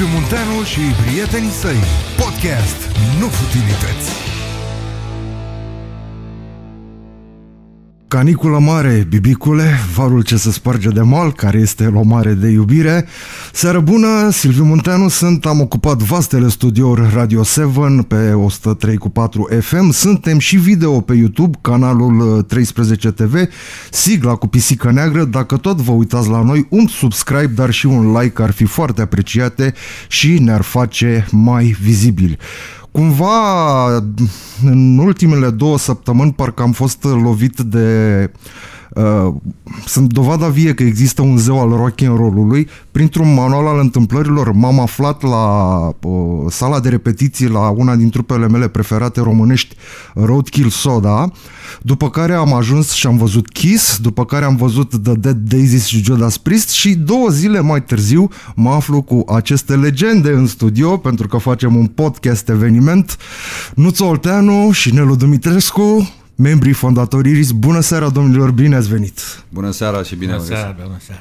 Liviu Munteanu și prietenii săi. Podcast Nu Futilități. Caniculă mare, bibicule, varul ce se sparge de mal, care este o mare de iubire. Seară bună, Silviu Munteanu sunt, am ocupat vastele studiouri Radio 7 pe 103.4 FM, suntem și video pe YouTube, canalul 13 uh, TV, sigla cu pisică neagră, dacă tot vă uitați la noi, un subscribe, dar și un like ar fi foarte apreciate și ne-ar face mai vizibili. Cumva, în ultimele două săptămâni, parcă am fost lovit de uh, Uh, sunt dovada vie că există un zeu al rock and roll-ului. Printr-un manual al întâmplărilor m-am aflat la uh, sala de repetiții la una din trupele mele preferate românești, Roadkill Soda, după care am ajuns și am văzut Kiss, după care am văzut The Dead Daisies și Judas Priest și două zile mai târziu mă aflu cu aceste legende în studio pentru că facem un podcast eveniment. Nuțu Olteanu și Nelu Dumitrescu membrii fondatori Iris. Bună seara, domnilor, bine ați venit! Bună seara și bine bună ați seara, bună seara!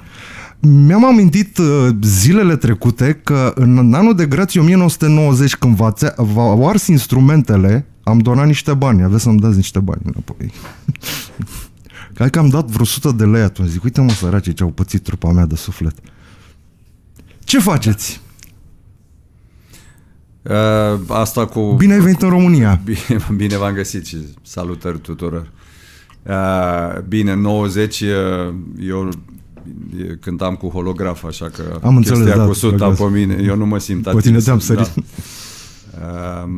Mi-am amintit uh, zilele trecute că în anul de grație 1990, când v-au ars instrumentele, am donat niște bani, aveți să-mi dați niște bani înapoi. Că că am dat vreo 100 de lei atunci. Zic, uite mă, sărace, ce au pățit trupa mea de suflet. Ce faceți? Uh, asta cu... Bine ai venit în România! Bine, bine v-am găsit și salutări tuturor! Uh, bine, 90, uh, eu cântam cu holograf, așa că Am înțeles, da, cu suta pe mine, eu nu mă simt atins. tine te-am sărit. Da. Uh,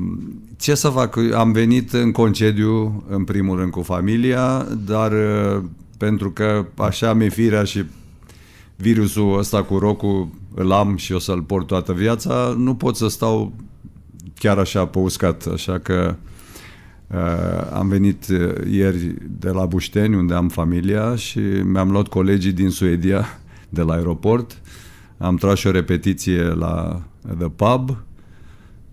ce să fac? Am venit în concediu, în primul rând, cu familia, dar uh, pentru că așa mi-e firea și virusul ăsta cu rocul îl am și o să-l port toată viața, nu pot să stau chiar așa pe uscat, așa că uh, am venit uh, ieri de la Bușteni, unde am familia și mi-am luat colegii din Suedia de la aeroport. Am tras și o repetiție la The Pub.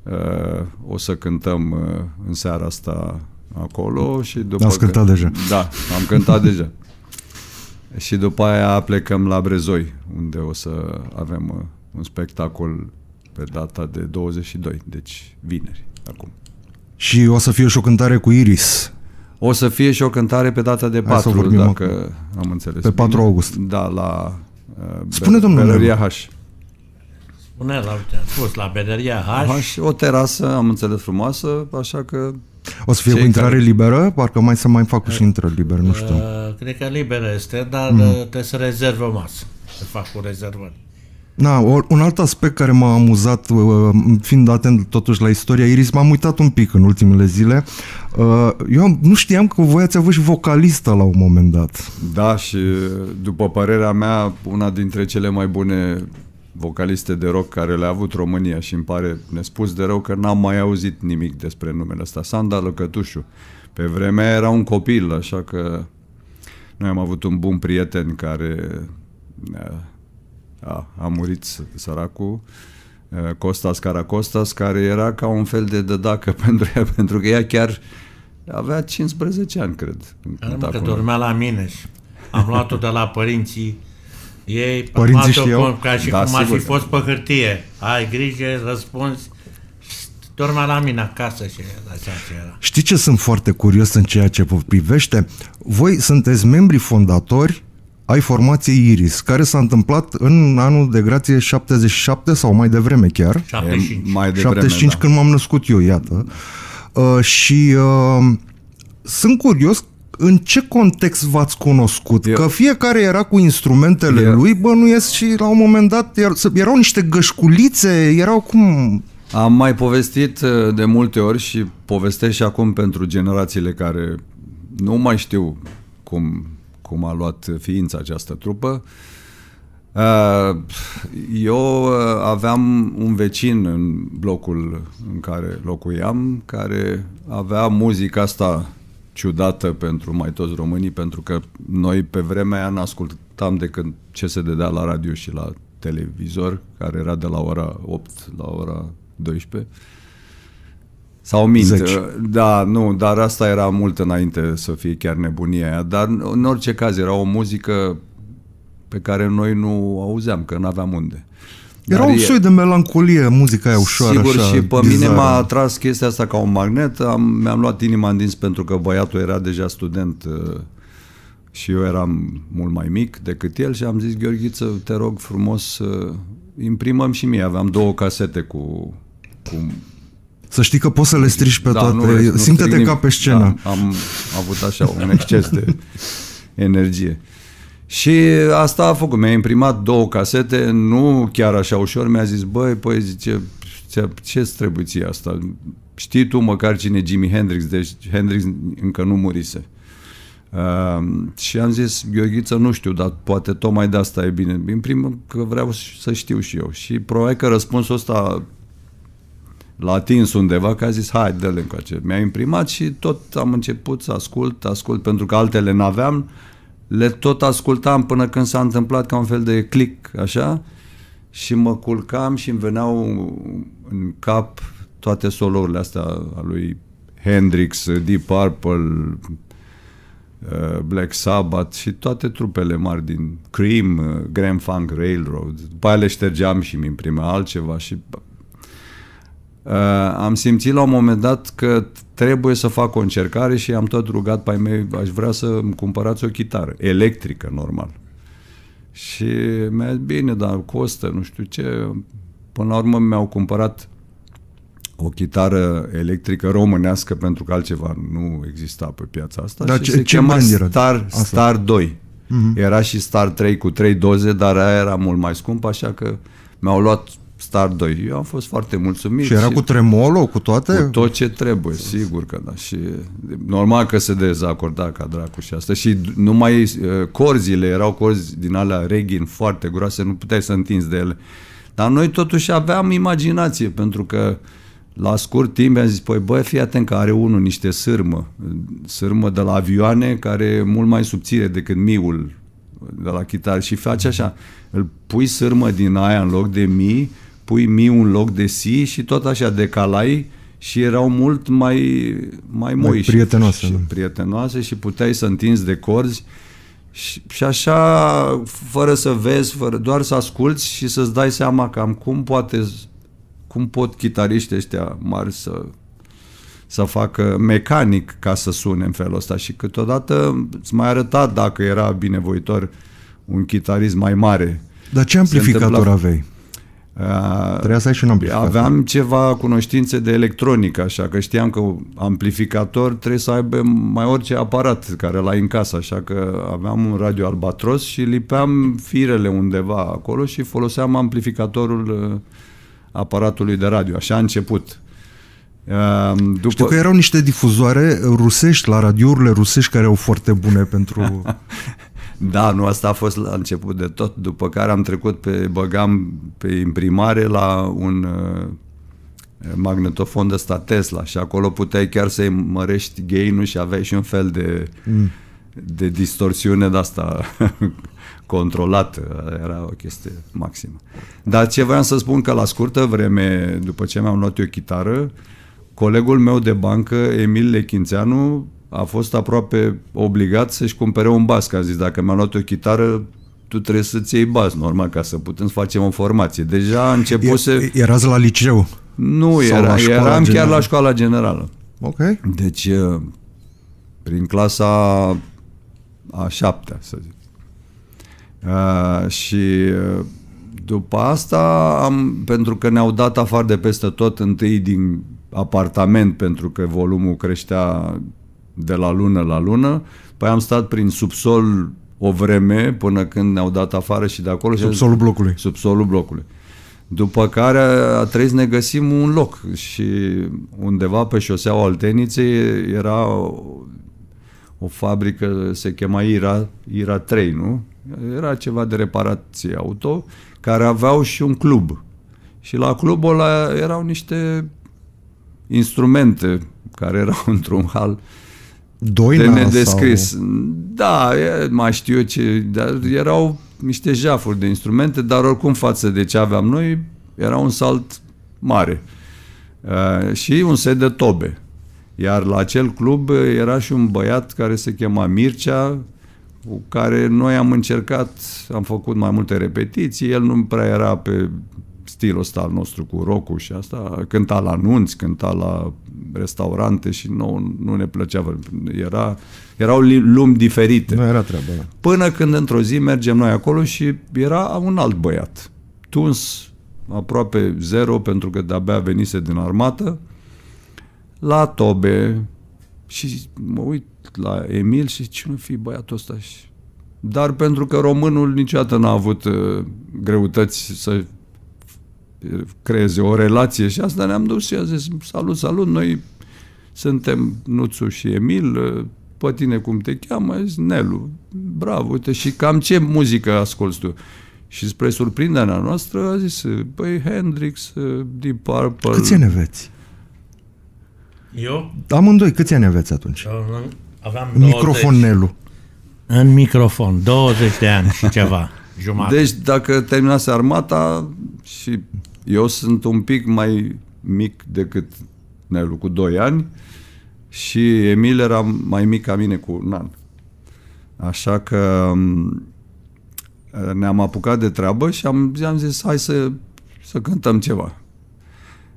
Uh, o să cântăm uh, în seara asta acolo și după... Ați cântat că... deja. Da, am cântat deja. Și după aia plecăm la Brezoi, unde o să avem uh, un spectacol pe data de 22, deci vineri, acum. Și o să fie și o cântare cu Iris. O să fie și o cântare pe data de 4, dacă acum. am înțeles Pe 4 bine. august. Da, la uh, Spune, Belăria H. Spune, la, uite, am spus, la Belăria H. H. O terasă, am înțeles, frumoasă, așa că o să fie o cu intrare care... liberă? Parcă mai să mai fac și intră liber, nu știu. Uh, cred că liberă este, dar mm. trebuie să rezervăm masă. Să fac cu rezervări. Da, un alt aspect care m-a amuzat, uh, fiind atent totuși la istoria Iris, m-am uitat un pic în ultimele zile. Uh, eu nu știam că voi ați avut și vocalista la un moment dat. Da, și uh, după părerea mea, una dintre cele mai bune vocaliste de rock care le-a avut România și îmi pare nespus de rău că n-am mai auzit nimic despre numele ăsta. Sanda Lăcătușu. Pe vremea era un copil, așa că noi am avut un bun prieten care a, a murit săracul, Costas Caracostas, care era ca un fel de dădacă pentru ea, pentru că ea chiar avea 15 ani, cred. Când că dormea la mine și am luat-o de la părinții ei, părinții știau? ca și da, cum sigur. fi fost pe hârtie. Ai grijă, răspunzi, dormea la mine acasă și așa ce era. Știi ce sunt foarte curios în ceea ce vă privește? Voi sunteți membri fondatori ai formației Iris, care s-a întâmplat în anul de grație 77 sau mai devreme chiar. 75. mai devreme, 75 da. când m-am născut eu, iată. Uh, și uh, sunt curios în ce context v-ați cunoscut? Eu. Că fiecare era cu instrumentele eu. lui, bănuiesc și la un moment dat er- erau niște gășculițe, erau cum... Am mai povestit uh, de multe ori și povestesc și acum pentru generațiile care nu mai știu cum cum a luat ființa această trupă. Uh, eu uh, aveam un vecin în blocul în care locuiam, care avea muzica asta ciudată pentru mai toți românii, pentru că noi pe vremea aia n-ascultam decât ce se dădea la radio și la televizor, care era de la ora 8 la ora 12. Sau mint, Zeci. da, nu, dar asta era mult înainte să fie chiar nebunia aia, dar în orice caz era o muzică pe care noi nu auzeam, că nu aveam unde. Era Dar un soi de melancolie, muzica e ușoară. Sigur, așa, și pe bizară. mine m-a atras chestia asta ca un magnet. Am, mi-am luat inima în dinți pentru că băiatul era deja student uh, și eu eram mult mai mic decât el și am zis, Gheorghiță, te rog frumos, să uh, imprimăm și mie. Aveam două casete cu, cu să știi că poți să le strici pe da, toate. Simte-te ca pe scenă. Da, am avut așa un exces de energie. Și asta a făcut. Mi-a imprimat două casete, nu chiar așa ușor. Mi-a zis, băi, păi zice, ce-ți trebuie ție asta? Știi tu măcar cine Jimi Hendrix, deci Hendrix încă nu murise. Uh, și am zis, Gheorghiță, nu știu, dar poate tocmai de asta e bine. În primul că vreau să știu și eu. Și probabil că răspunsul ăsta l-a atins undeva că a zis, hai, dă-le încoace. Mi-a imprimat și tot am început să ascult, ascult, pentru că altele n-aveam, le tot ascultam până când s-a întâmplat ca un fel de click, așa, și mă culcam și îmi veneau în cap toate solourile astea a lui Hendrix, Deep Purple, uh, Black Sabbath și toate trupele mari din Cream, uh, Grand Funk Railroad. După aia le ștergeam și mi imprimea altceva și Uh, am simțit la un moment dat că trebuie să fac o încercare și am tot rugat pe mei, aș vrea să îmi cumpărați o chitară, electrică, normal. Și mi-a zis, bine, dar costă, nu știu ce. Până la urmă mi-au cumpărat o chitară electrică românească pentru că altceva nu exista pe piața asta Dar și ce, se ce chema Star, Star 2. Uh-huh. Mhm. Era și Star 3 cu 3 doze, dar aia era mult mai scump, așa că mi-au luat Star 2. Eu am fost foarte mulțumit. Și era și cu tremolo, cu toate? Cu tot ce trebuie, sigur că da. Și normal că se dezacorda ca dracu și asta. Și numai uh, corzile, erau corzi din alea reghin foarte groase, nu puteai să întinzi de ele. Dar noi totuși aveam imaginație, pentru că la scurt timp am zis, păi băi, fii atent că are unul niște sârmă, sârmă de la avioane care e mult mai subțire decât miul de la chitar și face așa, îl pui sârmă din aia în loc de mii pui mi un loc de si și tot așa decalai și erau mult mai, mai moi mai prietenoase, și, și da. prietenoase și puteai să întinzi de corzi și, și așa, fără să vezi, fără, doar să asculți și să-ți dai seama cam cum poate cum pot chitariștii ăștia mari să să facă mecanic ca să sune în felul ăsta și câteodată îți mai arăta dacă era binevoitor un chitarist mai mare. Dar ce amplificator întâmpla... aveai? Uh, Trebuia să ai și un amplificator. Aveam ceva cunoștințe de electronică, așa că știam că amplificator trebuie să aibă mai orice aparat care l-ai în casă, așa că aveam un radio albatros și lipeam firele undeva acolo și foloseam amplificatorul uh, aparatului de radio. Așa a început. Uh, după... Știu că erau niște difuzoare rusești la radiourile rusești care au foarte bune pentru Da, nu, asta a fost la început de tot, după care am trecut pe, băgam pe imprimare la un uh, magnetofon de ăsta Tesla și acolo puteai chiar să-i mărești gain și aveai și un fel de, mm. de distorsiune de asta controlată. Era o chestie maximă. Dar ce vreau să spun că la scurtă vreme, după ce mi-am luat eu chitară, colegul meu de bancă, Emil Lechințeanu, a fost aproape obligat să-și cumpere un bas, că a zis, dacă mi-a luat o chitară, tu trebuie să-ți iei bas, normal, ca să putem să facem o formație. Deja a început să... Erați la liceu? Nu, era, la eram generală. chiar la școala generală. Ok. Deci, prin clasa a șaptea, să zic. Uh, și după asta, am, pentru că ne-au dat afară de peste tot, întâi din apartament, pentru că volumul creștea de la lună la lună. Păi am stat prin subsol o vreme până când ne-au dat afară și de acolo. Subsolul blocului. Subsolul blocului. După care a trebuit să ne găsim un loc și undeva pe șoseaua Alteniței era o, o fabrică, se chema Ira, Ira 3, nu? Era ceva de reparație auto, care aveau și un club. Și la clubul ăla erau niște instrumente care erau într-un hal uh, Doina de nedescris. Sau... Da, mai știu eu ce, dar erau niște jafuri de instrumente, dar oricum față de ce aveam noi, era un salt mare. Uh, și un set de tobe. Iar la acel club era și un băiat care se chema Mircea, cu care noi am încercat, am făcut mai multe repetiții, el nu prea era pe stilul ăsta al nostru cu rocul și asta, cânta la anunți, cânta la restaurante și nou, nu ne plăcea. Era, erau lumi diferite. Nu era treaba. Da. Până când într-o zi mergem noi acolo și era un alt băiat. Tuns aproape zero pentru că de-abia venise din armată, la tobe și mă uit la Emil și cine fi băiatul ăsta și dar pentru că românul niciodată n-a avut uh, greutăți să creeze o relație și asta ne-am dus și a zis, salut, salut, noi suntem Nuțu și Emil, pe tine cum te cheamă? Zis, Nelu, bravo, uite, și cam ce muzică asculti tu? Și spre surprinderea noastră a zis, păi Hendrix, Deep Purple... Câți ani aveți? Eu? Amândoi, câți ani aveți atunci? Aveam 20. Microfon Nelu. În microfon, 20 de ani și ceva. Jumate. Deci dacă terminase armata și eu sunt un pic mai mic decât Nelu cu 2 ani și Emil era mai mic ca mine cu un an. Așa că mm, ne-am apucat de treabă și am, am zis hai să, să cântăm ceva.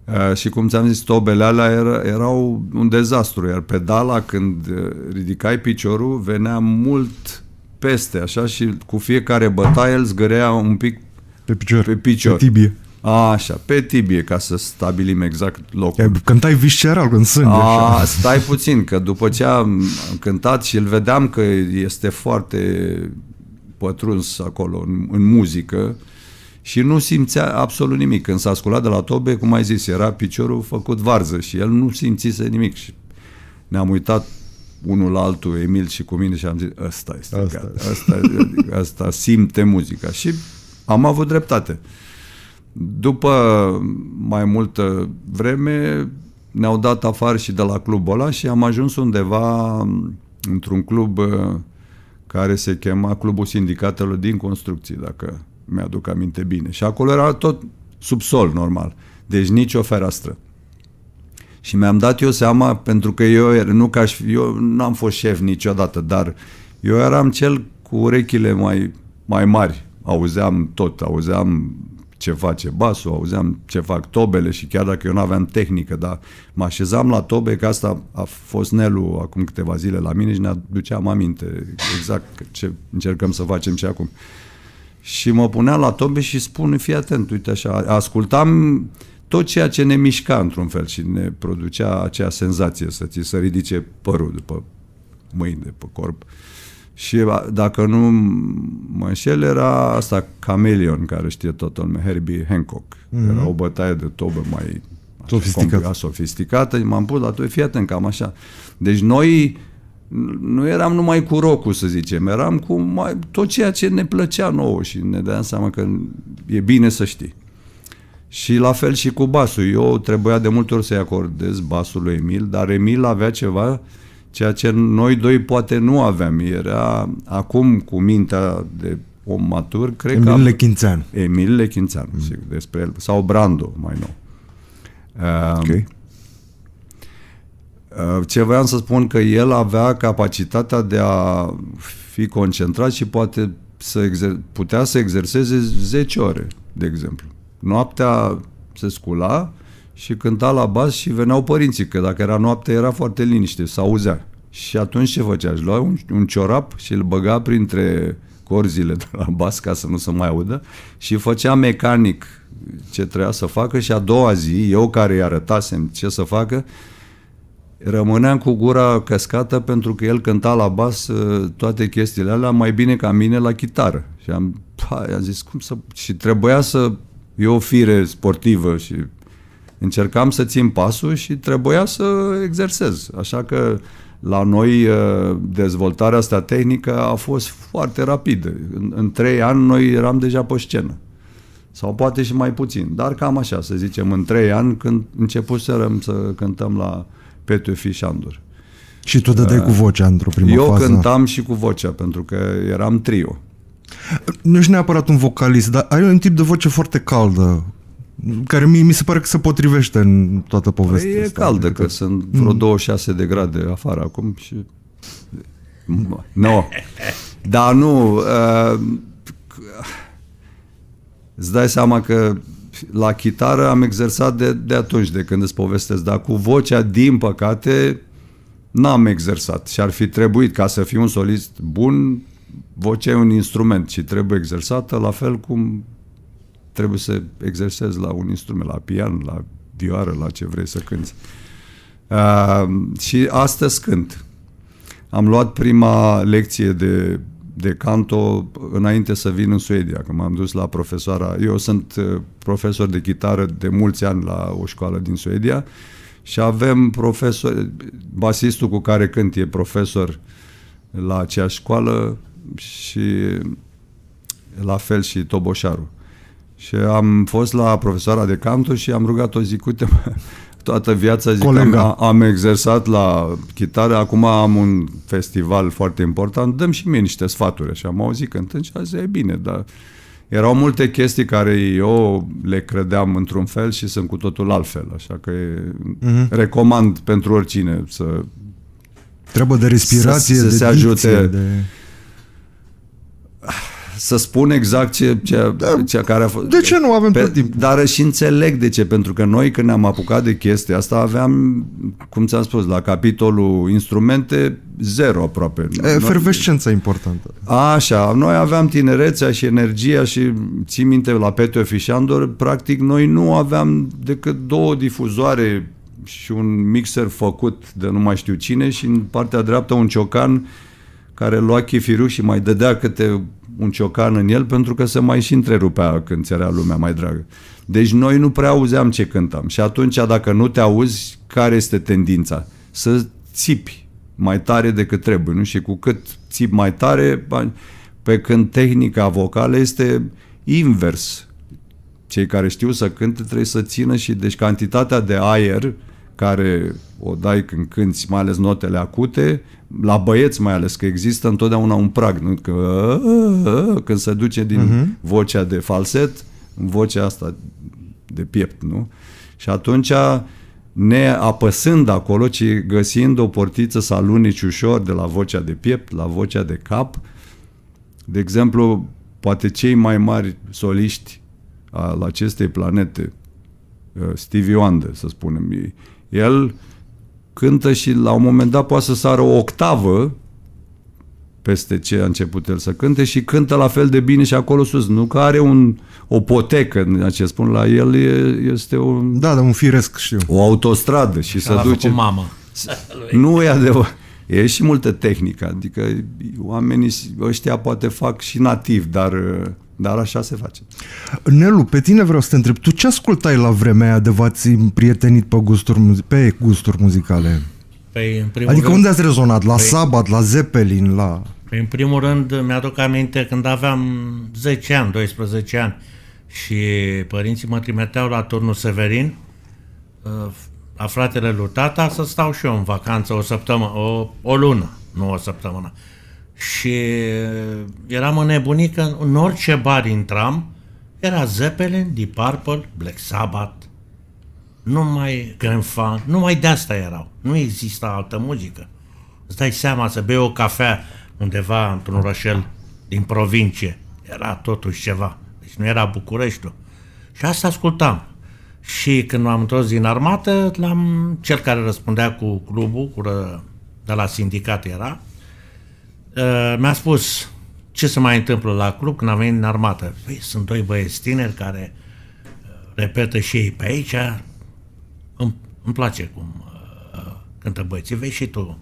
Uh, și cum ți-am zis, tobele alea era, erau un dezastru, iar pedala când ridicai piciorul venea mult peste, așa, și cu fiecare bătaie îl zgărea un pic pe picior. Pe picior. Pe tibie. A, așa, pe tibie, ca să stabilim exact locul. Cântai visceral în sânge. A, așa. stai puțin, că după ce am cântat și îl vedeam că este foarte pătruns acolo în, în muzică și nu simțea absolut nimic. Când s-a sculat de la tobe, cum ai zis, era piciorul făcut varză și el nu simțise nimic. Și ne-am uitat unul altul, Emil și cu mine și am zis, ăsta este, asta, gata, asta, asta adică, simte muzica și am avut dreptate. După mai multă vreme ne-au dat afară și de la clubul ăla și am ajuns undeva într-un club uh, care se chema Clubul Sindicatelor din Construcții, dacă mi-aduc aminte bine. Și acolo era tot subsol normal, deci nicio fereastră. Și mi-am dat eu seama, pentru că eu nu ca și, eu nu am fost șef niciodată, dar eu eram cel cu urechile mai, mai mari. Auzeam tot, auzeam ce face basul, auzeam ce fac tobele și chiar dacă eu nu aveam tehnică, dar mă așezam la tobe, că asta a fost Nelu acum câteva zile la mine și ne aduceam aminte exact ce încercăm să facem și acum. Și mă punea la tobe și spun, fii atent, uite așa, ascultam tot ceea ce ne mișca într-un fel și ne producea acea senzație să ți să ridice părul după mâini, după corp. Și dacă nu mă înșel, era asta Chameleon, care știe toată lumea, Herbie Hancock. Mm-hmm. Era o bătaie de tobă mai sofisticată, sofisticată. M-am pus la fii atent, cam așa. Deci noi nu eram numai cu rocul, să zicem, eram cu mai, tot ceea ce ne plăcea nouă și ne dădeam seama că e bine să știi. Și la fel și cu basul. Eu trebuia de multe ori să-i acordez basul lui Emil, dar Emil avea ceva ceea ce noi doi poate nu aveam. Era acum cu mintea de om matur, cred Emil că... Emil Lechințean. Emil Lechințean, mm. sigur, despre el. Sau Brando, mai nou. Uh, okay. Uh, ce vreau să spun că el avea capacitatea de a fi concentrat și poate să exer- putea să exerseze 10 ore, de exemplu. Noaptea se scula și cânta la bas și veneau părinții, că dacă era noapte era foarte liniște, s auzea. Și atunci ce făcea? Își lua un, un ciorap și îl băga printre corzile de la bas ca să nu se mai audă și făcea mecanic ce trebuia să facă și a doua zi, eu care îi arătasem ce să facă, rămâneam cu gura căscată pentru că el cânta la bas ă, toate chestiile alea mai bine ca mine la chitară. Și am, pa, am zis, cum să... Și trebuia să eu o fire sportivă și încercam să țin pasul și trebuia să exersez. Așa că la noi uh, dezvoltarea asta tehnică a fost foarte rapidă. În, în trei ani noi eram deja pe scenă. Sau poate și mai puțin, dar cam așa, să zicem, în trei ani când începuserăm să cântăm la Petru Fișandur. Și tu dădeai uh, cu vocea într-o primă eu fază. cântam și cu vocea, pentru că eram trio. Nu ești neapărat un vocalist, dar ai un tip de voce foarte caldă, care mi, mi se pare că se potrivește în toată povestea păi E caldă, adică că sunt vreo 26 mm. de grade afară acum și... Nu. No. Dar nu... Uh, îți dai seama că la chitară am exersat de, de atunci, de când îți povestesc, dar cu vocea, din păcate, n-am exersat și ar fi trebuit ca să fiu un solist bun, vocea e un instrument și trebuie exersată la fel cum trebuie să exersezi la un instrument, la pian, la vioară, la ce vrei să cânti. Uh, și astăzi cânt. Am luat prima lecție de, de canto înainte să vin în Suedia, că m-am dus la profesoara. Eu sunt uh, profesor de chitară de mulți ani la o școală din Suedia și avem profesor, basistul cu care cânt e profesor la aceeași școală, și la fel și Toboșaru. Și am fost la profesoara de canto și am rugat-o zic, uite, toată viața zic, Colega. am, am exersat la chitară, acum am un festival foarte important, dăm și mie niște sfaturi. Și am auzit că și azi e bine, dar erau multe chestii care eu le credeam într-un fel și sunt cu totul altfel, așa că uh-huh. recomand pentru oricine să Trebuie de respirație, să, să de se ajute de să spun exact ce, ce, da, ce care a fost. De ce nu avem pe, tot timp? Dar și înțeleg de ce, pentru că noi când ne-am apucat de chestia asta aveam, cum ți-am spus, la capitolul instrumente, zero aproape. Efervescența importantă. Așa, noi aveam tinerețea și energia și ții minte la Peteo Fișandor, practic noi nu aveam decât două difuzoare și un mixer făcut de nu mai știu cine și în partea dreaptă un ciocan care lua chifiriu și mai dădea câte un ciocan în el pentru că se mai și întrerupea când ți-era lumea mai dragă. Deci noi nu prea auzeam ce cântam și atunci dacă nu te auzi, care este tendința? Să țipi mai tare decât trebuie, nu? Și cu cât țipi mai tare, pe când tehnica vocală este invers. Cei care știu să cânte trebuie să țină și deci cantitatea de aer care o dai când cânti, mai ales notele acute, la băieți mai ales, că există întotdeauna un prag, nu? Că, când se duce din uh-huh. vocea de falset în vocea asta de piept, nu? Și atunci, ne apăsând acolo, ci găsind o portiță să alunici ușor de la vocea de piept la vocea de cap, de exemplu, poate cei mai mari soliști al acestei planete, uh, Stevie Wonder, să spunem, el cântă și la un moment dat poate să sară o octavă peste ce a început el să cânte și cântă la fel de bine și acolo sus. Nu că are un, o potecă, ce spun la el, e, este o... Da, dar un firesc, știu. O autostradă și să duce... mama. Nu e adevărat. E și multă tehnică, adică oamenii ăștia poate fac și nativ, dar dar așa se face. Nelu, pe tine vreau să te întreb, tu ce ascultai la vremea aia de v-ați prietenit pe gusturi, pe gusturi muzicale? Păi, în primul adică rând, unde ați rezonat? La păi, Sabat, la Zeppelin, la... Păi, în primul rând, mi-aduc aminte când aveam 10 ani, 12 ani și părinții mă trimiteau la turnul Severin, uh, a fratele lui tata, să stau și eu în vacanță o săptămână, o, o lună, nu o săptămână și eram înnebunit că în orice bar intram, era Zeppelin, Deep Purple, Black Sabbath, numai fan, numai de asta erau. Nu exista altă muzică. Îți dai seama să bei o cafea undeva într-un orașel din provincie. Era totuși ceva. Deci nu era Bucureștiul. Și asta ascultam. Și când m-am întors din armată, l-am, cel care răspundea cu clubul, cu, de la sindicat era, Eh, mi-a spus ce se mai întâmplă la club când am venit în armată. Păi, sunt doi băieți tineri care eh, repetă și ei pe aici. Îmi, îmi place cum uh, cântă băieții, vei și tu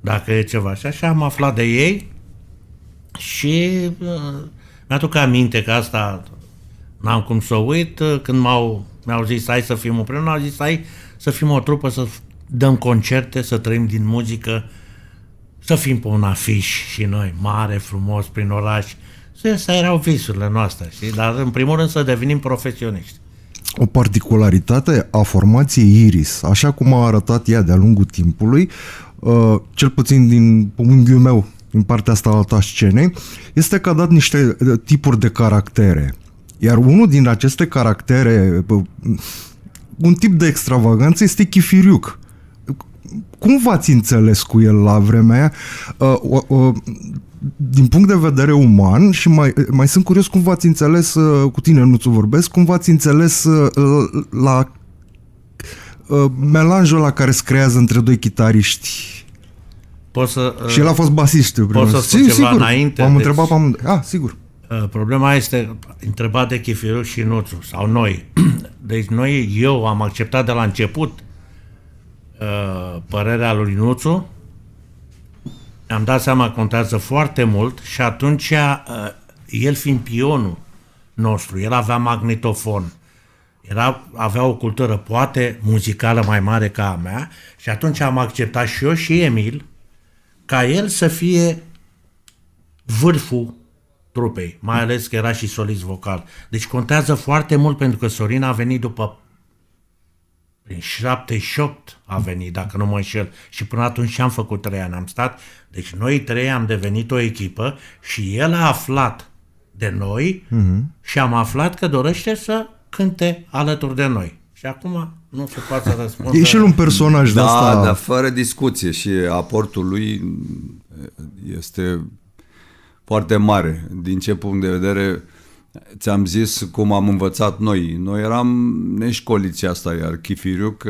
dacă e ceva. Și așa am aflat de ei și uh, mi-aduc aminte că asta n-am cum să o uit. Când m-au, mi-au zis hai să fim împreună, au zis hai să fim o trupă, să dăm concerte, să trăim din muzică, uh, să fim pe un afiș și noi, mare, frumos, prin oraș. Astea erau visurile noastre, și, dar în primul rând să devenim profesioniști. O particularitate a formației Iris, așa cum a arătat ea de-a lungul timpului, uh, cel puțin din unghiul meu, din partea asta alta ta scenei, este că a dat niște uh, tipuri de caractere. Iar unul din aceste caractere, uh, un tip de extravaganță este chifiriuc cum v-ați înțeles cu el la vremea aia? Uh, uh, din punct de vedere uman și mai, mai sunt curios cum v-ați înțeles, uh, cu tine nu-ți vorbesc, cum v-ați înțeles uh, la uh, melanjul la care se creează între doi chitariști. Pot să, uh, și el a fost basist. Poți să spun si, ceva sigur, înainte? am deci, întrebat am... A, Ah, sigur. Uh, problema este întrebat de Chifiru și Nuțu, sau noi. Deci noi, eu am acceptat de la început Uh, părerea lui Nuțu, am dat seama, contează foarte mult și atunci uh, el fiind pionul nostru, el avea magnetofon, era, avea o cultură poate muzicală mai mare ca a mea și atunci am acceptat și eu și Emil ca el să fie vârful trupei, mai ales că era și solist vocal. Deci contează foarte mult pentru că Sorin a venit după prin 78 a venit, dacă nu mă înșel, și până atunci am făcut trei ani, am stat. Deci noi trei am devenit o echipă și el a aflat de noi mm-hmm. și am aflat că dorește să cânte alături de noi. Și acum nu se poate să răspundă. E și un personaj da, de asta. Da, fără discuție și aportul lui este foarte mare. Din ce punct de vedere Ți-am zis cum am învățat noi. Noi eram neșcoliți asta, iar Chifiriuc,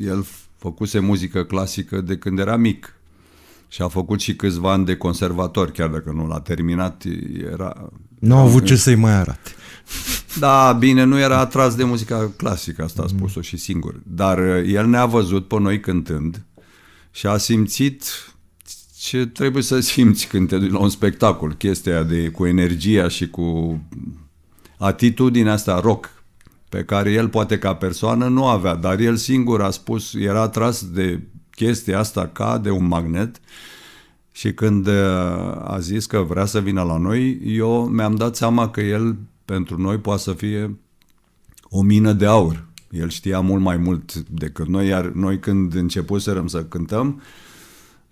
el făcuse muzică clasică de când era mic și a făcut și câțiva ani de conservator, chiar dacă nu l-a terminat, era... Nu a avut ce să-i mai arate. Da, bine, nu era atras de muzica clasică, asta a mhm. spus-o și singur. Dar el ne-a văzut pe noi cântând și a simțit ce trebuie să simți când te duci la un spectacol, chestia de, cu energia și cu atitudinea asta rock pe care el poate ca persoană nu avea, dar el singur a spus, era atras de chestia asta ca de un magnet și când uh, a zis că vrea să vină la noi, eu mi-am dat seama că el pentru noi poate să fie o mină de aur. El știa mult mai mult decât noi, iar noi când începuserăm să cântăm, uh,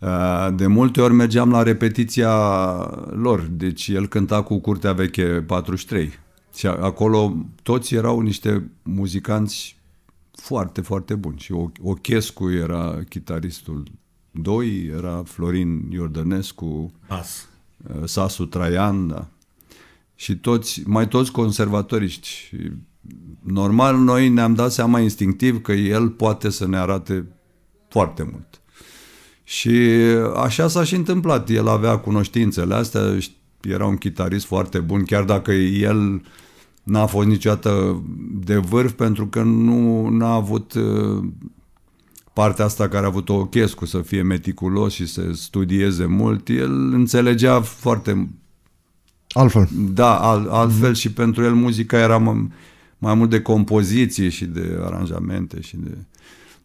Eh, de multe ori mergeam la repetiția lor, deci el cânta cu Curtea Veche 43 și acolo toți erau niște muzicanți foarte, foarte buni și Ochescu era chitaristul 2, era Florin Iordănescu, Bas. Eh, Sasu Traian, da. și toți, mai toți conservatoriști. Normal, noi ne-am dat seama instinctiv că el poate să ne arate foarte mult. Și așa s-a și întâmplat. El avea cunoștințele astea, era un chitarist foarte bun, chiar dacă el n-a fost niciodată de vârf, pentru că nu n a avut uh, partea asta care a avut-o Ochescu, să fie meticulos și să studieze mult. El înțelegea foarte... Altfel. Da, al, altfel mm-hmm. și pentru el muzica era mai, mai mult de compoziție și de aranjamente și de... Uh,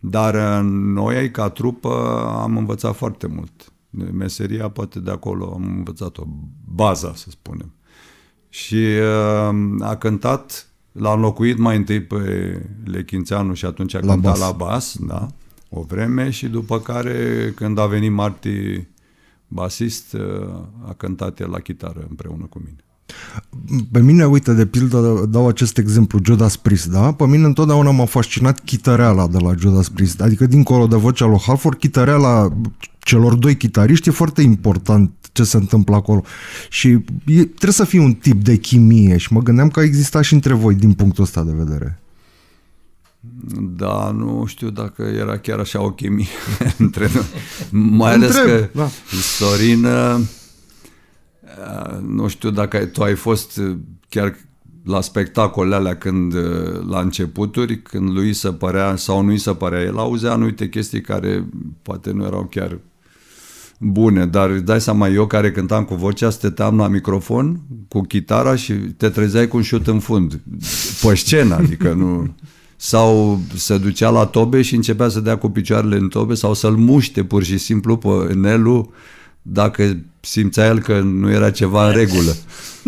dar uh, noi, ca trupă, am învățat foarte mult. Meseria, poate de acolo am învățat-o, baza, să spunem. Și uh, a cântat, l-a înlocuit mai întâi pe Lechințeanu și atunci a la cântat bas. la bas, da, o vreme și după care, când a venit Marti basist, uh, a cântat el la chitară împreună cu mine. Pe mine, uite, de pildă, dau acest exemplu, Judas Priest, da? Pe mine întotdeauna m-a fascinat chitareala de la Judas Priest, adică dincolo de vocea lui Halford, chitareala celor doi chitariști e foarte important ce se întâmplă acolo. Și e, trebuie să fie un tip de chimie și mă gândeam că exista și între voi din punctul ăsta de vedere. Da, nu știu dacă era chiar așa o chimie între noi. Mai ales Întreb, că da. Sorin uh, nu știu dacă tu ai fost uh, chiar la spectacolele alea când, uh, la începuturi, când lui se părea sau nu îi se părea, el auzea anumite chestii care poate nu erau chiar bune, dar dai seama, eu care cântam cu vocea, stăteam la microfon cu chitara și te trezeai cu un șut în fund, pe scenă, adică nu... Sau se ducea la tobe și începea să dea cu picioarele în tobe sau să-l muște pur și simplu pe Nelu dacă simțea el că nu era ceva în regulă.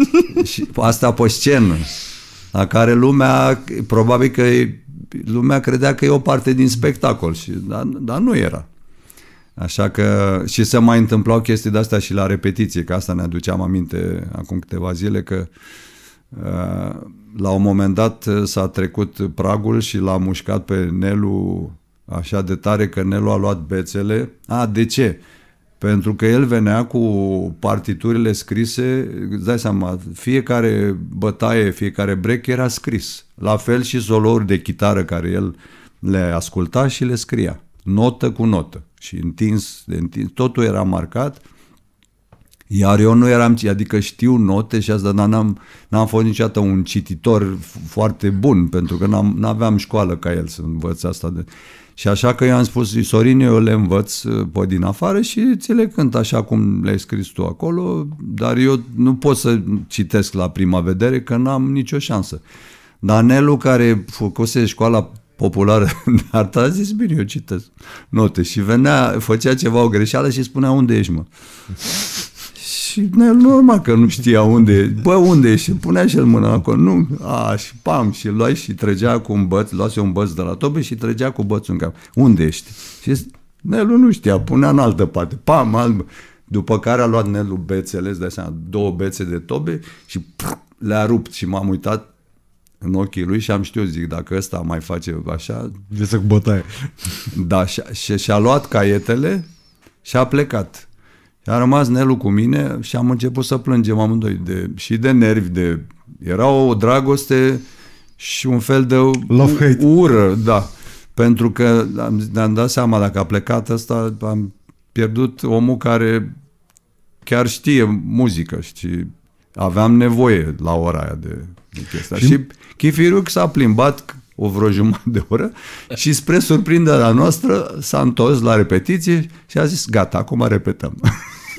și asta pe scenă, la care lumea, probabil că lumea credea că e o parte din spectacol, și, dar, dar nu era. Așa că și se mai întâmplau chestii de astea și la repetiție, că asta ne aduceam aminte acum câteva zile că uh, la un moment dat uh, s-a trecut pragul și l-a mușcat pe Nelu așa de tare că Nelu a luat bețele. A, de ce? pentru că el venea cu partiturile scrise, îți dai seama, fiecare bătaie, fiecare break era scris. La fel și solouri de chitară care el le asculta și le scria, notă cu notă și întins, de întins, totul era marcat, iar eu nu eram, adică știu note și asta, dar n-am, n-am fost niciodată un cititor foarte bun, pentru că n-am, n-aveam școală ca el să învăț asta. De... Și așa că i-am spus, Sorin, eu le învăț uh, pe din afară și ți le cânt așa cum le-ai scris tu acolo, dar eu nu pot să citesc la prima vedere că n-am nicio șansă. Dar Nelu, care făcuse școala populară de artă, a zis, bine, eu citesc note. Și venea, făcea ceva, o greșeală și spunea, unde ești, mă? și normal că nu știa unde, bă, unde e? și punea și el mâna acolo, nu, a, și pam, și luai și trăgea cu un băț, luase un băț de la tobe și trăgea cu bățul în cap. Unde ești? Și Nelu nu știa, punea în altă parte, pam, alb. După care a luat Nelu bețele, îți dai seama, două bețe de tobe și pff, le-a rupt și m-am uitat în ochii lui și am știut, zic, dacă ăsta mai face așa... Vise cu bătaie. Da, și, și, și-a luat caietele și a plecat. A rămas Nelu cu mine și am început să plângem amândoi, de, și de nervi, de... Era o dragoste și un fel de Love-hate. ură, da. Pentru că am, ne-am dat seama, dacă a plecat ăsta, am pierdut omul care chiar știe muzică și aveam nevoie la ora aia de, de chestia. Și, și Chifirux s-a plimbat o vreo jumătate de oră și spre surprinderea noastră s-a întors la repetiție și a zis gata, acum repetăm.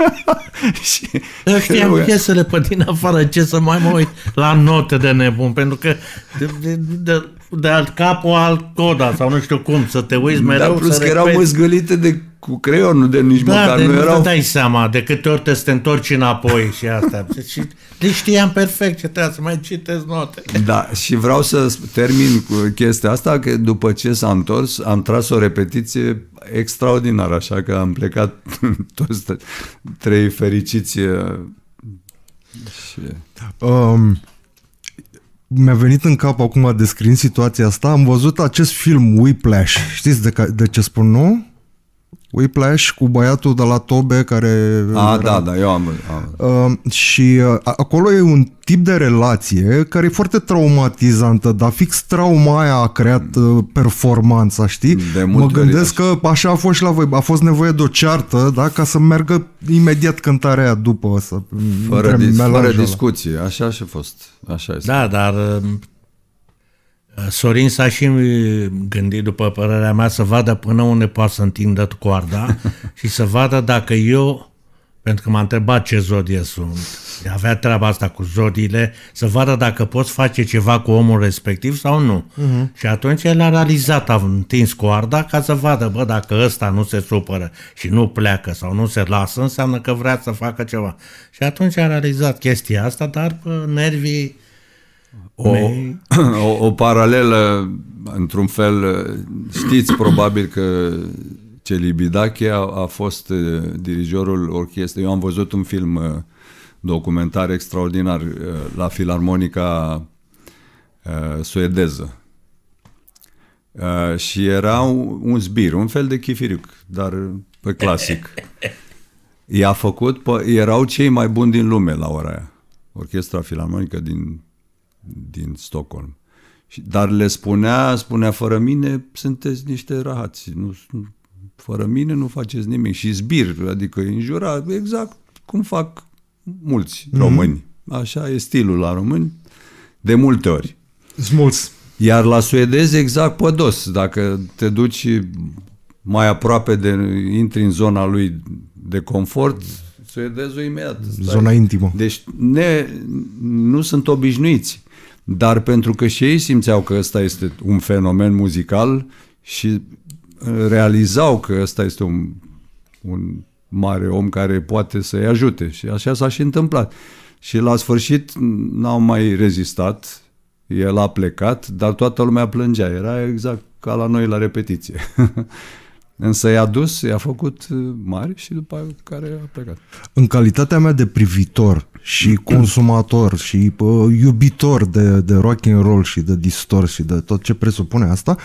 și Dacă știam piesele pe din afară, ce să mai mă uit la note de nebun, pentru că de, de, de, de alt capul alt coda sau nu știu cum, să te uiți da, mereu. Dar plus să că repeti. erau măzgălite de cu creionul de nici da, măcar de, nu erau... Da, dai seama de câte ori te, te întorci înapoi și asta. și le știam perfect ce trebuie să mai citesc note. Da, și vreau să termin cu chestia asta, că după ce s-a întors, am tras o repetiție extraordinară, așa că am plecat toți trei fericiți. Uh, și... Da, um, mi-a venit în cap acum descriind situația asta, am văzut acest film Whiplash, știți de, ca, de ce spun, nu? Whiplash cu băiatul de la Tobe care... A, era... da, da, eu am... am. Uh, și uh, acolo e un tip de relație care e foarte traumatizantă, dar fix trauma aia a creat uh, performanța, știi? De mă gândesc da. că așa a fost și la voi, a fost nevoie de o ceartă, da, ca să meargă imediat cântarea aia după să... Fără, dis- fără discuții, așa și a fost. Așa este. Da, dar uh, Sorin s-a și uh, gândit, după părerea mea, să vadă până unde poate să întindă coarda și să vadă dacă eu, pentru că m-a întrebat ce zodie sunt, avea treaba asta cu zodiile, să vadă dacă poți face ceva cu omul respectiv sau nu. Uh-huh. Și atunci el a realizat, a întins coarda ca să vadă, bă, dacă ăsta nu se supără și nu pleacă sau nu se lasă, înseamnă că vrea să facă ceva. Și atunci a realizat chestia asta, dar bă, nervii o, o, o paralelă, într-un fel, știți probabil că Celibidache a, a fost uh, dirijorul orchestrei. Eu am văzut un film uh, documentar extraordinar uh, la Filarmonica suedeză. Și era un zbir, un fel de chifiric, dar pe clasic. I-a făcut, erau cei mai buni din lume la ora aia. Orchestra Filarmonică din din Stockholm. Dar le spunea, spunea, fără mine sunteți niște rahați, nu, fără mine nu faceți nimic. Și zbir, adică înjura, exact cum fac mulți mm-hmm. români. Așa e stilul la români, de multe ori. Mulți. Iar la suedezi exact pădos. Dacă te duci mai aproape de, intri în zona lui de confort, suedezul imediat. Zona stai. intimă. Deci ne, nu sunt obișnuiți dar pentru că și ei simțeau că ăsta este un fenomen muzical și uh, realizau că ăsta este un, un mare om care poate să-i ajute și așa s-a și întâmplat. Și la sfârșit n-au mai rezistat, el a plecat, dar toată lumea plângea, era exact ca la noi la repetiție. Însă i-a dus, i-a făcut uh, mari și după care a plecat. În calitatea mea de privitor și consumator și uh, iubitor de, de rock and roll și de distor și de tot ce presupune asta,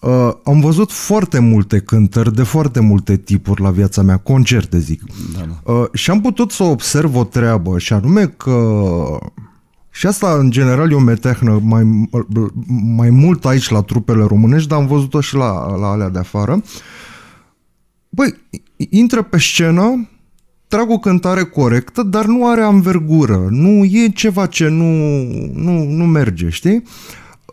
uh, am văzut foarte multe cântări de foarte multe tipuri la viața mea, concerte zic. Da, da. Uh, și am putut să observ o treabă și anume că și asta, în general, e o metehnă mai, mai mult aici la trupele românești, dar am văzut-o și la, la alea de afară. Uh, băi, intră pe scenă, trag o cântare corectă, dar nu are anvergură, nu e ceva ce nu, nu, nu merge, știi?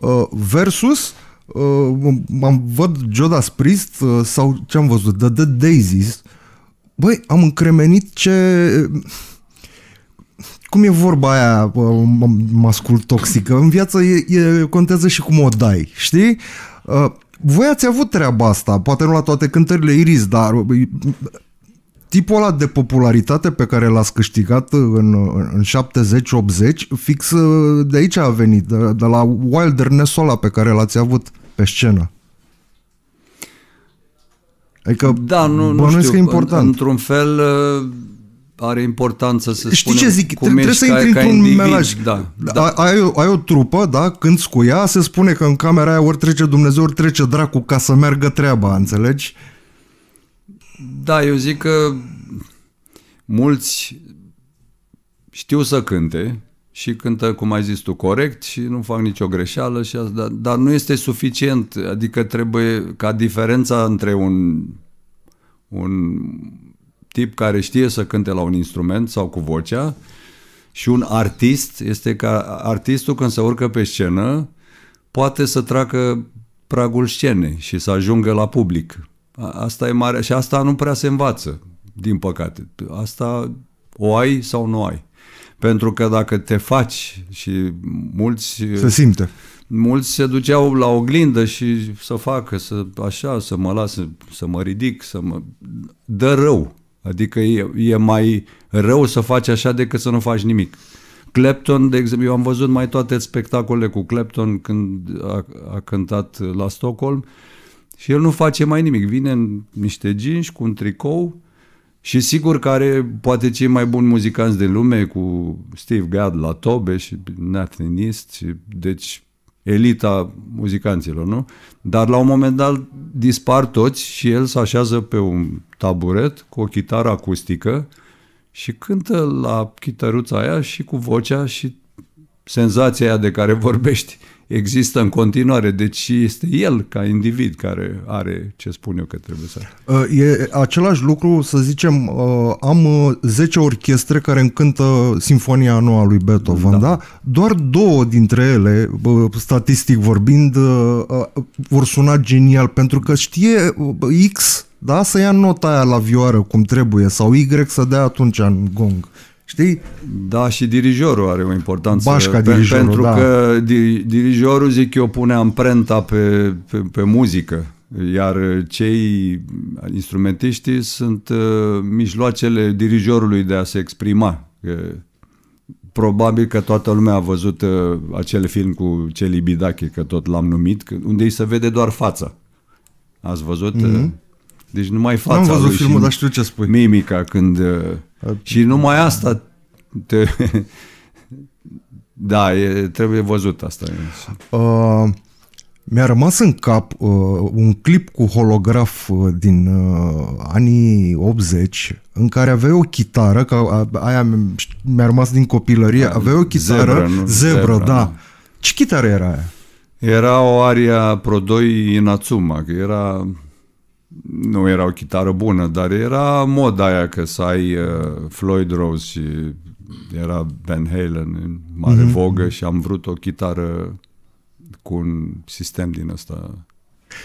Uh, versus, uh, am văd Judas Priest uh, sau ce am văzut, The Dead Daisies, băi, am încremenit ce... Cum e vorba aia mascul toxică? În viață e, e, contează și cum o dai, știi? voi ați avut treaba asta, poate nu la toate cântările Iris, dar uh, tipul ăla de popularitate pe care l-ați câștigat uh, în, uh, în 70-80, fix de aici a venit, de, de la wilderness-ul ăla pe care l-ați avut pe scenă. Adică da, nu, nu știu, că e important. Într-un fel are importanță să Știi spunem, ce zic? Cum trebuie să intri într-un melaj. Da. da, da. Ai, o, ai o trupă, da, când cu ea, se spune că în camera aia ori trece Dumnezeu, ori trece dracu ca să meargă treaba, înțelegi? Da, eu zic că mulți știu să cânte și cântă, cum ai zis tu, corect și nu fac nicio greșeală, și asta, dar, dar nu este suficient, adică trebuie ca diferența între un, un tip care știe să cânte la un instrument sau cu vocea și un artist este ca artistul când se urcă pe scenă poate să tracă pragul scenei și să ajungă la public. Asta e mare și asta nu prea se învață, din păcate. Asta o ai sau nu ai. Pentru că dacă te faci și mulți... Se simte. Mulți se duceau la oglindă și să facă, să așa, să mă las, să mă ridic, să mă... Dă rău. Adică e, e mai rău să faci așa decât să nu faci nimic. Clapton, de exemplu, eu am văzut mai toate spectacolele cu Clapton când a, a cântat la Stockholm și el nu face mai nimic. Vine în niște ginși cu un tricou și sigur că are poate cei mai buni muzicanți din lume cu Steve Gadd la tobe și Nathan East și deci elita muzicanților, nu? Dar la un moment dat dispar toți și el se așează pe un taburet cu o chitară acustică și cântă la chităruța aia și cu vocea și senzația aia de care vorbești există în continuare. Deci este el ca individ care are ce spun eu că trebuie să uh, E același lucru, să zicem, uh, am 10 uh, orchestre care încântă Sinfonia Noua lui Beethoven, da? da? Doar două dintre ele, statistic vorbind, vor suna genial, pentru că știe X da? Să ia nota aia la vioară cum trebuie sau Y să dea atunci în gong. Știi? Da, și dirijorul are o importanță. Bașca pe, dirijorul, Pentru da. că di, dirijorul, zic eu, pune amprenta pe, pe, pe muzică. Iar cei instrumentiștii sunt uh, mijloacele dirijorului de a se exprima. Că, probabil că toată lumea a văzut uh, acel film cu Celi Bidache, că tot l-am numit, că, unde îi se vede doar fața. Ați văzut? Mm-hmm. Deci numai fața N-am văzut lui filmul, și dar știu ce spui. Mimica când... Uh, a, și numai asta te... da, e, trebuie văzut asta. Uh, mi-a rămas în cap uh, un clip cu holograf uh, din uh, anii 80 în care aveai o chitară, că uh, aia mi-a rămas din copilărie, da, aveai o chitară, zebra, nu? da. Nu. Da. Ce chitară era aia? Era o aria Prodoi Inatsuma, că era nu era o chitară bună, dar era moda aia că să ai uh, Floyd Rose și era Van Halen în mare mm-hmm. vogă și am vrut o chitară cu un sistem din ăsta.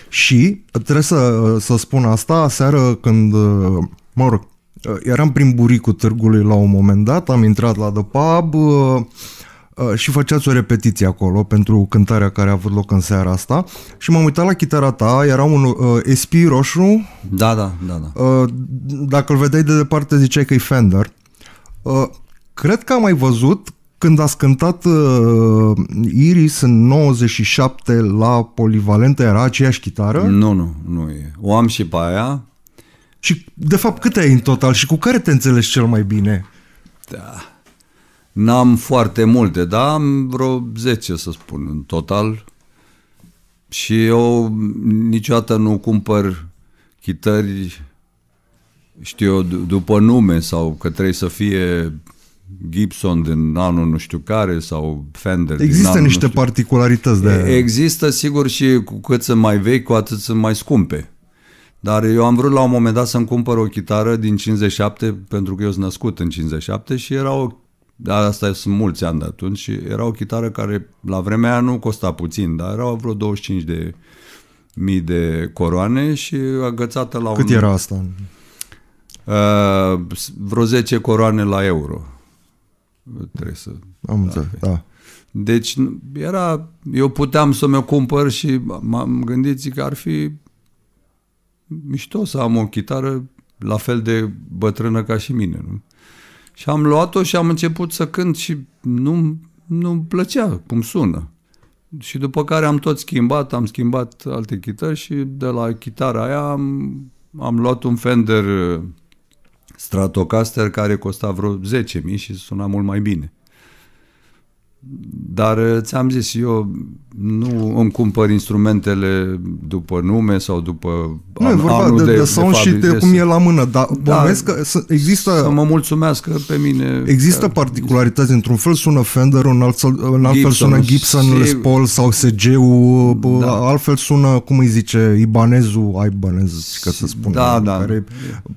Și trebuie să, să spun asta, seară când, uh, mă rog, uh, eram prin buricul târgului la un moment dat, am intrat la The Pub, uh, Uh, și făceați o repetiție acolo pentru cântarea care a avut loc în seara asta și m-am uitat la chitara ta, era un uh, SP roșu. Da, da, da. da. Uh, dacă îl vedeai de departe ziceai că e Fender. Uh, cred că am mai văzut când a cântat uh, Iris în 97 la Polivalentă, era aceeași chitară? Nu, nu, nu e. O am și pe aia. Și, de fapt, câte ai în total și cu care te înțelegi cel mai bine? Da N-am foarte multe, dar am vreo 10 să spun în total. Și eu niciodată nu cumpăr chitări, știu eu, după nume sau că trebuie să fie Gibson din anul nu știu care sau Fender Există din anul niște particularități de Există, sigur, și cu cât sunt mai vechi, cu atât sunt mai scumpe. Dar eu am vrut la un moment dat să-mi cumpăr o chitară din 57, pentru că eu sunt născut în 57 și era o da, asta sunt mulți ani de atunci și era o chitară care la vremea aia nu costa puțin, dar erau vreo 25 de mii de coroane și agățată la Cât un... Cât era asta? Uh, vreo 10 coroane la euro. Trebuie să... Am înțeles, da. da. Deci era... Eu puteam să mi-o cumpăr și m-am gândit că ar fi mișto să am o chitară la fel de bătrână ca și mine, nu? Și am luat-o și am început să cânt și nu, nu plăcea cum sună. Și după care am tot schimbat, am schimbat alte chitări și de la chitara aia am, am luat un Fender uh, Stratocaster care costa vreo 10.000 și suna mult mai bine. Dar uh, ți-am zis, eu nu îmi cumpăr instrumentele după nume sau după nu, an, vorba anul de, de, de sound de și de cum e la mână, dar da, că există... Să mă mulțumească pe mine... Există că, particularități, într-un fel sună Fender, în, alt, în alt Gibson, sună Gibson, Les Paul sau SG-ul, da. altfel sună, cum îi zice, Ibanezul, Ibanez, ca să spun, da, da. care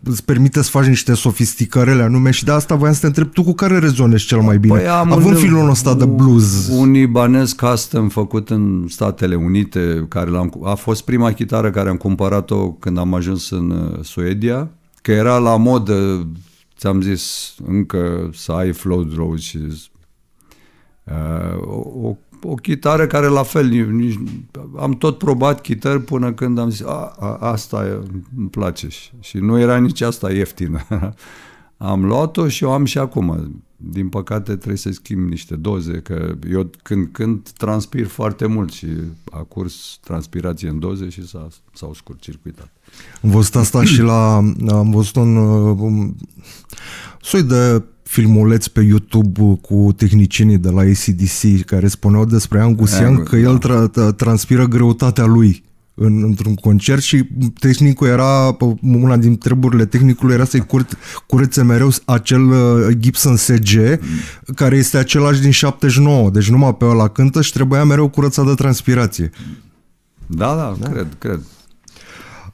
îți permite să faci niște sofisticărele anume și de asta voiam să te întreb tu cu care rezonezi cel mai păi bine, păi având filonul ăsta de blues. Un ibanez custom făcut în Statele Unite, care l-am, a fost prima chitară care am cumpărat-o când am ajuns în uh, Suedia, că era la modă, ți-am zis, încă să ai flow road și uh, o, o, chitară care la fel, nici, am tot probat chitări până când am zis, a, a, asta îmi place și, și nu era nici asta ieftină. am luat-o și o am și acum din păcate trebuie să schimb niște doze, că eu când când transpir foarte mult și a curs transpirație în doze și s-a, s-au scurt-circuitat. Am văzut asta și la... am văzut un, un soi de filmuleț pe YouTube cu tehnicienii de la ACDC care spuneau despre Angus Young că el da. tra- transpiră greutatea lui în, într-un concert și tehnicul era, una din treburile tehnicului era să-i curt, curețe mereu acel uh, Gibson SG, care este același din 79, deci numai pe ăla cântă și trebuia mereu curățat de transpirație. Da, da, da. cred, cred.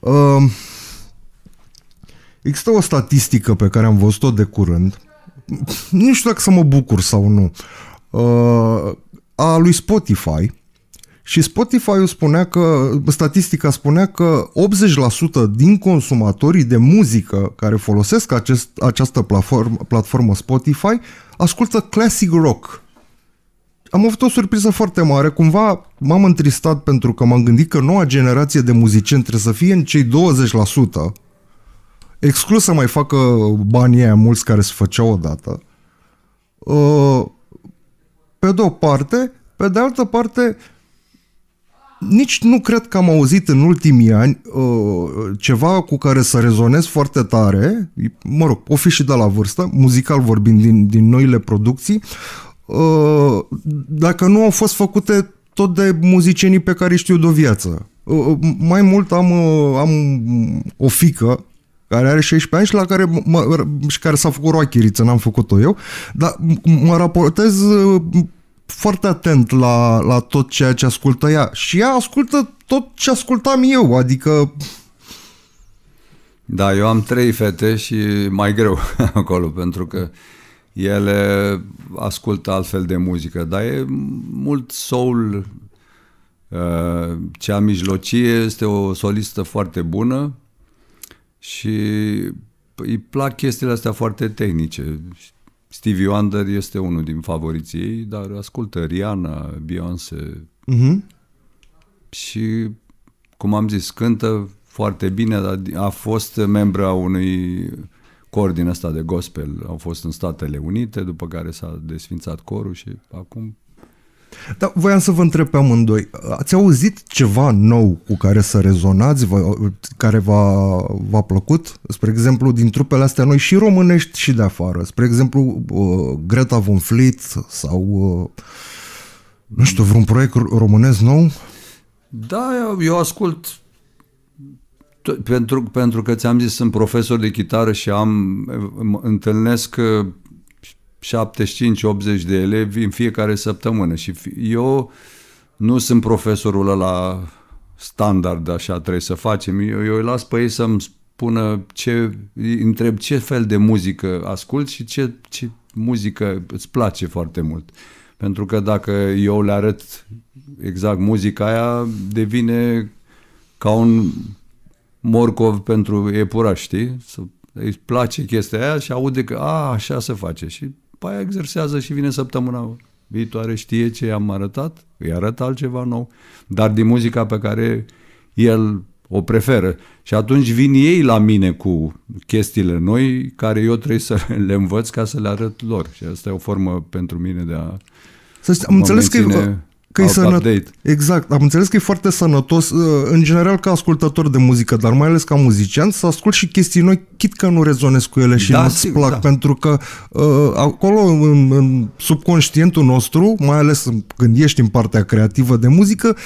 Uh, există o statistică pe care am văzut-o de curând, nu știu dacă să mă bucur sau nu, uh, a lui Spotify, și Spotify-ul spunea că, statistica spunea că 80% din consumatorii de muzică care folosesc acest, această platformă, platformă Spotify ascultă classic rock. Am avut o surpriză foarte mare, cumva m-am întristat pentru că m-am gândit că noua generație de muzicieni trebuie să fie în cei 20%, exclus să mai facă banii aia mulți care se făceau odată. Uh, pe de o parte, pe de altă parte, nici nu cred că am auzit în ultimii ani uh, ceva cu care să rezonez foarte tare, mă rog, o fi și de la vârstă, muzical vorbind din, din noile producții, uh, dacă nu au fost făcute tot de muzicienii pe care știu de o viață. Uh, uh, mai mult am, uh, am o fică care are 16 ani și la care, mă, și care s-a făcut roachiriță, n-am făcut-o eu, dar mă raportez uh, foarte atent la, la tot ceea ce ascultă ea și ea ascultă tot ce ascultam eu, adică... Da, eu am trei fete și mai greu acolo, pentru că ele ascultă altfel de muzică, dar e mult soul. Uh, cea mijlocie este o solistă foarte bună și îi plac chestiile astea foarte tehnice. Stevie Wonder este unul din favoriții ei, dar ascultă Rihanna, Beyoncé. Uh-huh. Și, cum am zis, cântă foarte bine, dar a fost membra unui cor din ăsta de gospel. Au fost în Statele Unite, după care s-a desfințat corul și acum dar voiam să vă întreb pe amândoi, ați auzit ceva nou cu care să rezonați, vă, care v-a, v-a plăcut? Spre exemplu, din trupele astea noi și românești și de afară. Spre exemplu, uh, Greta Von Fleet sau, uh, nu știu, vreun proiect românesc nou? Da, eu ascult pentru, pentru că ți-am zis, sunt profesor de chitară și am întâlnesc uh, 75-80 de elevi în fiecare săptămână și eu nu sunt profesorul ăla standard, așa trebuie să facem. Eu, eu îi las pe ei să-mi spună ce, întreb ce fel de muzică ascult și ce, ce muzică îți place foarte mult. Pentru că dacă eu le arăt exact muzica aia, devine ca un morcov pentru iepuraș, știi? Îi place chestia aia și aude că a, așa se face și după aia exersează și vine săptămâna viitoare, știe ce i-am arătat, îi arăt altceva nou, dar din muzica pe care el o preferă. Și atunci vin ei la mine cu chestiile noi care eu trebuie să le învăț ca să le arăt lor. Și asta e o formă pentru mine de a... Să știu, am înțeles că că e sănătos. Exact, am înțeles că e foarte sănătos, ă, în general ca ascultător de muzică, dar mai ales ca muzician, să ascult și chestii noi, chit că nu rezonez cu ele și da, nu-ți plac, da. pentru că ă, acolo, în, în subconștientul nostru, mai ales când ești în partea creativă de muzică,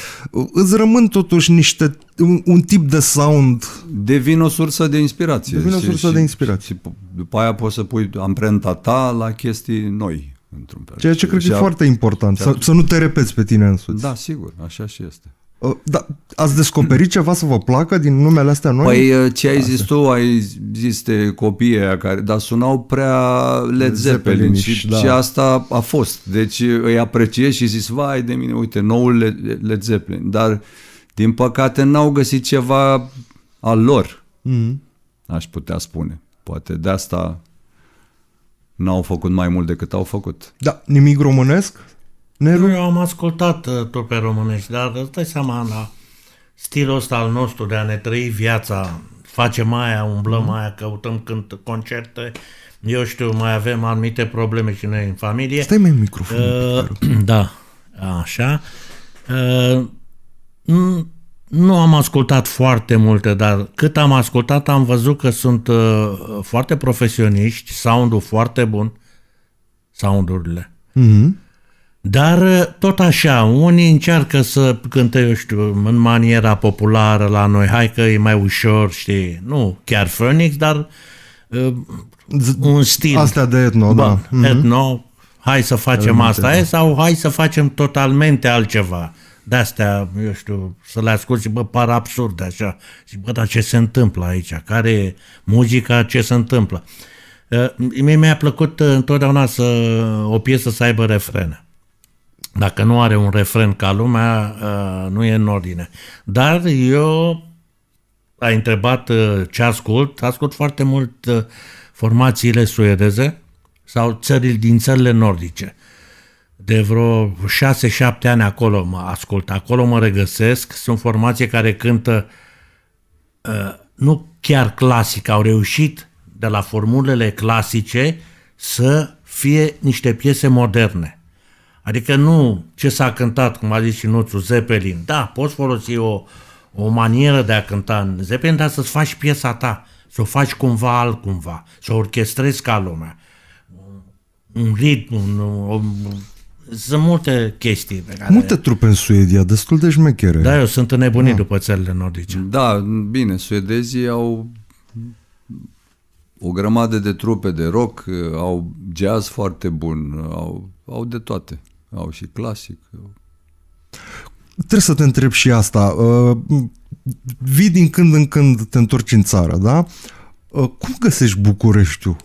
îți rămân totuși niște un, un tip de sound. Devin o sursă de inspirație. Devin o sursă și, de inspirație. și, și după aia poți să pui amprenta ta la chestii noi într-un fel. Ceea ce cred că e foarte important, să, să nu te repeți pe tine însuți. Da, sigur, așa și este. Uh, da, ați descoperit ceva să vă placă din numele astea noi? Păi uh, ce ai zis tu, ai zis de copiii aia care, dar sunau prea Led Zeppelin, Zeppelin și, da. și asta a fost. Deci uh, îi apreciez și zis, vai de mine, uite, noul Led, Led Zeppelin. Dar din păcate n-au găsit ceva al lor, mm-hmm. aș putea spune. Poate de asta n-au făcut mai mult decât au făcut. Da, nimic românesc? Nu, Eu am ascultat uh, tot pe românești, dar îți dai seama, la stilul ăsta al nostru de a ne trăi viața, facem aia, umblăm mm. aia, căutăm când concerte, eu știu, mai avem anumite probleme și noi în familie. Stai mai microfonul. Uh, da, așa. Uh, nu am ascultat foarte multe, dar cât am ascultat am văzut că sunt uh, foarte profesioniști, sound-ul foarte bun, sound-urile. Mm-hmm. Dar uh, tot așa, unii încearcă să cânte, eu știu, în maniera populară la noi, hai că e mai ușor, știi, nu chiar Phoenix, dar uh, un stil. Astea de etno, Bun, da. Mm-hmm. Etno, hai să facem Elemente, asta, da. sau hai să facem totalmente altceva de-astea, eu știu, să le ascult și bă, par absurd așa. Și bă, dar ce se întâmplă aici? Care e muzica? Ce se întâmplă? Uh, mie mi-a plăcut uh, întotdeauna să o piesă să aibă refrene. Dacă nu are un refren ca lumea, uh, nu e în ordine. Dar eu a întrebat ce ascult. Ascult foarte mult formațiile suedeze sau țările din țările nordice. Uh, de vreo 6-7 ani acolo mă ascult, acolo mă regăsesc, sunt formație care cântă uh, nu chiar clasic, au reușit de la formulele clasice să fie niște piese moderne. Adică nu ce s-a cântat, cum a zis și Nuțu, Zeppelin. Da, poți folosi o, o manieră de a cânta în Zeppelin, dar să-ți faci piesa ta, să o faci cumva altcumva, să o orchestrezi ca lumea. Un ritm, un, o sunt multe chestii. Pe care... Multe trupe în Suedia, destul de șmechere. Da, eu sunt înnebunit da. după țările nordice. Da, bine, suedezii au o grămadă de trupe de rock, au jazz foarte bun, au, au de toate. Au și clasic. Trebuie să te întreb și asta. Uh, vii din când în când, te întorci în țară, da? Uh, cum găsești Bucureștiul?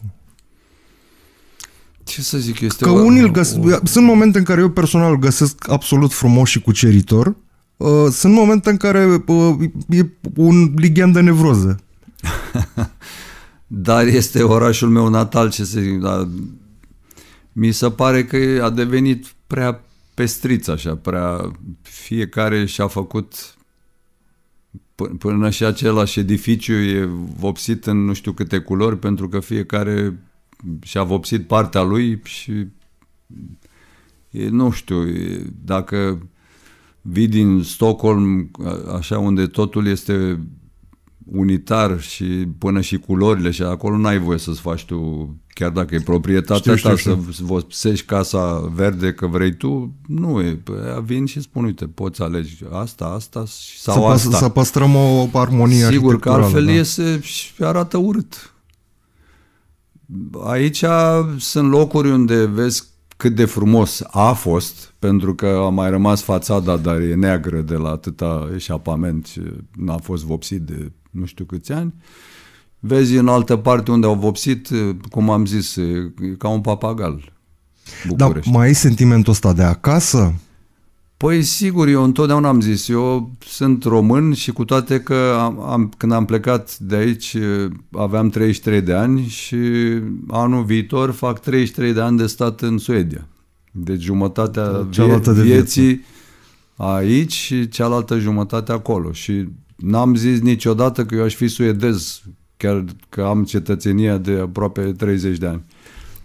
Ce să zic, este Că o, unii îl găs- o... sunt momente în care eu personal găsesc absolut frumos și cuceritor, uh, sunt momente în care uh, e un lighean de nevroză. Dar este orașul meu natal, ce să zic, dar mi se pare că a devenit prea pestriț așa, prea fiecare și-a făcut până și același edificiu e vopsit în nu știu câte culori pentru că fiecare și-a vopsit partea lui și e, nu știu, e, dacă vii din Stockholm, așa unde totul este unitar și până și culorile și acolo n-ai voie să-ți faci tu, chiar dacă e proprietatea știu, ta, știu, știu. să vopsești casa verde că vrei tu, nu e. Păi, vin și spun, uite, poți alegi asta, asta sau să asta. Să păstrăm o armonie Sigur că altfel da. iese și arată urât aici sunt locuri unde vezi cât de frumos a fost, pentru că a mai rămas fațada, dar e neagră de la atâta eșapament și n-a fost vopsit de nu știu câți ani. Vezi în altă parte unde au vopsit, cum am zis, ca un papagal. București. Dar mai ai sentimentul ăsta de acasă? Păi sigur, eu întotdeauna am zis, eu sunt român și cu toate că am, am, când am plecat de aici aveam 33 de ani și anul viitor fac 33 de ani de stat în Suedia. Deci jumătatea vie- da, de vieții viață. Da. aici și cealaltă jumătate acolo. Și n-am zis niciodată că eu aș fi suedez, chiar că am cetățenia de aproape 30 de ani.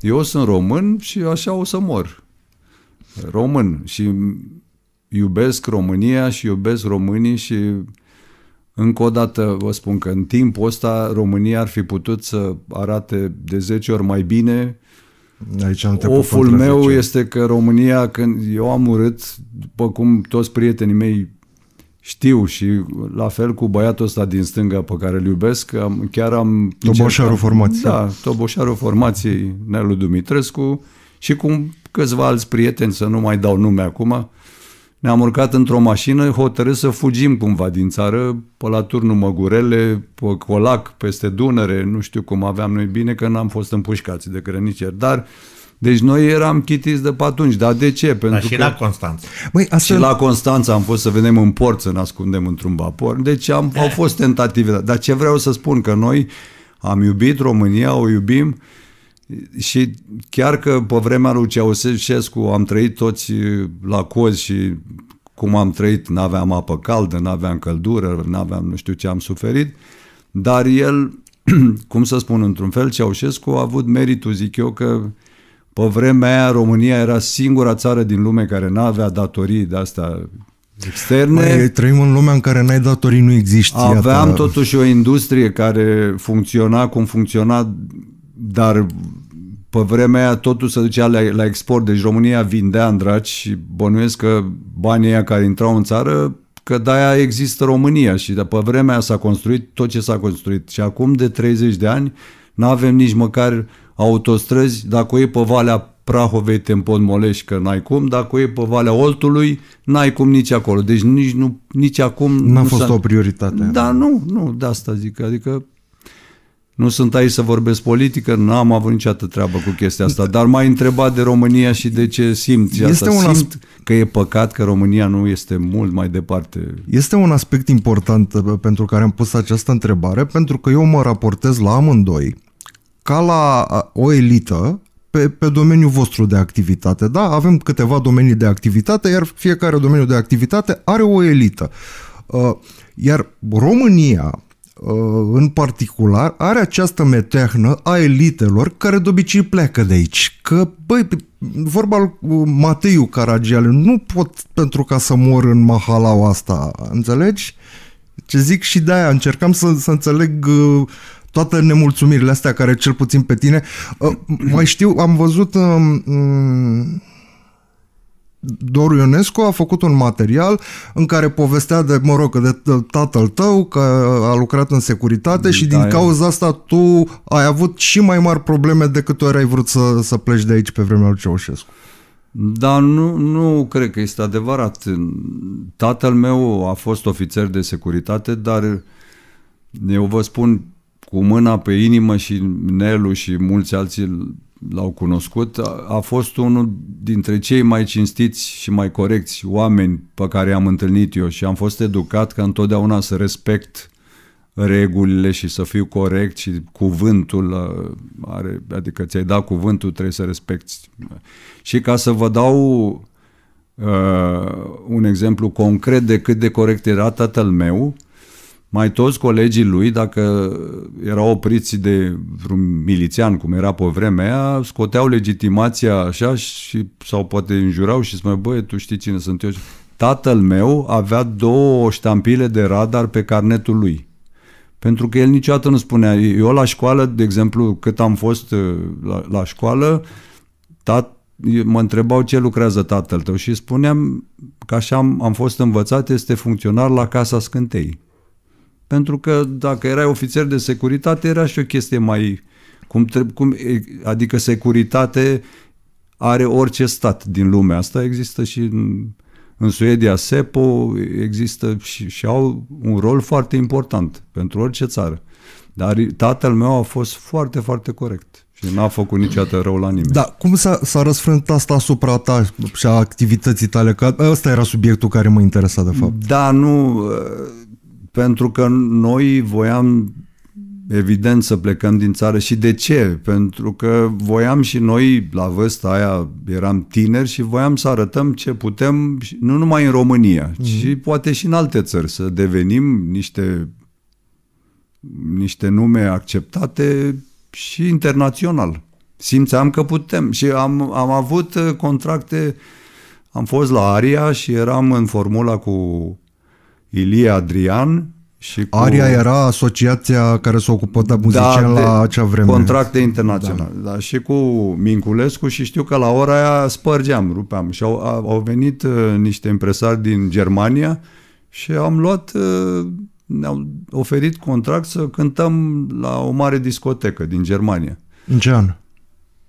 Eu sunt român și așa o să mor. Român. Și iubesc România și iubesc românii și încă o dată vă spun că în timpul ăsta România ar fi putut să arate de 10 ori mai bine. Aici am Oful meu face. este că România, când eu am urât, după cum toți prietenii mei știu și la fel cu băiatul ăsta din stânga pe care îl iubesc, am, chiar am... Toboșarul formației. Da, toboșarul formației Nelu Dumitrescu și cu câțiva alți prieteni, să nu mai dau nume acum, ne-am urcat într-o mașină hotărât să fugim cumva din țară, pe la turnul Măgurele, pe Colac, peste Dunăre, nu știu cum aveam noi bine, că n-am fost împușcați de grăniceri, dar deci noi eram chitiți de pe atunci, dar de ce? Pentru dar și că... la Constanța. Băi, asta... Și la Constanța am fost să venim în port să ne ascundem într-un vapor, deci am, au fost tentative. Dar ce vreau să spun, că noi am iubit România, o iubim, și chiar că pe vremea lui Ceaușescu am trăit toți uh, la cozi și cum am trăit, n-aveam apă caldă, n-aveam căldură, n-aveam nu știu ce am suferit, dar el, cum să spun într-un fel, Ceaușescu a avut meritul, zic eu, că pe vremea aia România era singura țară din lume care n-avea datorii de astea externe. Mai, trăim în lumea în care n-ai datorii, nu există. Aveam iată. totuși o industrie care funcționa cum funcționa dar pe vremea aia totul se ducea la, la export, deci România vindea în draci și bănuiesc că banii aia care intrau în țară, că de-aia există România și de pe vremea aia s-a construit tot ce s-a construit și acum de 30 de ani nu avem nici măcar autostrăzi, dacă e pe Valea Prahovei, te împotmolești că n-ai cum, dacă e pe Valea Oltului, n-ai cum nici acolo. Deci nici, nu, nici acum... N-a nu fost o prioritate. Da, nu, nu, de asta zic, adică nu sunt aici să vorbesc politică, nu am avut niciodată treabă cu chestia asta, dar m-ai întrebat de România și de ce simți este asta. Un Simt aspect... că e păcat că România nu este mult mai departe. Este un aspect important uh, pentru care am pus această întrebare, pentru că eu mă raportez la amândoi ca la uh, o elită pe, pe domeniul vostru de activitate. Da, avem câteva domenii de activitate, iar fiecare domeniu de activitate are o elită. Uh, iar România, Uh, în particular are această meteahnă a elitelor care de obicei pleacă de aici. Că, băi, vorba lui uh, Mateiu Caragiale, nu pot pentru ca să mor în mahalaua asta, înțelegi? Ce zic și de-aia, încercam să, să înțeleg uh, toate nemulțumirile astea care cel puțin pe tine. mai știu, am văzut... um, um Doru Ionescu a făcut un material în care povestea de, mă rog, de tatăl tău că a lucrat în securitate da, și din cauza asta tu ai avut și mai mari probleme decât tu erai vrut să, să pleci de aici pe vremea lui Ceaușescu. Da, nu, nu cred că este adevărat. Tatăl meu a fost ofițer de securitate, dar eu vă spun cu mâna pe inimă și Nelu și mulți alții l-au cunoscut, a, a fost unul dintre cei mai cinstiți și mai corecți oameni pe care am întâlnit eu și am fost educat ca întotdeauna să respect regulile și să fiu corect și cuvântul are, adică ți-ai dat cuvântul, trebuie să respecti. Și ca să vă dau uh, un exemplu concret de cât de corect era tatăl meu, uh, mai toți colegii lui, dacă erau opriți de vreun milițian, cum era pe vremea aia, scoteau legitimația așa și, sau poate înjurau și spuneau, băie, tu știi cine sunt eu? Tatăl meu avea două ștampile de radar pe carnetul lui. Pentru că el niciodată nu spunea, eu la școală, de exemplu, cât am fost uh, la, la școală, tat, mă întrebau ce lucrează tatăl tău și spuneam că așa am, am fost învățat, este funcționar la Casa Scântei. Pentru că dacă erai ofițer de securitate, era și o chestie mai... Cum, trebuie, cum, adică securitate are orice stat din lume. Asta există și în, în Suedia, SEPO, există și, și au un rol foarte important pentru orice țară. Dar tatăl meu a fost foarte, foarte corect. Și n-a făcut niciodată rău la nimeni. Da, cum s-a, s-a răsfrânt asta asupra ta și a activității tale? Că ăsta era subiectul care mă interesa, de fapt. Da, nu... Pentru că noi voiam evident să plecăm din țară și de ce? Pentru că voiam și noi la vârsta aia eram tineri și voiam să arătăm ce putem nu numai în România, mm-hmm. ci poate și în alte țări să devenim niște niște nume acceptate și internațional. Simțeam că putem și am, am avut uh, contracte, am fost la Aria și eram în formula cu Ilie Adrian, și cu... Aria era asociația care se ocupă de muzicieni da, la acea vreme. contracte internaționale. Da. da. Și cu Minculescu și știu că la ora aia spărgeam, rupeam. Și au, au venit uh, niște impresari din Germania și am luat, uh, ne-au oferit contract să cântăm la o mare discotecă din Germania. În ce an?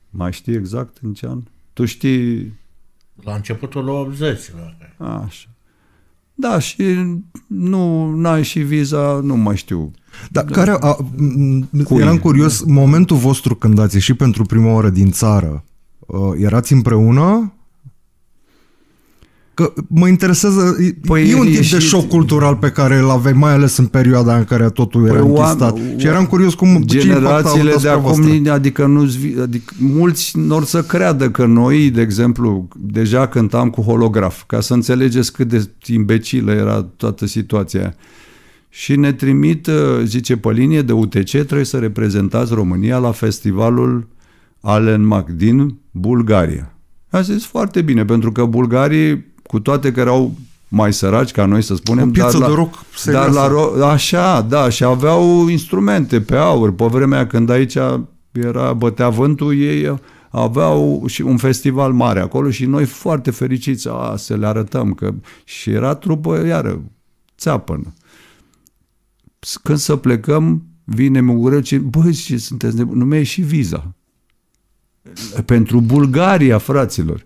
Mai știi exact în ce an? Tu știi... La începutul 80. La... Așa. Da, și nu ai și viza, nu mai știu. Dar da. care a, Cui? eram curios, momentul vostru când ați ieșit pentru prima oară din țară, uh, erați împreună Că mă interesează, păi e un tip de șoc cultural pe care îl avem, mai ales în perioada în care totul păi era păi, închistat. Oam, și eram curios cum generațiile de acum, voastră. adică, nu, adică mulți nor să creadă că noi, de exemplu, deja cântam cu holograf, ca să înțelegeți cât de imbecilă era toată situația. Și ne trimit, uh, zice, pe linie de UTC trebuie să reprezentați România la festivalul Allen Mac din Bulgaria. A zis foarte bine, pentru că bulgarii cu toate că erau mai săraci ca noi să spunem, dar, la, de rock dar la ro- așa, da, și aveau instrumente pe aur, pe vremea când aici era bătea vântul, ei aveau și un festival mare acolo și noi foarte fericiți a, să le arătăm că și era trupă iară țeapănă. Când să plecăm, vine Mugurel și băi, ce sunteți nebuni? Nu mi și viza. Pentru Bulgaria, fraților.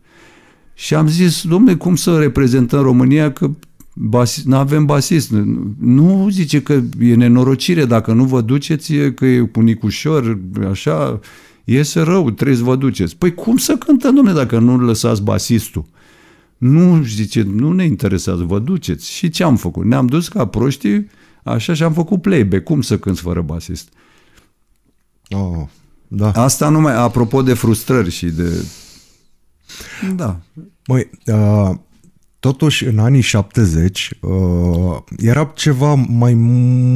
Și am zis, domne, cum să reprezentăm România că bas, nu avem basist. Nu zice că e nenorocire dacă nu vă duceți, că e cu Nicușor, așa, iese rău, trebuie să vă duceți. Păi cum să cântăm, domne, dacă nu lăsați basistul? Nu, zice, nu ne interesează, vă duceți. Și ce am făcut? Ne-am dus ca proștii, așa, și am făcut playback. Cum să cânți fără basist? Oh, da. Asta numai, apropo de frustrări și de da. Măi, uh, Totuși, în anii 70 uh, era ceva mai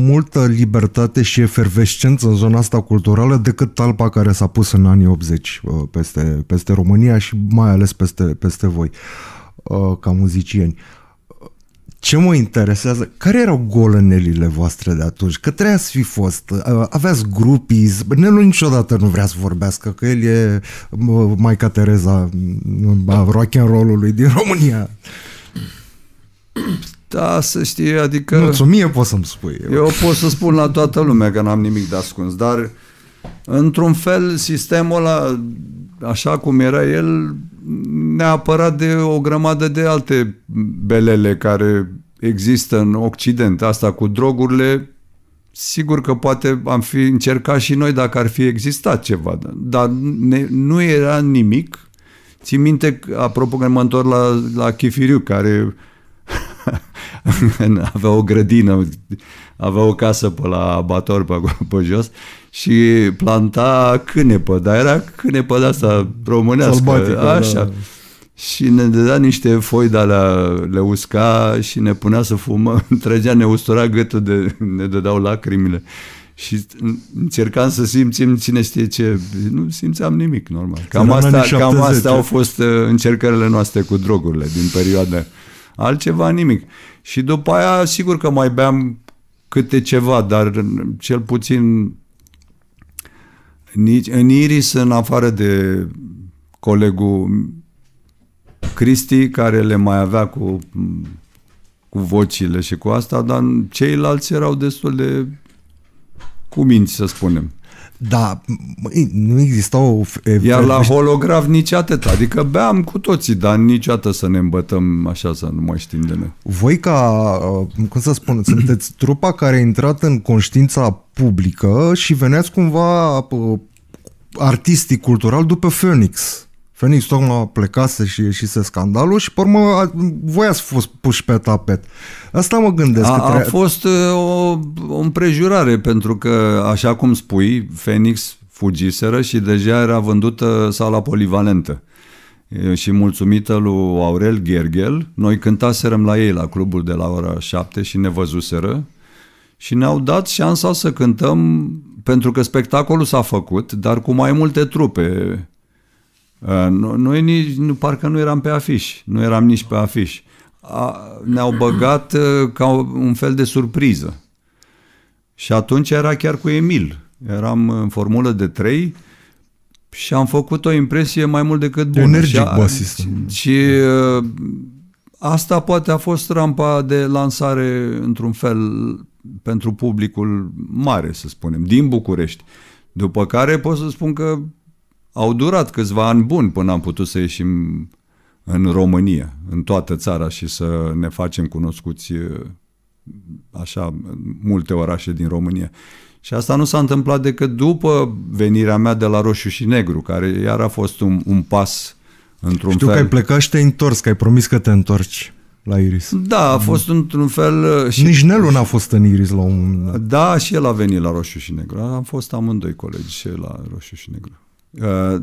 multă libertate și efervescență în zona asta culturală decât talpa care s-a pus în anii 80 uh, peste, peste România și mai ales peste, peste voi, uh, ca muzicieni. Uh, ce mă interesează, care erau golănelile voastre de atunci? Că trebuia să fi fost, uh, aveați grupii, Nelu niciodată nu vrea să vorbească, că el e Maica Tereza a rock and roll-ului din România. Da, să știi, adică... Nu, mie poți să-mi spui. Eu. eu pot să spun la toată lumea că n-am nimic de ascuns, dar într-un fel sistemul ăla așa cum era el, neapărat de o grămadă de alte belele care există în Occident. Asta cu drogurile, sigur că poate am fi încercat și noi dacă ar fi existat ceva, dar ne, nu era nimic. Țin minte, apropo că mă întorc la, la Chifiriu, care avea o grădină avea o casă pe la Bator, pe, acolo, pe jos, și planta cânepă, dar era cânepă de asta românească, Salbatică, da. așa. Da. Și ne dădea niște foi de alea, le usca și ne punea să fumăm, trăgea, ne ustura gâtul, de, ne dădeau lacrimile. Și încercam să simțim cine știe ce. Nu simțeam nimic, normal. Cam asta, cam asta au fost uh, încercările noastre cu drogurile din perioada. Altceva nimic. Și după aia, sigur că mai beam câte ceva, dar cel puțin nici, în Iris, în afară de colegul Cristi, care le mai avea cu, cu vocile și cu asta, dar ceilalți erau destul de cuminți, să spunem. Da, nu exista o... Iar la holograf nici atât, adică beam cu toții, dar nici atât să ne îmbătăm așa, să nu mai știm de noi. Voi ca, uh, cum să spun, sunteți trupa care a intrat în conștiința publică și veneați cumva uh, artistic, cultural după Phoenix. Phoenix tocmai plecase și ieșise scandalul și, pe urmă, voi ați fost puși pe tapet. Asta mă gândesc. A, a a fost uh, o, o împrejurare, pentru că, așa cum spui, Phoenix fugiseră și deja era vândută sala polivalentă. Și mulțumită lui Aurel Gergel. noi cântaserăm la ei la clubul de la ora 7 și ne văzuseră și ne-au dat șansa să cântăm pentru că spectacolul s-a făcut, dar cu mai multe trupe Uh, noi nici, parcă nu eram pe afiș, nu eram nici pe afiș. A, ne-au băgat uh, ca un fel de surpriză. Și atunci era chiar cu Emil. Eram în formulă de trei și am făcut o impresie mai mult decât bună. Energic, și, a, Și, și uh, asta poate a fost rampa de lansare într-un fel pentru publicul mare, să spunem, din București. După care pot să spun că au durat câțiva ani buni până am putut să ieșim în România, în toată țara și să ne facem cunoscuți așa multe orașe din România. Și asta nu s-a întâmplat decât după venirea mea de la Roșu și Negru, care iar a fost un, un pas într-un Știu fel. că ai plecat și te-ai întors, că ai promis că te întorci la Iris. Da, a fost mm. într-un fel... Uh, și... Nici Nelu n-a fost în Iris la un Da, și el a venit la Roșu și Negru. Am fost amândoi colegi și la Roșu și Negru. Uh,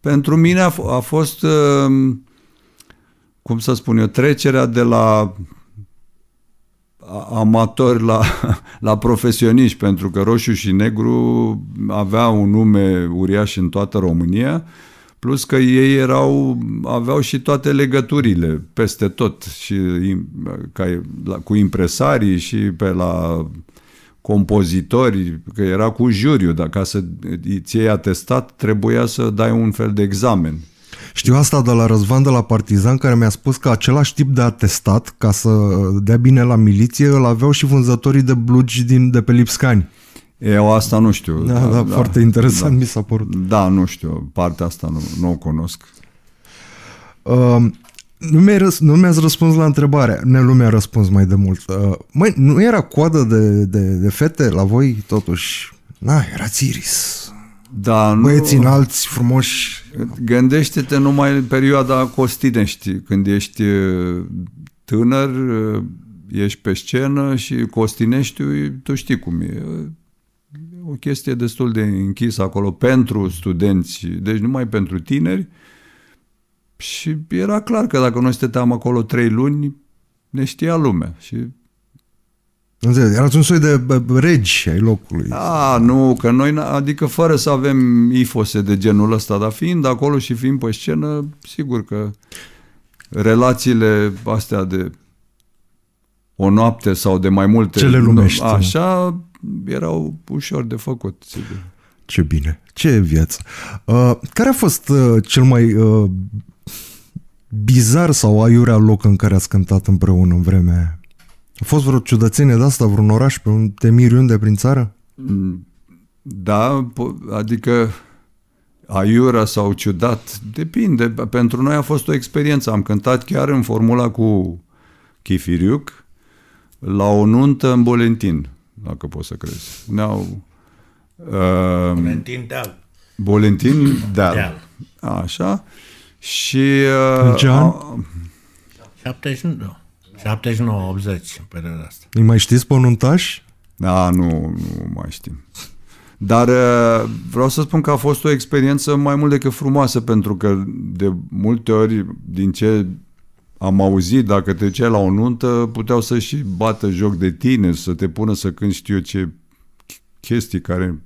pentru mine a, a fost, um, cum să spun eu, trecerea de la amatori la, la profesioniști, pentru că Roșu și Negru avea un nume uriaș în toată România, plus că ei erau, aveau și toate legăturile peste tot, și ca, cu impresarii și pe la compozitori, că era cu juriu, dar ca să ți iei atestat trebuia să dai un fel de examen. Știu asta de la Răzvan de la Partizan care mi-a spus că același tip de atestat ca să dea bine la miliție îl aveau și vânzătorii de blugi din, de pe Lipscani. Eu asta nu știu. Da, da, da, da. foarte da, interesant da, mi s-a părut. Da, nu știu, partea asta nu, nu o cunosc. Uh, nu mi ați răs, nu mi răspuns la întrebare. Ne lumea răspuns mai de mult. Uh, măi, nu era coadă de, de, de fete la voi, totuși? Na, era Iris. Da, nu... Băieți înalți, frumoși. Gândește-te numai în perioada Costinești, când ești uh, tânăr, uh, ești pe scenă și Costinești, tu știi cum e. O chestie destul de închisă acolo pentru studenți, deci numai pentru tineri, și era clar că dacă noi stăteam acolo trei luni, ne știa lumea. Și Înțeles, erați un soi de regi ai locului. Da, nu, că noi, adică fără să avem ifose de genul ăsta, dar fiind acolo și fiind pe scenă, sigur că relațiile astea de o noapte sau de mai multe... Cele lumești. Așa, erau ușor de făcut, sigur. Ce bine, ce viață. Uh, care a fost uh, cel mai uh, bizar sau aiurea loc în care ați cântat împreună în vremea aia? A fost vreo ciudățenie de asta, vreun oraș pe un te unde prin țară? Mm, da, adică aiura sau ciudat, depinde. Pentru noi a fost o experiență. Am cântat chiar în formula cu Chifiriuc la o nuntă în Bolentin, dacă poți să crezi. Ne-au... Uh, Bolentin Deal. Bolentin Deal. Deal. Așa. Și... John? Uh, 79. 79, 80 în perioada asta. Îi mai știți pe un Da, nu, nu mai știm. Dar uh, vreau să spun că a fost o experiență mai mult decât frumoasă, pentru că de multe ori, din ce am auzit, dacă te la o nuntă, puteau să și bată joc de tine, să te pună să cânti știu eu ce chestii care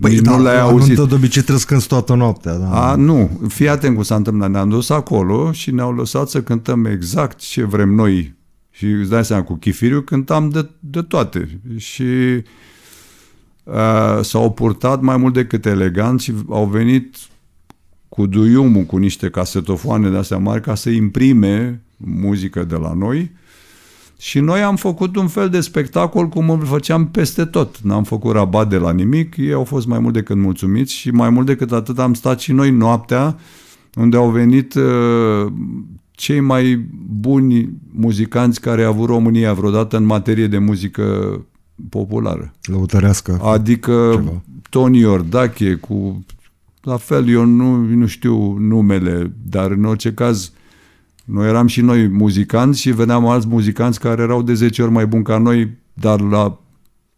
Păi, nu da, le ai auzit. de obicei trăscânți toată noaptea. Da. A, nu, fii atent cum s-a întâmplat. Ne-am dus acolo și ne-au lăsat să cântăm exact ce vrem noi. Și îți dai seama, cu Chifiriu cântam de, de toate. Și uh, s-au purtat mai mult decât elegant și au venit cu duiumul, cu niște casetofoane de astea mari, ca să imprime muzică de la noi și noi am făcut un fel de spectacol cum îl făceam peste tot. N-am făcut rabat de la nimic, ei au fost mai mult decât mulțumiți și mai mult decât atât am stat și noi noaptea unde au venit uh, cei mai buni muzicanți care a avut România vreodată în materie de muzică populară. Lăutărească. Adică ceva. Tony Ordache cu... La fel, eu nu, nu știu numele, dar în orice caz uh, noi eram și noi muzicanți și veneam alți muzicanți care erau de 10 ori mai buni ca noi, dar la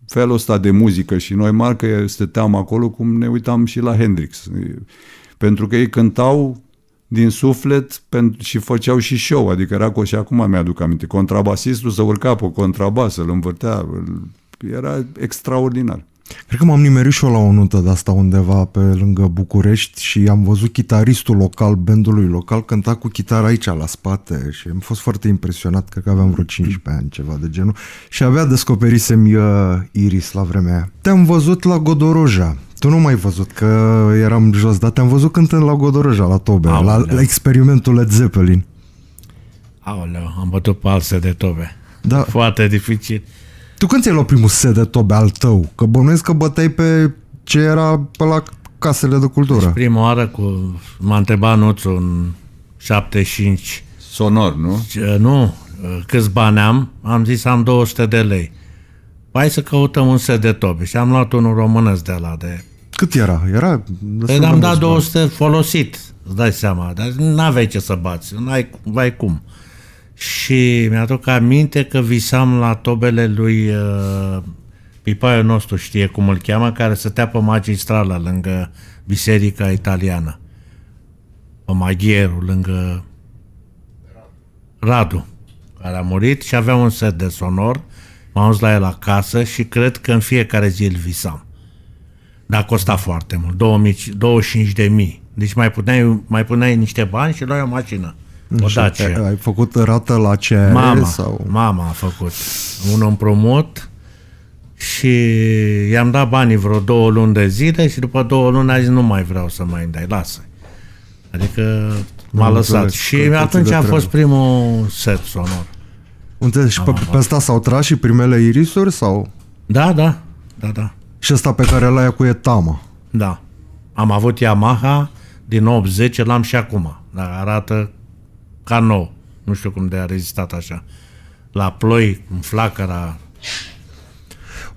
felul ăsta de muzică și noi mari că stăteam acolo cum ne uitam și la Hendrix. Pentru că ei cântau din suflet și făceau și show, adică era și acum mi-aduc aminte, contrabasistul să urca pe contrabas, îl învârtea, era extraordinar. Cred că m-am nimerit și eu la o nuntă de asta undeva pe lângă București și am văzut chitaristul local, bandului local, cânta cu chitară aici la spate și am fost foarte impresionat, cred că aveam vreo 15 ani, ceva de genul. Și abia descoperisem uh, Iris la vremea aia. Te-am văzut la Godoroja. Tu nu m-ai văzut, că eram jos, dar te-am văzut cântând la Godoroja, la Tobe, la, la experimentul Led Zeppelin. Aoleu, am bătut palse de Tobe. Da. Foarte dificil. Tu când ți-ai luat primul tobe al tău? Că bănuiesc că bătei pe ce era pe la casele de cultură. Deci prima oară cu, m-a întrebat Nuțu în 75. Sonor, nu? Ce, nu, câți bani am, am zis am 200 de lei. Hai să căutăm un set de tobe și am luat unul românesc de la de... Cât era? Era... Păi am dat 200 folosit, îți dai seama, dar n-aveai ce să bați, n ai cum și mi-aduc aminte că visam la tobele lui uh, Pipaiul nostru știe cum îl cheamă, care stătea pe magistrala lângă biserica italiană. Pe Maghierul, lângă Radu, care a murit și avea un set de sonor. M-am dus la el acasă și cred că în fiecare zi îl visam. Dar costa foarte mult, 25.000. Deci mai puneai, mai puneai niște bani și luai o mașină. O Dacia. Ai făcut rată la ce? Mama, sau? mama a făcut un împrumut și i-am dat banii vreo două luni de zile și după două luni a zis nu mai vreau să mai îndai, lasă Adică m-a lăsat. Și atunci a fost primul set sonor. Înțeles, și pe, pe asta s-au tras și primele irisuri sau? Da, da, da, da. Și ăsta pe care l-ai cu etama. Da. Am avut Yamaha din 80, l-am și acum, dar arată ca nou. Nu știu cum de a rezistat așa. La ploi, în flacăra.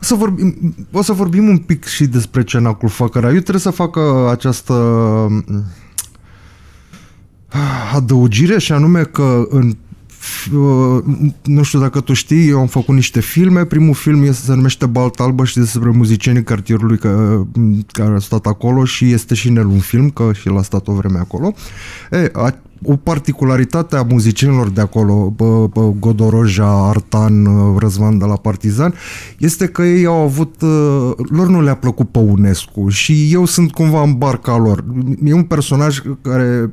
O să, vorbim, o să vorbim un pic și despre cenacul flacăra. Eu trebuie să fac această mm, adăugire și anume că în uh, nu știu dacă tu știi, eu am făcut niște filme. Primul film este, se numește Balt Albă și despre muzicienii cartierului că, mm, care a stat acolo și este și în el un film, că și l-a stat o vreme acolo. E, a, o particularitate a muzicienilor de acolo, Godoroja, Artan, Răzvan de la Partizan, este că ei au avut, ă, lor nu le-a plăcut pe UNESCO și eu sunt cumva în barca lor. E un personaj care,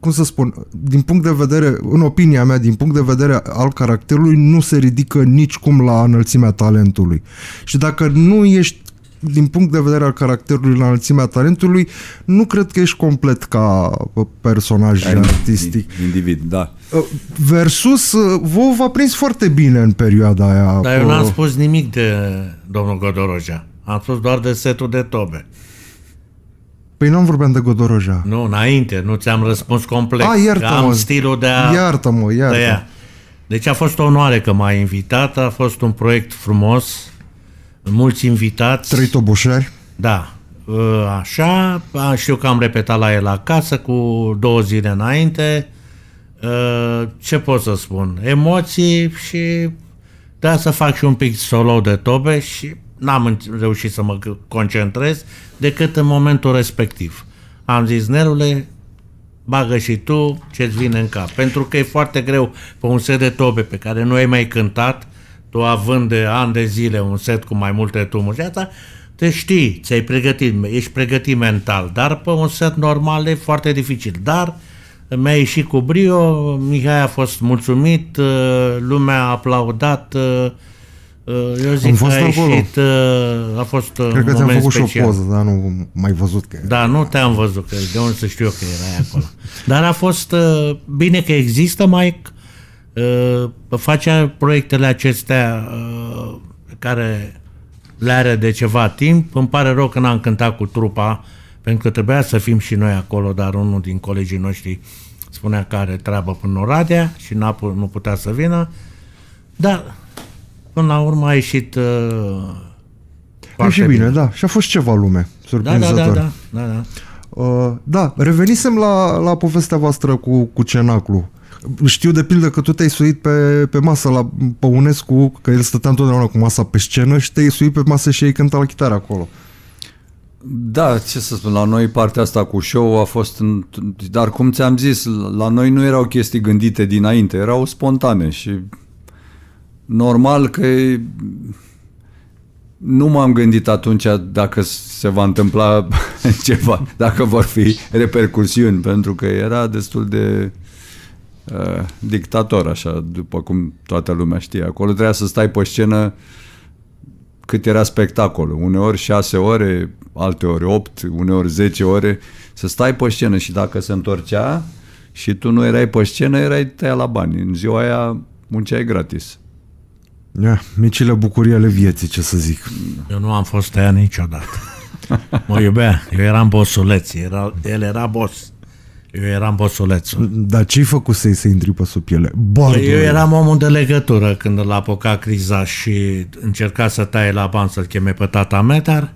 cum să spun, din punct de vedere, în opinia mea, din punct de vedere al caracterului, nu se ridică nici cum la înălțimea talentului. Și dacă nu ești din punct de vedere al caracterului, la înălțimea talentului, nu cred că ești complet ca uh, personaj Ai, artistic. Individ, da. Uh, versus, uh, vă a prins foarte bine în perioada aia. Dar eu n-am spus nimic de domnul Godorogea. Am spus doar de setul de tobe. Păi nu am vorbeam de Godoroja. Nu, înainte, nu ți-am răspuns complet. A, iartă-mă. Am stilul de a... Iartă-mă, iartă. De Deci a fost o onoare că m-ai invitat, a fost un proiect frumos, mulți invitați. Trei toboșari. Da, uh, așa, știu că am repetat la el acasă cu două zile înainte. Uh, ce pot să spun? Emoții și da, să fac și un pic solo de tobe și n-am reușit să mă concentrez decât în momentul respectiv. Am zis, Nerule, bagă și tu ce-ți vine în cap. Pentru că e foarte greu pe un set de tobe pe care nu ai mai cântat tu având de ani de zile un set cu mai multe tumuri și asta, te știi, ți-ai pregătit, ești pregătit mental, dar pe un set normal e foarte dificil. Dar mi-a ieșit cu brio, Mihai a fost mulțumit, uh, lumea a aplaudat, uh, uh, eu zic fost că a acolo. ieșit, a fost Cred că ți-am făcut special. și o poză, dar nu mai văzut că Da, nu te-am văzut, că de unde să știu eu că erai acolo. Dar a fost bine că există, Mike, Uh, face proiectele acestea uh, care le are de ceva timp. Îmi pare rău că n-am cântat cu trupa, pentru că trebuia să fim și noi acolo, dar unul din colegii noștri spunea că are treabă până Oradea și nu putea să vină. Dar până la urmă a ieșit uh, și bine, bine, da. Și a fost ceva lume surprinzător. Da, da, da. da, da, da. Uh, da, revenisem la, la povestea voastră cu, cu Cenaclu. Uh, știu de pildă că tu te-ai suit pe, pe masă la Păunescu, că el stătea întotdeauna cu masa pe scenă și te-ai suit pe masă și ei cânta la chitară acolo. Da, ce să spun, la noi partea asta cu show a fost, în, dar cum ți-am zis, la noi nu erau chestii gândite dinainte, erau spontane și normal că nu m-am gândit atunci dacă se va întâmpla ceva, dacă vor fi repercursiuni, pentru că era destul de Uh, dictator, așa, după cum toată lumea știe. Acolo trebuia să stai pe scenă cât era spectacolul. Uneori 6 ore, alteori 8, uneori 10 ore, să stai pe scenă și dacă se întorcea și tu nu erai pe scenă, erai tăia la bani. În ziua aia munceai gratis. Da, micile bucurii ale vieții, ce să zic. Eu nu am fost tăia niciodată. Mă iubea, eu eram bosuleț, era, el era boss. Eu eram bosulețul. Dar ce-ai făcut să-i să intri pe sub piele? Bardul păi eu eram omul de legătură când l-a apucat criza și încerca să taie la bani să-l cheme pe tata Metar.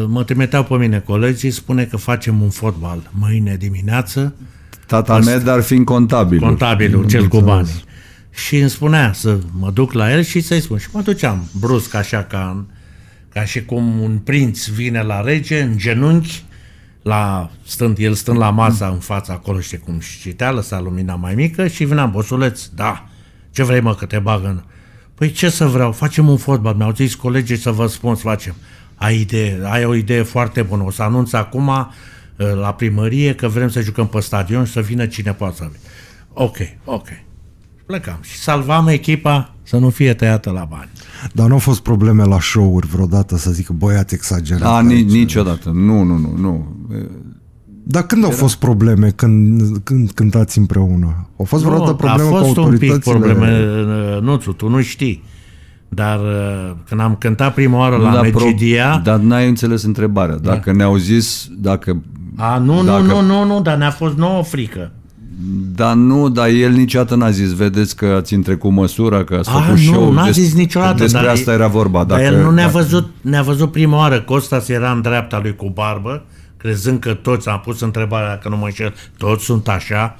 Ă, mă trimiteau pe mine colegii, spune că facem un fotbal mâine dimineață. Tata Asta... Medar fiind contabilul. Contabilul, cel cu bani. Și îmi spunea să mă duc la el și să-i spun. Și mă duceam brusc, așa ca, ca și cum un prinț vine la rege, în genunchi, la, stând, el stând la masa în fața acolo, știi cum, și citea, lăsa lumina mai mică și vine bosuleț, da, ce vrei mă că te bag în... Păi ce să vreau, facem un fotbal, mi-au zis colegii să vă spun să facem. Ai, idee, ai o idee foarte bună, o să anunț acum uh, la primărie că vrem să jucăm pe stadion și să vină cine poate să vină. Ok, ok. Plecam și salvam echipa să nu fie tăiată la bani. Dar nu au fost probleme la show-uri vreodată să zic, băi, ați exagerat. Da, ni- niciodată. Nu, nu, nu, nu. Dar când Era... au fost probleme când, când cântați împreună? Au fost vreodată probleme cu autoritățile? A fost un pic probleme, uh, nu, tu nu știi. Dar uh, când am cântat prima oară la da, Megidia... Pro... Dar n-ai înțeles întrebarea. Dacă da. ne-au zis, dacă... A, nu, dacă... nu, nu, nu, nu, dar ne-a fost nouă frică. Dar nu, dar el niciodată n-a zis, vedeți că ați întrecut măsura, că ați făcut făcut nu, n-a zis niciodată. Despre dar asta era vorba. Dar dacă, el nu ne-a dacă... văzut, ne-a văzut prima oară. Costas era în dreapta lui cu barbă, crezând că toți, am pus întrebarea că nu mă înșel, toți sunt așa,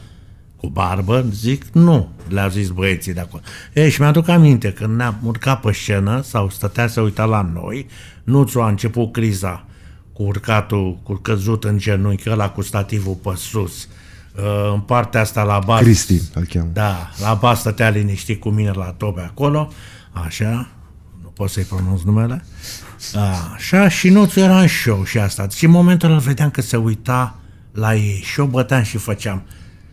cu barbă? Zic, nu, le-a zis băieții de acolo. Ei, și mi-aduc aminte, când ne-am urcat pe scenă sau stătea să uita la noi, Nuțu a început criza cu urcatul, cu căzut în genunchi, ăla cu stativul pe sus în partea asta la bas. Cristi, îl cheamă. Da, la bas stătea liniștit cu mine la tobe acolo, așa, nu pot să-i pronunț numele, așa, și nu era în show și asta. Și în momentul îl vedeam că se uita la ei și eu băteam și făceam.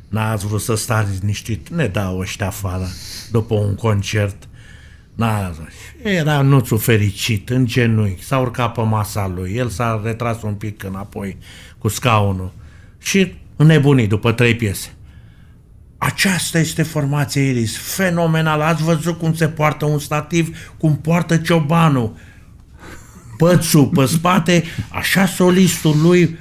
N-ați vrut să stați liniștit, ne dau ăștia afară după un concert. n Era nuțul fericit, în genunchi, s-a urcat pe masa lui, el s-a retras un pic înapoi cu scaunul. Și înnebunit după trei piese. Aceasta este formația Iris, fenomenal. Ați văzut cum se poartă un stativ, cum poartă ciobanul, pățul pe spate, așa solistul lui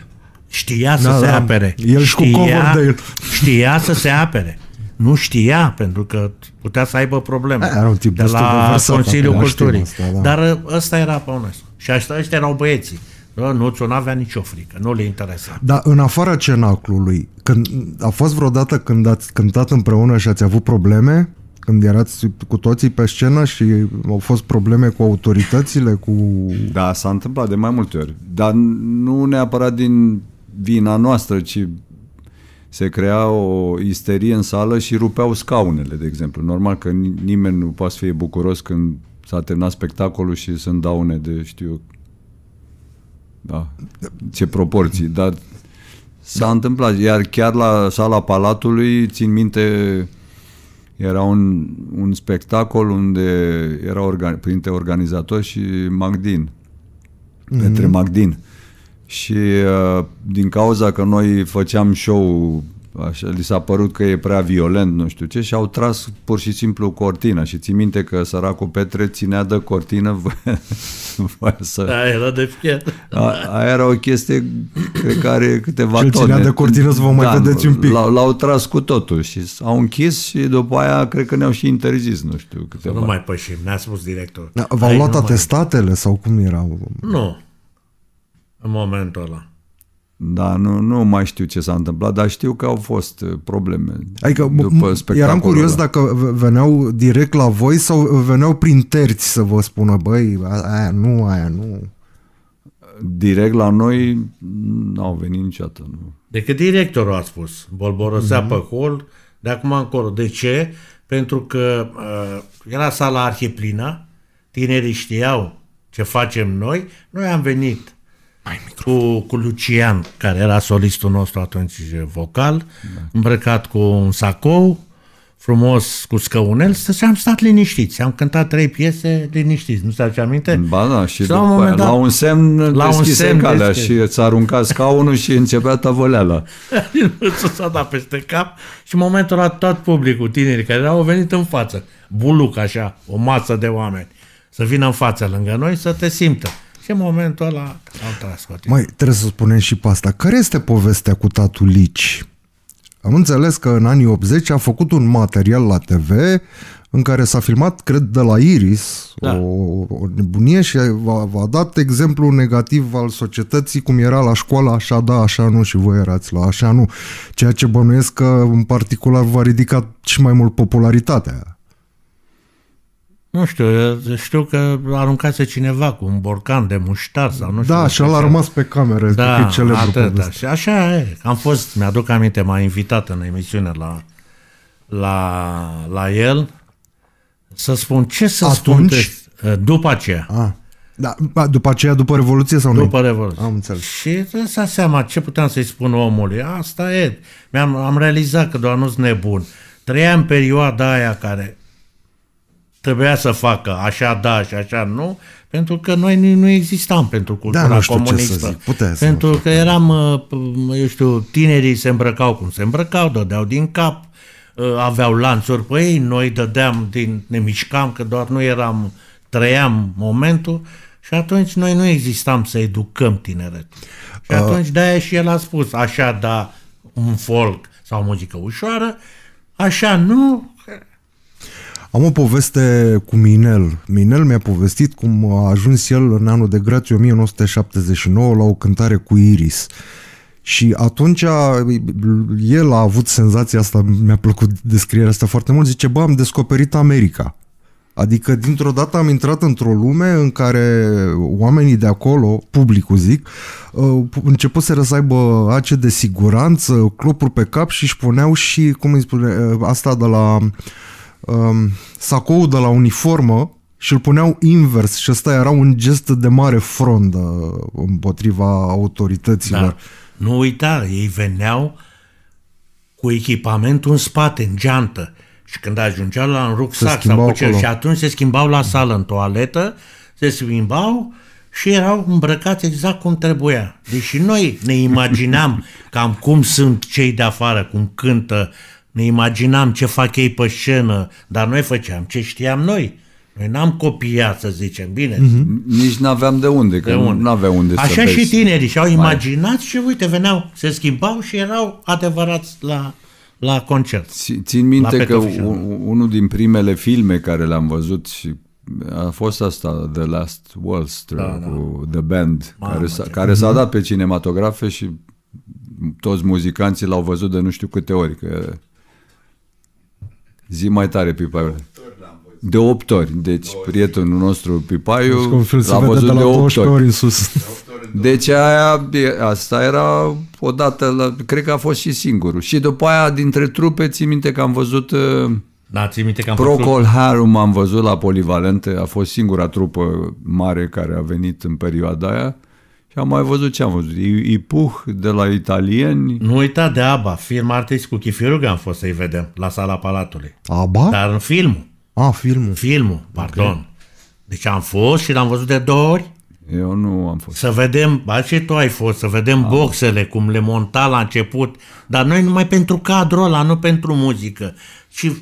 știa să da, se da. apere. El știa, cu de el. Știa să se apere. Nu știa, pentru că putea să aibă probleme. Era un tip de la Consiliul Culturii. Asta, da. Dar ăsta era pe onest. Și ăștia erau băieții. Nu, nu avea nicio frică, nu le interesa. Dar în afara cenaclului, când, a fost vreodată când ați cântat împreună și ați avut probleme? Când erați cu toții pe scenă și au fost probleme cu autoritățile, cu... Da, s-a întâmplat de mai multe ori. Dar nu neapărat din vina noastră, ci se crea o isterie în sală și rupeau scaunele, de exemplu. Normal că nimeni nu poate să fie bucuros când s-a terminat spectacolul și sunt daune de, știu da, ce proporții, dar s-a întâmplat. Iar chiar la sala Palatului, țin minte, era un, un spectacol unde era organ, printre organizator și Magdin, mm-hmm. Petre Magdin. Și uh, din cauza că noi făceam show așa, li s-a părut că e prea violent, nu știu ce, și au tras pur și simplu cortina și ți minte că săracul Petre ținea de cortină să... Aia da, era de fier. A, aia era o chestie pe care câteva Cel tone. ținea de cortină să vă mai da, vedeți un pic. L-au, l-au tras cu totul și au închis și după aia cred că ne-au și interzis, nu știu câteva. nu mai pășim, ne-a spus director. Da, v-au luat atestatele mai... sau cum erau? Nu. În momentul ăla. Da, nu, nu mai știu ce s-a întâmplat, dar știu că au fost uh, probleme adică, după Eram curios ăla. dacă veneau direct la voi sau veneau prin terți să vă spună, băi, aia nu, aia nu. Direct la noi nu, au venit niciodată. Nu. că directorul a spus, bolborosea mm-hmm. pe hol, de acum încolo. De ce? Pentru că uh, era sala arhiplină, tinerii știau ce facem noi, noi am venit cu, cu Lucian, care era solistul nostru atunci vocal, da. îmbrăcat cu un sacou, frumos cu scăunel, am stat liniștiți. Am cântat trei piese liniștiți, nu ți-aduce aminte? Ba da, și la un, dat, la un semn la un semn calea și îți arunca scaunul și începea tăvăleala. s-a dat peste cap și în momentul ăla tot publicul, tinerii care au venit în față, buluc așa, o masă de oameni, să vină în față lângă noi să te simtă. Și în momentul ăla au tras cotiza. Mai trebuie să spunem și pe asta. Care este povestea cu tatul Lici? Am înțeles că în anii 80 a făcut un material la TV în care s-a filmat, cred, de la Iris, da. o, o nebunie și a, a dat exemplu negativ al societății, cum era la școală, așa da, așa nu, și voi erați la așa nu, ceea ce bănuiesc că în particular v-a ridicat și mai mult popularitatea. Nu știu, știu că aruncase cineva cu un borcan de muștar sau nu știu. Da, și a rămas pe cameră, da, atât, da. Și așa e, am fost, mi-aduc aminte, m-a invitat în emisiune la, la, la el să spun ce să Atunci? spun eh, după aceea. A. Ah. Da, după aceea, după Revoluție sau nu? După Revoluție. Am înțeles. Și să seama ce puteam să-i spun omului. Asta e. Mi-am am realizat că doar nu-s nebun. în perioada aia care trebuia să facă așa da și așa nu, pentru că noi nu, nu existam pentru cultura da, nu știu comunistă. Ce să zic. să pentru că eram, uh, eu știu, tinerii se îmbrăcau cum se îmbrăcau, dădeau din cap, uh, aveau lanțuri pe ei, noi dădeam, din, ne mișcam, că doar nu eram, trăiam momentul și atunci noi nu existam să educăm tineretul. Și uh, atunci de-aia și el a spus, așa da, un folk sau muzică ușoară, așa nu, am o poveste cu Minel. Minel mi-a povestit cum a ajuns el în anul de grație 1979 la o cântare cu Iris. Și atunci el a avut senzația asta, mi-a plăcut descrierea asta foarte mult, zice, bă, am descoperit America. Adică dintr-o dată am intrat într-o lume în care oamenii de acolo, publicul zic, uh, început să aibă ace de siguranță, clopuri pe cap și își puneau și, cum îi spune, uh, asta de la uh, um, sacou de la uniformă și îl puneau invers și ăsta era un gest de mare frondă împotriva autorităților. Da. Nu uita, ei veneau cu echipamentul în spate, în geantă. Și când ajungeau la un rucsac sau cu cel, și atunci se schimbau la sală, în toaletă, se schimbau și erau îmbrăcați exact cum trebuia. Deși deci noi ne imaginam cam cum sunt cei de afară, cum cântă, ne imaginam ce fac ei pe scenă, dar noi făceam ce știam noi. Noi n-am copiat, să zicem, bine. Mm-hmm. Nici n-aveam de unde, că de unde. unde Așa să Așa și tinerii și-au imaginat și uite, veneau, se schimbau și erau adevărați la, la concert. Țin minte că unul din primele filme care l-am văzut și a fost asta, The Last Wall Street, da, da. cu The Band, Mamă, care, s-a, care s-a mhm. dat pe cinematografe și toți muzicanții l-au văzut de nu știu câte ori, că Zi mai tare, Pipaiu. De 8 ori. Deci, prietenul nostru, Pipaiu, deci, l-a văzut de 8 ori. ori în sus. Deci aia, asta era odată, la, cred că a fost și singurul. Și după aia, dintre trupe, ții minte că am văzut... Uh, da, ții minte că am Procol văzut... Harum am văzut la Polivalente, a fost singura trupă mare care a venit în perioada aia. Și am mai văzut ce am văzut. Ipuh de la italieni. Nu uita de ABBA, film artist cu Chifiruga am fost să-i vedem la sala Palatului. ABBA? Dar în filmul. Ah, filmul. Filmul, pardon. Okay. Deci am fost și l-am văzut de două ori. Eu nu am fost. Să vedem, ba și tu ai fost, să vedem am. boxele, cum le monta la început, dar noi numai pentru cadrul ăla, nu pentru muzică. Și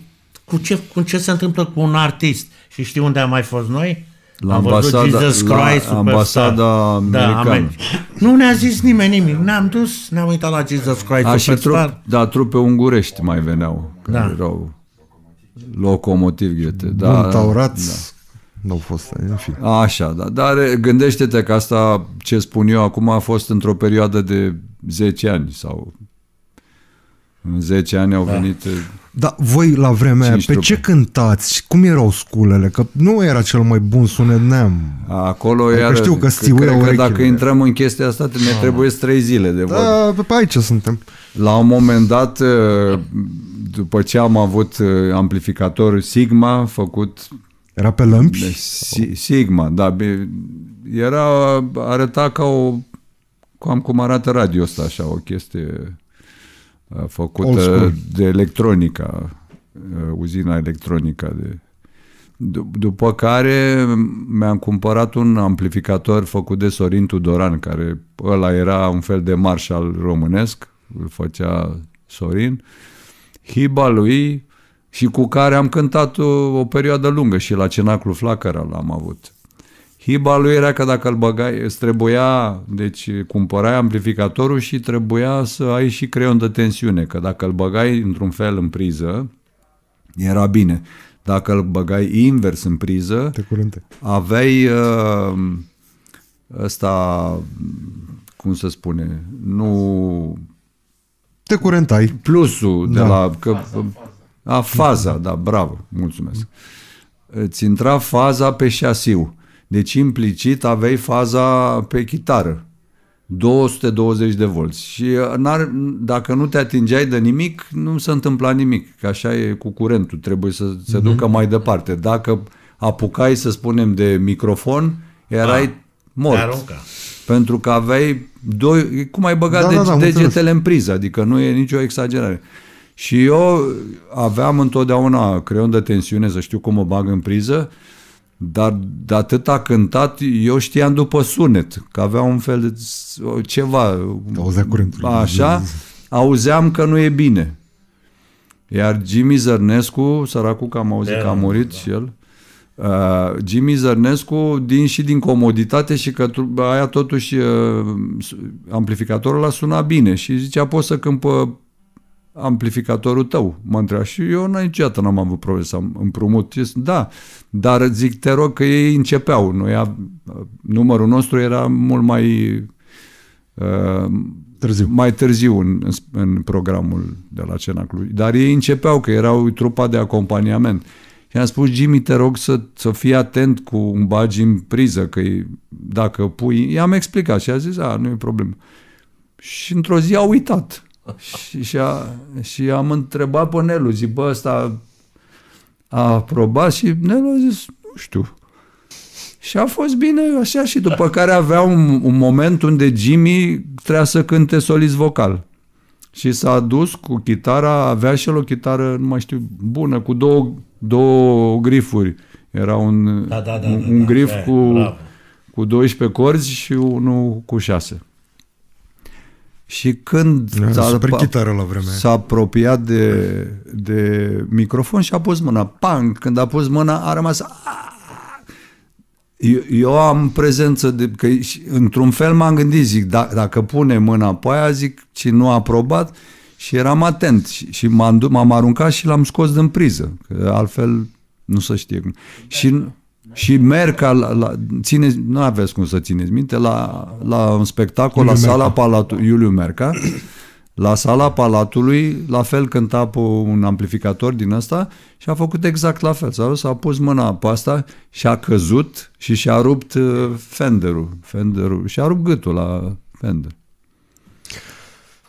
cu ce, cu ce se întâmplă cu un artist. Și știi unde am mai fost noi? La ambasada, Jesus Christ la ambasada da, americană. Da, nu ne-a zis nimeni nimic. Ne-am dus, ne-am uitat la Jesus Christ A, și trup, da, trupe ungurești mai veneau, care da. erau locomotiv, ghete. Da, Bun, Da. Nu au fost, în fi. Așa, da. Dar eh, gândește-te că asta, ce spun eu acum, a fost într-o perioadă de 10 ani sau în 10 ani au da. venit eh, dar voi la vremea aia, pe ce cântați? Cum erau sculele? Că nu era cel mai bun sunet neam. Acolo adică iară, știu că că cred, că dacă intrăm în chestia asta, ne ah. trebuie trei zile de da, vorbă. Da, pe, aici suntem. La un moment dat, uh, după ce am avut uh, amplificator Sigma, făcut... Era pe lămpi? Si, Sigma, da. Era, arăta ca o... Cam cum arată radio asta, așa, o chestie făcută uh, de electronica, uh, uzina electronică de după care mi-am cumpărat un amplificator făcut de Sorin Tudoran, care ăla era un fel de marșal românesc, îl făcea Sorin, hiba lui și cu care am cântat o, o perioadă lungă și la Cenaclu Flacăra l-am avut. Hiba lui era că dacă îl băgai, îți trebuia, deci cumpărai amplificatorul și trebuia să ai și creion de tensiune, că dacă îl băgai într-un fel în priză, era bine. Dacă îl băgai invers în priză, Te curente. aveai uh, ăsta, cum se spune, nu... Te curentai. Plusul da. de la... Că, faza, faza. A, faza, da, bravo, mulțumesc. Îți intra faza pe șasiu. Deci implicit aveai faza pe chitară. 220 de volți. Și uh, n-ar, dacă nu te atingeai de nimic, nu se întâmpla nimic. Că așa e cu curentul, trebuie să se mm-hmm. ducă mai departe. Dacă apucai, să spunem, de microfon, erai A, ah, mort. Arunca. Pentru că aveai doi, cum ai băgat da, de, da, da, degetele în priză, adică nu e nicio exagerare. Și eu aveam întotdeauna creion de tensiune, să știu cum mă bag în priză, dar de atât a cântat, eu știam după sunet, că avea un fel de ceva. Auzea curentul. Așa, auzeam că nu e bine. Iar Jimmy Zărnescu, săracul că am auzit că a da, murit da. și el, Uh, Jimmy Zărnescu din și din comoditate și că aia totuși uh, amplificatorul a sunat bine și zicea poți să cânt pe uh, amplificatorul tău, mă întreba. Și eu niciodată n-am avut probleme să împrumut. Da, dar zic, te rog că ei începeau. Noi, numărul nostru era mult mai uh, târziu. mai târziu în, în programul de la Cenaclui. Dar ei începeau, că erau trupa de acompaniament. Și am spus, Jimmy, te rog să, să fii atent cu un bagi în priză, că dacă pui... I-am explicat și a zis, a, nu e problemă. Și într-o zi a uitat și, și, a, și am întrebat pe Nelu, zic, bă, ăsta a, aprobat și Nelu a zis, nu știu. Și a fost bine așa și după care avea un, un moment unde Jimmy trebuia să cânte solist vocal. Și s-a dus cu chitara, avea și el o chitară, nu mai știu, bună, cu două, două grifuri. Era un, da, da, da, un, un da, da, grif da, cu, cu 12 corzi și unul cu 6. Și când da, s-a, chitară la vremea. s-a apropiat de, de microfon și a pus mâna, pang, când a pus mâna a rămas... Eu, eu am prezență de... Că, într-un fel m-am gândit, zic, da, dacă pune mâna pe aia, zic, și nu a aprobat, și eram atent și, și m-am, m-am aruncat și l-am scos din priză, că altfel nu se știe. Da. Și și merg ca la, la țineți, nu aveți cum să țineți minte, la, la un spectacol Iuliu la sala Merca. Palatului, Iuliu Merca, la sala Palatului, la fel cânta pe un amplificator din ăsta și a făcut exact la fel. S-a, a pus mâna pe asta și a căzut și și-a rupt uh, fenderul, fenderul și-a rupt gâtul la fender.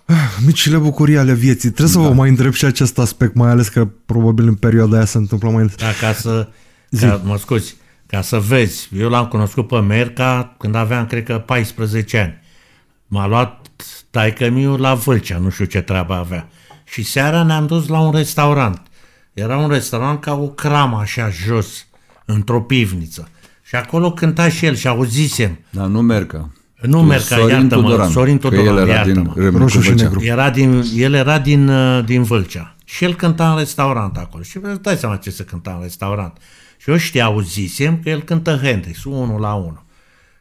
Ah, micile bucurii ale vieții. Trebuie da. să vă da. mai întreb și acest aspect, mai ales că probabil în perioada aia se întâmplă mai... Da, ca să... Zi. Ca, mă scuți, ca să vezi, eu l-am cunoscut pe Merca când aveam, cred că, 14 ani. M-a luat taică la Vâlcea, nu știu ce treabă avea. Și seara ne-am dus la un restaurant. Era un restaurant ca o cramă așa jos, într-o pivniță. Și acolo cânta și el și auzisem. Dar nu merca. Nu merca, iartă-mă, Sorin Tudoran, el era din roșu și negru. Era din, el era din, uh, din Vâlcea. Și el cânta în restaurant acolo. Și dai seama ce se cânta în restaurant. Și eu știau, zisem că el cântă Hendrix, unul la unul.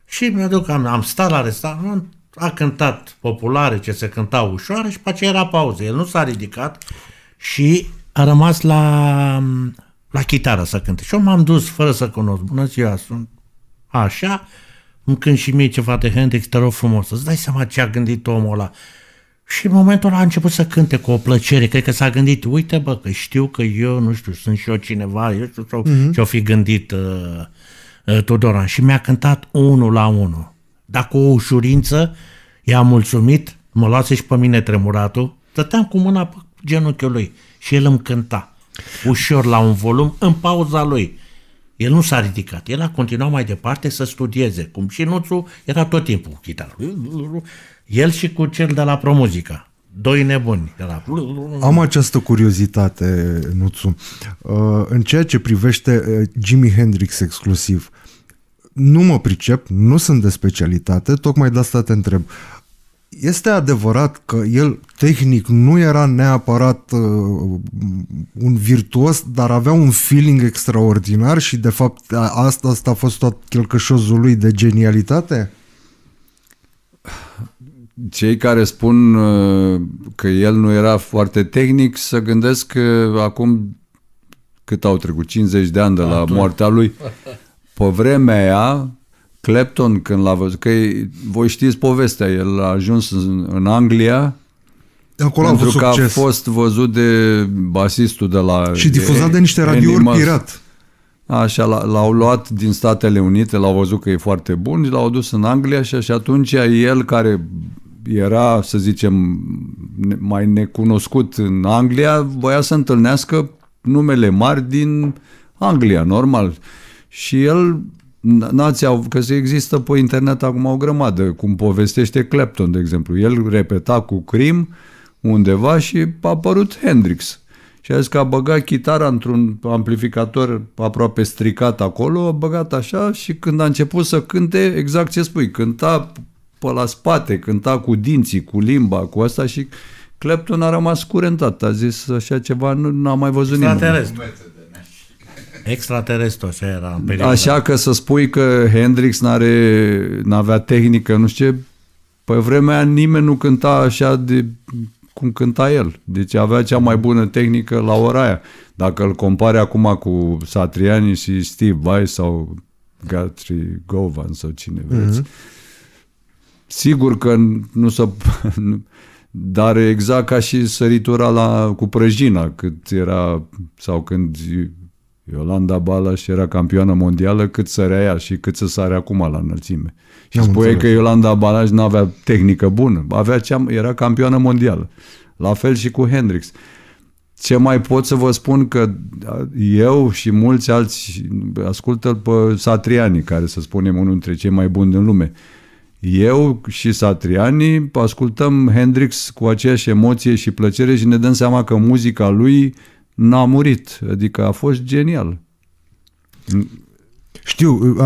Și mi-aduc, am, am stat la restaurant, a cântat populare ce se cânta ușoară și pe aceea era pauză. El nu s-a ridicat și a rămas la, la chitară să cânte. Și eu m-am dus fără să cunosc. Bună ziua, sunt așa, îmi cânt și mie ceva de Hendrix, te rog frumos, să dai seama ce a gândit omul ăla. Și în momentul ăla a început să cânte cu o plăcere. Cred că s-a gândit, uite bă, că știu că eu, nu știu, sunt și eu cineva, eu știu ce-o, mm-hmm. ce-o fi gândit uh, uh, Todoran. Și mi-a cântat unul la unul. Dar cu o ușurință, i-am mulțumit, mă luase și pe mine tremuratul, stăteam cu mâna pe genunchiul lui și el îmi cânta. Ușor, la un volum, în pauza lui. El nu s-a ridicat, el a continuat mai departe să studieze, cum și nuțul era tot timpul cu chitarul el și cu cel de la Promuzica. Doi nebuni. De la... Am această curiozitate, Nuțu. Uh, în ceea ce privește uh, Jimi Hendrix exclusiv, nu mă pricep, nu sunt de specialitate, tocmai de asta te întreb. Este adevărat că el tehnic nu era neapărat uh, un virtuos, dar avea un feeling extraordinar și de fapt asta, asta a fost tot chelcășozul lui de genialitate? cei care spun uh, că el nu era foarte tehnic să gândesc că acum cât au trecut, 50 de ani de la Atunci. moartea lui, pe vremea aia, Clapton când l-a văzut, că voi știți povestea, el a ajuns în, Anglia Acolo pentru a că succes. a fost văzut de basistul de la... Și difuzat de, de niște radiouri Animals. pirat. Așa, l-au luat din Statele Unite, l-au văzut că e foarte bun și l-au dus în Anglia și, și atunci el care era, să zicem, mai necunoscut în Anglia, voia să întâlnească numele mari din Anglia, normal. Și el, nația, că se există pe internet acum o grămadă, cum povestește Clapton, de exemplu. El repeta cu crim undeva și a apărut Hendrix. Și a zis că a băgat chitara într-un amplificator aproape stricat acolo, a băgat așa și când a început să cânte, exact ce spui, cânta pe la spate, cânta cu dinții, cu limba, cu asta și Clapton a rămas curentat, a zis așa ceva, nu, n am mai văzut nimeni. Extraterestru, așa era în perioada. Așa că să spui că Hendrix n-are, n-avea tehnică, nu știu ce, pe vremea nimeni nu cânta așa de cum cânta el. Deci avea cea mai bună tehnică la ora aia. Dacă îl compare acum cu Satriani și Steve Vai sau Guthrie Govan sau cine vreți, mm-hmm. Sigur că nu să, Dar exact ca și săritura la, cu prăjina, cât era, sau când Iolanda Balas era campioană mondială, cât sărea ea și cât să sare acum la înălțime. Și Am spune că Iolanda Balas nu avea tehnică bună, avea cea, era campioană mondială. La fel și cu Hendrix. Ce mai pot să vă spun că eu și mulți alți ascultă pe Satriani, care să spunem unul dintre cei mai buni din lume, eu și Satriani ascultăm Hendrix cu aceeași emoție și plăcere și ne dăm seama că muzica lui n-a murit, adică a fost genial. Știu,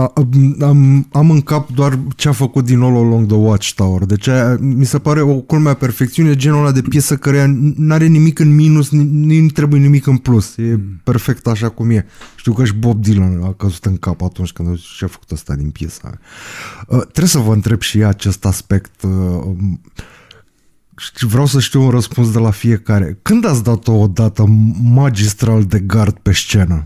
am, am în cap doar ce a făcut din All Along the Watchtower. Deci aia, mi se pare o culmea perfecțiune, genul ăla de piesă care nu are nimic în minus, nu trebuie nimic în plus. E hmm. perfect așa cum e. Știu că și Bob Dylan a căzut în cap atunci când și a făcut asta din piesa. Uh, trebuie să vă întreb și acest aspect. Uh, vreau să știu un răspuns de la fiecare. Când ați dat-o dată magistral de gard pe scenă?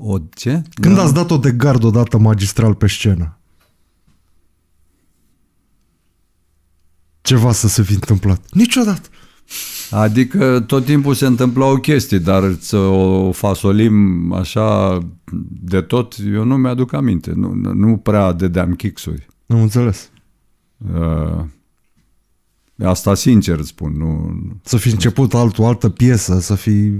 O ce? Când da. ați dat-o de gard odată magistral pe scenă? Ceva să se fi întâmplat. Niciodată. Adică tot timpul se o chestie, dar să o fasolim așa de tot, eu nu mi-aduc aminte. Nu, nu prea dădeam chixuri. Am înțeles. Uh, asta sincer spun. Nu... Să fi început altul, altă piesă, să fi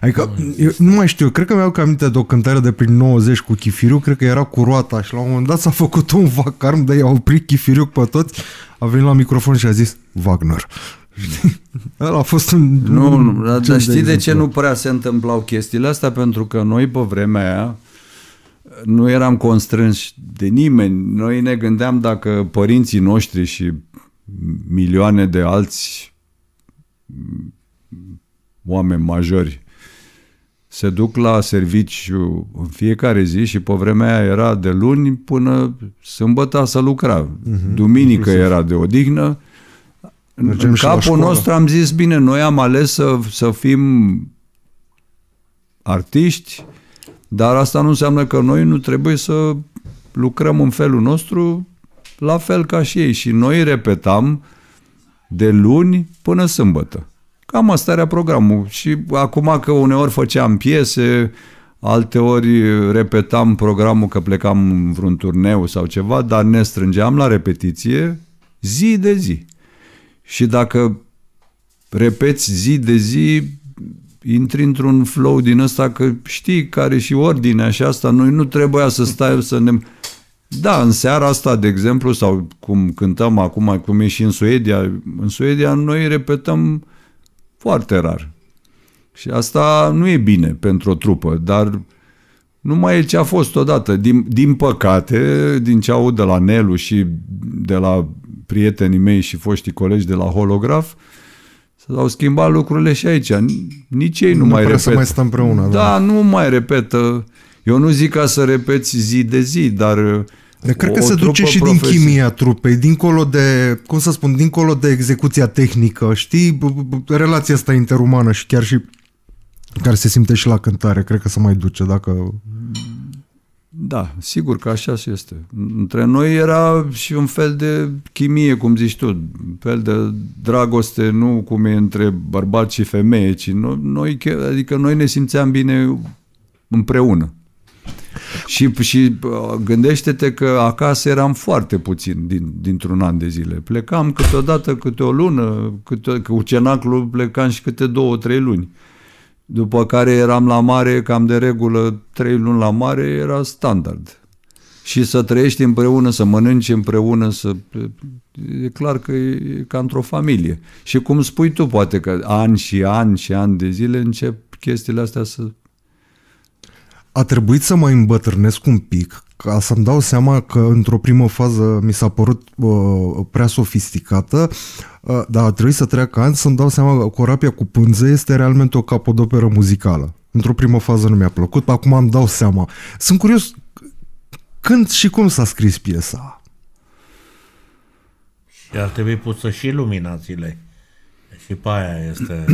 Adică, eu nu mai știu, cred că mi-au cam aminte de o cântare de prin 90 cu Chifiriu, cred că era cu roata și la un moment dat s-a făcut un vacarm de i-a oprit Chifiriu pe toți, a venit la microfon și a zis Wagner. Ăla a fost un... Nu, nu dar știi de, exemplu. de ce nu prea se întâmplau chestiile astea? Pentru că noi pe vremea aia nu eram constrânși de nimeni. Noi ne gândeam dacă părinții noștri și milioane de alți oameni majori se duc la serviciu în fiecare zi și pe vremea aia era de luni până sâmbăta să lucra. Uh-huh. Duminică era de odihnă. Mergem în capul nostru am zis, bine, noi am ales să, să fim artiști, dar asta nu înseamnă că noi nu trebuie să lucrăm în felul nostru la fel ca și ei. Și noi repetam de luni până sâmbătă. Cam asta era programul. Și acum că uneori făceam piese, alteori repetam programul că plecam vreun turneu sau ceva, dar ne strângeam la repetiție zi de zi. Și dacă repeți zi de zi, intri într-un flow din ăsta că știi care și ordinea și asta, noi nu trebuia să stai să ne... Da, în seara asta, de exemplu, sau cum cântăm acum, cum e și în Suedia, în Suedia noi repetăm uh, foarte rar. Și asta nu e bine pentru o trupă, dar nu mai e ce a fost odată. Din, din păcate, din ce aud de la Nelu și de la prietenii mei și foștii colegi de la Holograf, s-au schimbat lucrurile și aici. Nici ei nu, nu mai repetă. să mai stăm împreună. Da, da, nu mai repetă. Eu nu zic ca să repeți zi de zi, dar dar cred că se duce și din chimia trupei, dincolo de, cum să spun, dincolo de execuția tehnică, știi, relația asta interumană și chiar și care se simte și la cântare, cred că se mai duce dacă... Da, sigur că așa și este. Între noi era și un fel de chimie, cum zici tu, un fel de dragoste, nu cum e între bărbați și femeie, ci noi, adică noi ne simțeam bine împreună și, și uh, gândește-te că acasă eram foarte puțin din, dintr-un an de zile. Plecam câteodată, câte o lună, câte, cu cenaclul plecam și câte două, trei luni. După care eram la mare, cam de regulă, trei luni la mare era standard. Și să trăiești împreună, să mănânci împreună, să... e clar că e ca într-o familie. Și cum spui tu, poate că ani și ani și ani de zile încep chestiile astea să a trebuit să mai îmbătrânesc un pic ca să-mi dau seama că într-o primă fază mi s-a părut uh, prea sofisticată, uh, dar a trebuit să treacă ani să-mi dau seama că corapia cu pânză este realmente o capodoperă muzicală. Într-o primă fază nu mi-a plăcut, acum îmi dau seama. Sunt curios când și cum s-a scris piesa. Și ar trebui pusă și luminațiile. Și pe aia este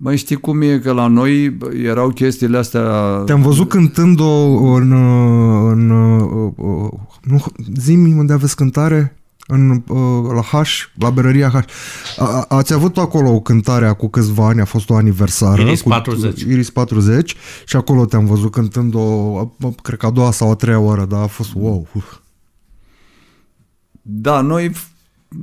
Mai știi cum e că la noi erau chestiile astea... Te-am văzut cântând-o în... în, nu, zi-mi unde aveți cântare? În, la H, la berăria H. A, ați avut acolo o cântare cu câțiva ani, a fost o aniversară. Iris 40. Cu, Iris 40 și acolo te-am văzut cântând-o, cred că a doua sau a treia oară, dar a fost wow. Da, noi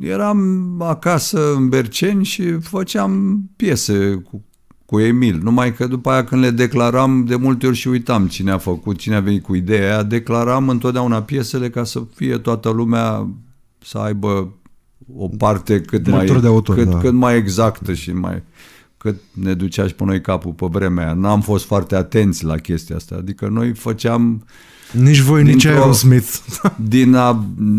eram acasă în Berceni și făceam piese cu, cu Emil, numai că după aia când le declaram, de multe ori și uitam cine a făcut, cine a venit cu ideea aia, declaram întotdeauna piesele ca să fie toată lumea să aibă o parte cât mai, de autor, cât, da. cât mai exactă și mai cât ne ducea și pe noi capul pe vremea aia. N-am fost foarte atenți la chestia asta. Adică noi făceam uh, nici voi, din nici Aerosmith. din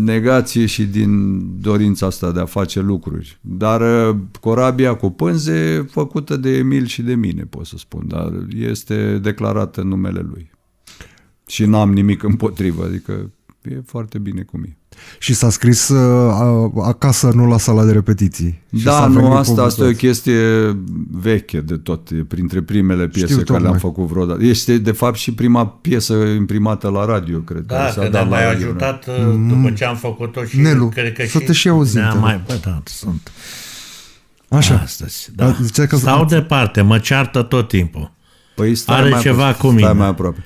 negație și din dorința asta de a face lucruri. Dar uh, corabia cu pânze făcută de Emil și de mine, pot să spun, dar este declarată numele lui. Și n-am nimic împotrivă, adică e foarte bine cum e. Și s-a scris uh, acasă, nu la sala de repetiții. Și da, nu, asta, asta e o chestie veche de tot, printre primele piese Știu care le-am făcut vreodată. Este, de fapt, și prima piesă imprimată la radio, cred. Da, că, că da, m-ai ajutat radio. Uh, după mm. ce am făcut-o și Nelu, cred că să și te și auzim. Da, mai bătat sunt. Așa. Astăzi, da. Că... Stau departe, mă ceartă tot timpul. Păi stai Are mai ceva aproape, cu mine. Stai mai aproape.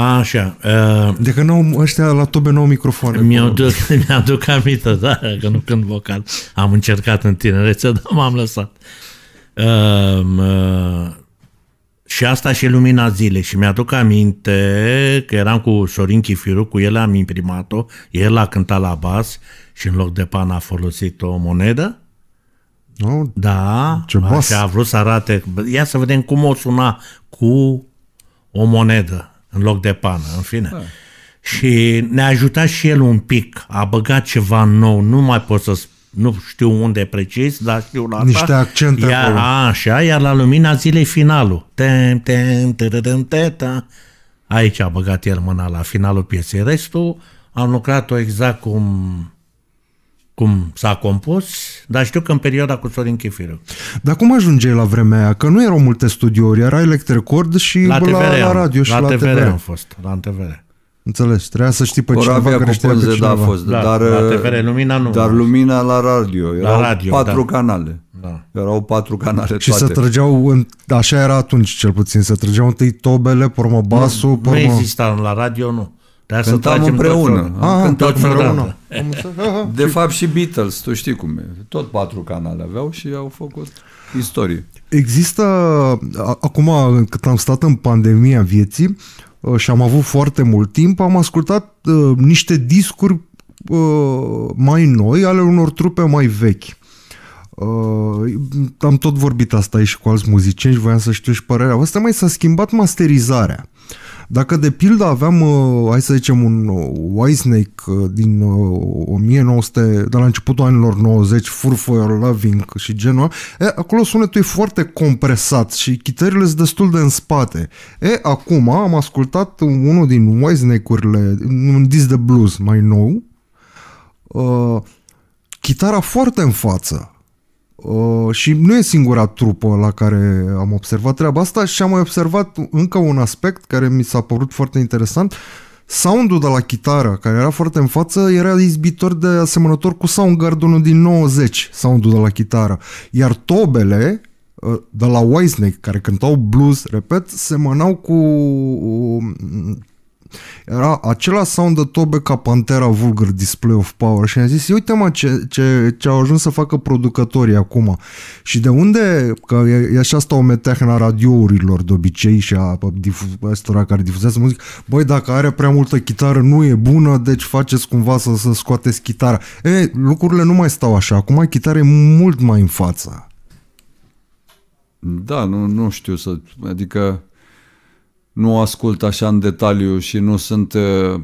Așa. Uh, de că nu, ăștia la tobe nou microfoane. Mi-aduc, mi duc aminte, da, că nu când vocal. Am încercat în tinerețe, dar m-am lăsat. Uh, uh, și asta și lumina zile. Și mi-aduc aminte că eram cu Sorin Chifiru, cu el am imprimat-o, el a cântat la bas și în loc de pan a folosit o monedă. Oh, da, ce așa boss. a vrut să arate. Ia să vedem cum o suna cu o monedă în loc de pană, în fine. Da. Și ne-a ajutat și el un pic, a băgat ceva nou, nu mai pot să nu știu unde precis, dar știu la Niște asta. accente iar, acolo. Așa, iar la lumina zilei finalul. Tem, tem, tem, tem, Aici a băgat el mâna la finalul piesei. Restul am lucrat-o exact cum cum s-a compus, dar știu că în perioada cu Sorin Chifiru. Dar cum ajungeai la vremea aia? Că nu erau multe studiouri, era Elect Record și la, TVR, la, la radio și la, la TVR. TVR am fost, la TVR. Înțeles, trebuia să știi pe Corabia cineva care știa pe cineva. Da, a fost, da, dar, la uh, TVR, Lumina nu. Dar Lumina la radio, erau la radio, da. patru da. canale. Da. Erau patru canale Și toate. se trăgeau, în, așa era atunci cel puțin, se trăgeau întâi tobele, pormă basul, nu, Nu exista la radio, nu. Dar Cântam să împreună. Ah, Cântam tot împreună. De fapt și Beatles, tu știi cum e. Tot patru canale aveau și au făcut istorie. Există, acum cât am stat în pandemia vieții uh, și am avut foarte mult timp, am ascultat uh, niște discuri uh, mai noi ale unor trupe mai vechi. Uh, am tot vorbit asta aici cu alți muzicieni și voiam să știu și părerea Asta mai s-a schimbat masterizarea. Dacă de pildă aveam, uh, hai să zicem, un uh, Whitesnake uh, din 1900, de la începutul anilor 90, Fur for Your Loving și genul, e, acolo sunetul e foarte compresat și chitările sunt destul de în spate. E, acum am ascultat unul din Whitesnake-urile, un disc de blues mai nou, uh, chitara foarte în față Uh, și nu e singura trupă la care am observat treaba asta și am mai observat încă un aspect care mi s-a părut foarte interesant. Soundul de la chitară, care era foarte în față, era izbitor de asemănător cu soundgarden din 90, soundul de la chitară. Iar tobele uh, de la Wisnake, care cântau blues, repet, semănau cu uh, era acela sound de tobe ca Pantera Vulgar Display of Power și am zis, uite mă ce, ce, ce au ajuns să facă producătorii acum. Și de unde, că e, e așa asta o metehnă a radiourilor de obicei și a ăstora care difuzează muzică, băi, dacă are prea multă chitară nu e bună, deci faceți cumva să, să scoateți chitara. E, lucrurile nu mai stau așa, acum chitara e mult mai în față. Da, nu, nu știu să... Adică nu ascult așa în detaliu și nu sunt uh,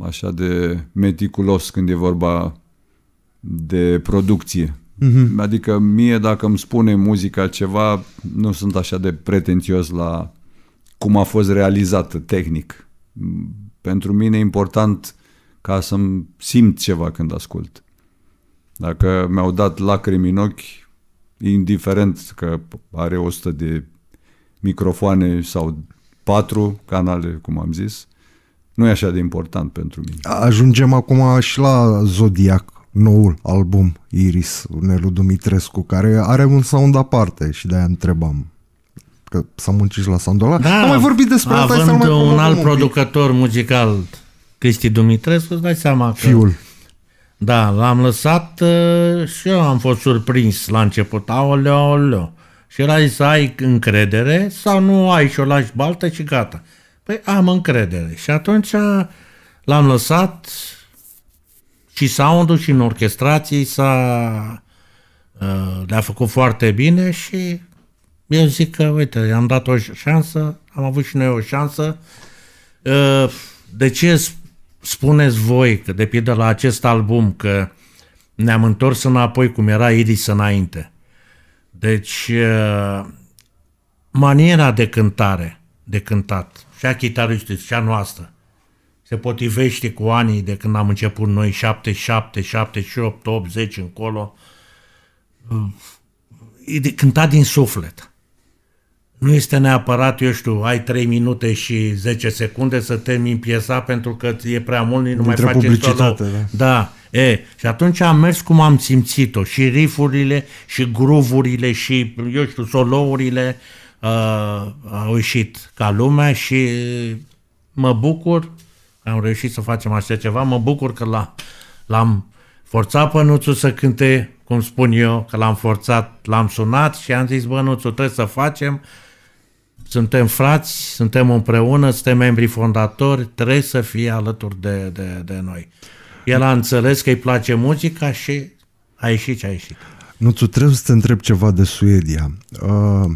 așa de meticulos când e vorba de producție. Mm-hmm. Adică mie dacă îmi spune muzica ceva, nu sunt așa de pretențios la cum a fost realizată tehnic. Pentru mine e important ca să-mi simt ceva când ascult. Dacă mi-au dat lacrimi în ochi, indiferent că are 100 de microfoane sau patru canale, cum am zis, nu e așa de important pentru mine. Ajungem acum și la Zodiac, noul album Iris, Nelu Dumitrescu, care are un sound aparte și de-aia întrebam că s-a muncit la Sandola. Da, am mai vorbit despre asta. Având mai un alt un producător muzical, Cristi Dumitrescu, îți dai seama că... Fiul. Da, l-am lăsat uh, și eu am fost surprins la început. Aoleo, aoleo. Și el a zis, ai încredere sau nu ai și o lași baltă și gata. Păi am încredere. Și atunci l-am lăsat și sound și în orchestrații s-a, uh, le-a făcut foarte bine și eu zic că, uite, i-am dat o șansă, am avut și noi o șansă. Uh, de ce spuneți voi că, de la acest album, că ne-am întors înapoi cum era Iris înainte? Deci, maniera de cântare, de cântat, și a chitaristului, și a noastră, se potrivește cu anii de când am început noi, 7, 7, 7, 8, 8, 10 încolo, e de cântat din suflet nu este neapărat, eu știu, ai 3 minute și 10 secunde să termin piesa pentru că e prea mult, nu mai face publicitate. Da. da. E, și atunci am mers cum am simțit-o, și rifurile, și gruvurile, și, eu știu, solourile uh, au ieșit ca lumea și mă bucur, am reușit să facem așa ceva, mă bucur că l-am, l-am forțat să cânte, cum spun eu, că l-am forțat, l-am sunat și am zis, bă, Nuțu, trebuie să facem, uh, suntem frați, suntem împreună, suntem membri fondatori, trebuie să fie alături de, de, de noi. El a înțeles că îi place muzica și a ieșit ce a ieșit. Nu, tu trebuie să te întreb ceva de Suedia. Uh,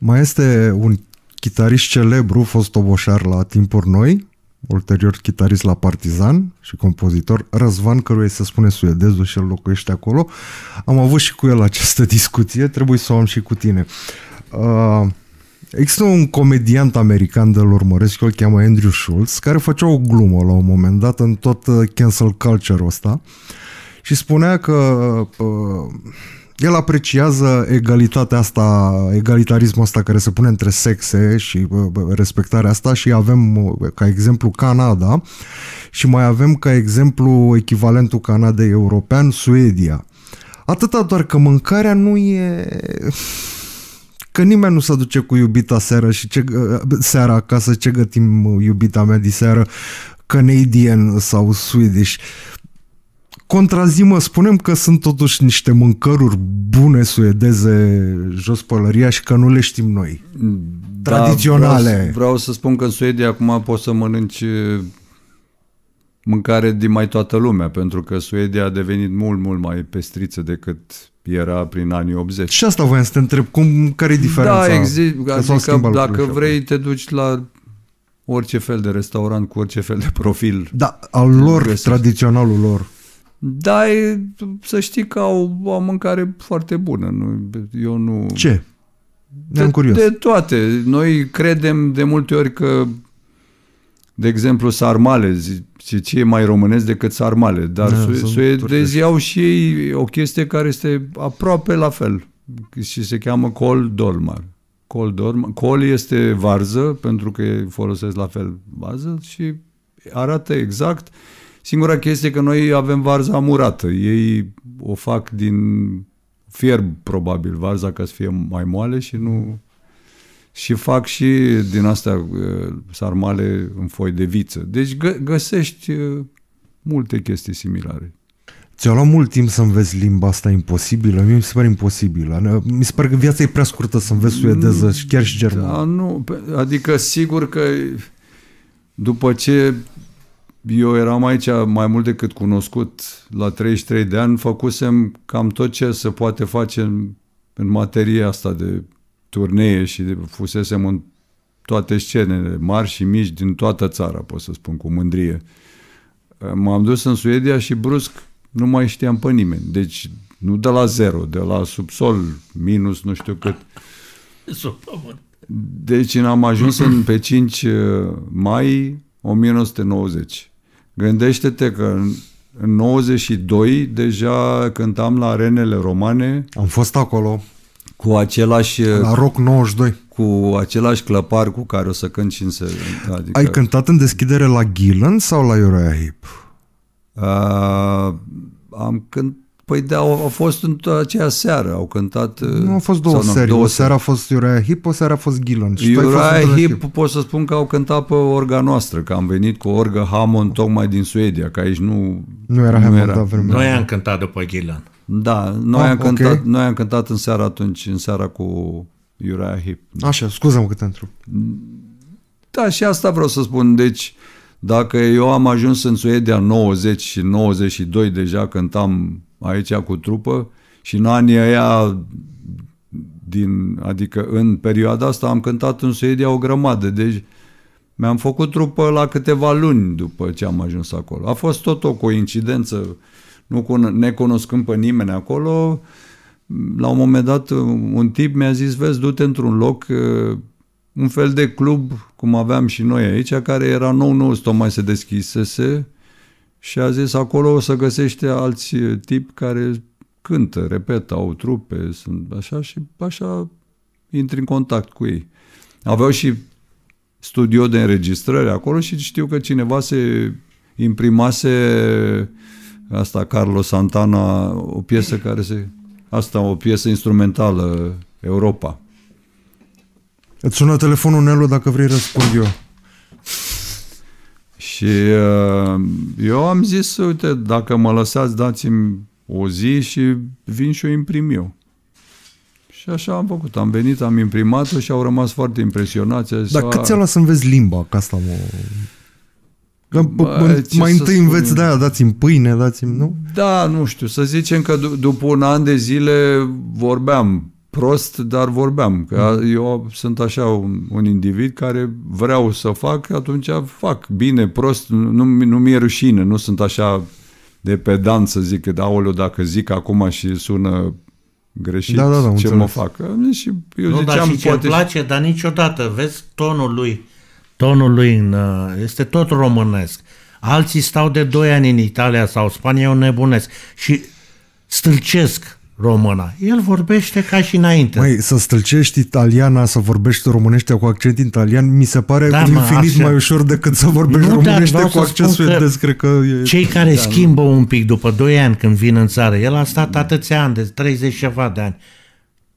mai este un chitarist celebru, fost oboșar la timpuri noi, ulterior chitarist la Partizan și compozitor, Răzvan, căruia se spune suedezul și el locuiește acolo. Am avut și cu el această discuție, trebuie să o am și cu tine. Uh, Există un comediant american de-l urmăresc, îl cheamă Andrew Schultz, care făcea o glumă la un moment dat în tot uh, cancel culture-ul ăsta și spunea că uh, el apreciază egalitatea asta, egalitarismul ăsta care se pune între sexe și uh, uh, respectarea asta și avem ca exemplu Canada și mai avem ca exemplu echivalentul Canadei european, Suedia. Atâta doar că mâncarea nu e... că nimeni nu se duce cu iubita seara și ce, ă, seara acasă ce gătim iubita mea de seară canadian sau swedish. Contrazimă, spunem că sunt totuși niște mâncăruri bune suedeze jos pălăria și că nu le știm noi. Da, Tradiționale. Vreau, vreau să spun că în Suedia acum poți să mănânci mâncare din mai toată lumea, pentru că Suedia a devenit mult, mult mai pestriță decât era prin anii 80. Și asta voiam să te întreb, cum, care e diferența? Da, există, adică dacă vrei te duci la orice fel de restaurant cu orice fel de profil. Da, al lor, găsești. tradiționalul lor. Da, e, să știi că au o mâncare foarte bună. Nu, eu nu... Ce? De, curios. de toate. Noi credem de multe ori că de exemplu, sarmale, ce e mai românesc decât sarmale, dar da, suedezii au și ei o chestie care este aproape la fel și se cheamă col dolmar. Col, dolmar. col este varză, pentru că folosesc la fel varză și arată exact. Singura chestie că noi avem varza murată. Ei o fac din fierb, probabil, varza ca să fie mai moale și nu și fac și din astea uh, sarmale în foi de viță. Deci gă- găsești uh, multe chestii similare. Ți-a luat mult timp să înveți limba asta imposibilă? Mie mi se pare imposibilă. Mi se pare că viața e prea scurtă să înveți suedeză și chiar și germană. Da, nu. Adică sigur că după ce eu eram aici mai mult decât cunoscut, la 33 de ani, făcusem cam tot ce se poate face în, în materia asta de turnee și fusesem în toate scenele, mari și mici, din toată țara, pot să spun cu mândrie. M-am dus în Suedia și brusc nu mai știam pe nimeni. Deci nu de la zero, de la subsol, minus nu știu cât. Sub pământ. Deci am ajuns în, pe 5 uh, mai 1990. Gândește-te că în, în 92 deja cântam la arenele romane. Am fost acolo cu același... La uh, Rock 92. Cu același clăpar cu care o să cânt și în... Se... Adică... Ai cântat în deschidere la Gillen sau la Uriah Heep? Uh, am cânt Păi da, au, au fost în aceea seară, au cântat... Uh, nu, au fost două sau, serii, două o seară a fost Uriah Heep, o seară a fost Gillen. Uriah Heep pot să spun că au cântat pe orga noastră, că am venit cu orga Hammond tocmai din Suedia, că aici nu... Nu era Hammond da, vremea. Noi am cântat după Gillen. Da, noi, ah, am okay. cântat, noi am cântat în seara atunci, în seara cu Iurea Hip. Așa, scuză-mă că te Da, și asta vreau să spun. Deci, dacă eu am ajuns în Suedia 90 și 92 deja cântam aici cu trupă și în anii aia din, adică în perioada asta am cântat în Suedia o grămadă, deci mi-am făcut trupă la câteva luni după ce am ajuns acolo. A fost tot o coincidență nu necunoscând pe nimeni acolo, la un moment dat un tip mi-a zis, vezi, du-te într-un loc, uh, un fel de club, cum aveam și noi aici, care era nou-nou, tocmai se deschisese și a zis, acolo o să găsește alți tipi care cântă, repetă, au trupe, sunt așa și așa intri în contact cu ei. Aveau și studio de înregistrare acolo și știu că cineva se imprimase Asta Carlos Santana, o piesă care se... Asta o piesă instrumentală, Europa. Îți sună telefonul Nelu dacă vrei răspund eu. Și uh, eu am zis, uite, dacă mă lăsați, dați-mi o zi și vin și o imprim eu. Și așa am făcut. Am venit, am imprimat-o și au rămas foarte impresionați. Dar cât ți-a luat să înveți limba? Că asta mă... Bă, mai întâi înveți, da, dați-mi pâine, dați-mi, nu? Da, nu știu, să zicem că d- după un an de zile vorbeam prost, dar vorbeam. Că mm. Eu sunt așa un, un individ care vreau să fac, atunci fac bine, prost, nu, nu mi-e rușine, nu sunt așa de pedant să zic că, da, oleu, dacă zic acum și sună greșit, da, da, da, ce înțeles. mă fac? Și eu nu, ziceam, dar și poate... place, dar niciodată, vezi tonul lui, tonul lui în uh, este tot românesc. Alții stau de 2 ani în Italia sau Spania, eu nebunesc și stâlcesc româna. El vorbește ca și înainte. Mai să stâlcești italiana, să vorbești românește cu accent italian, mi se pare da, infinit mă, mai ușor decât să vorbești nu, românește da, cu accent suedez. Cred că e... Cei care da, schimbă nu. un pic după 2 ani când vin în țară, el a stat atâția ani, de 30 ceva de ani,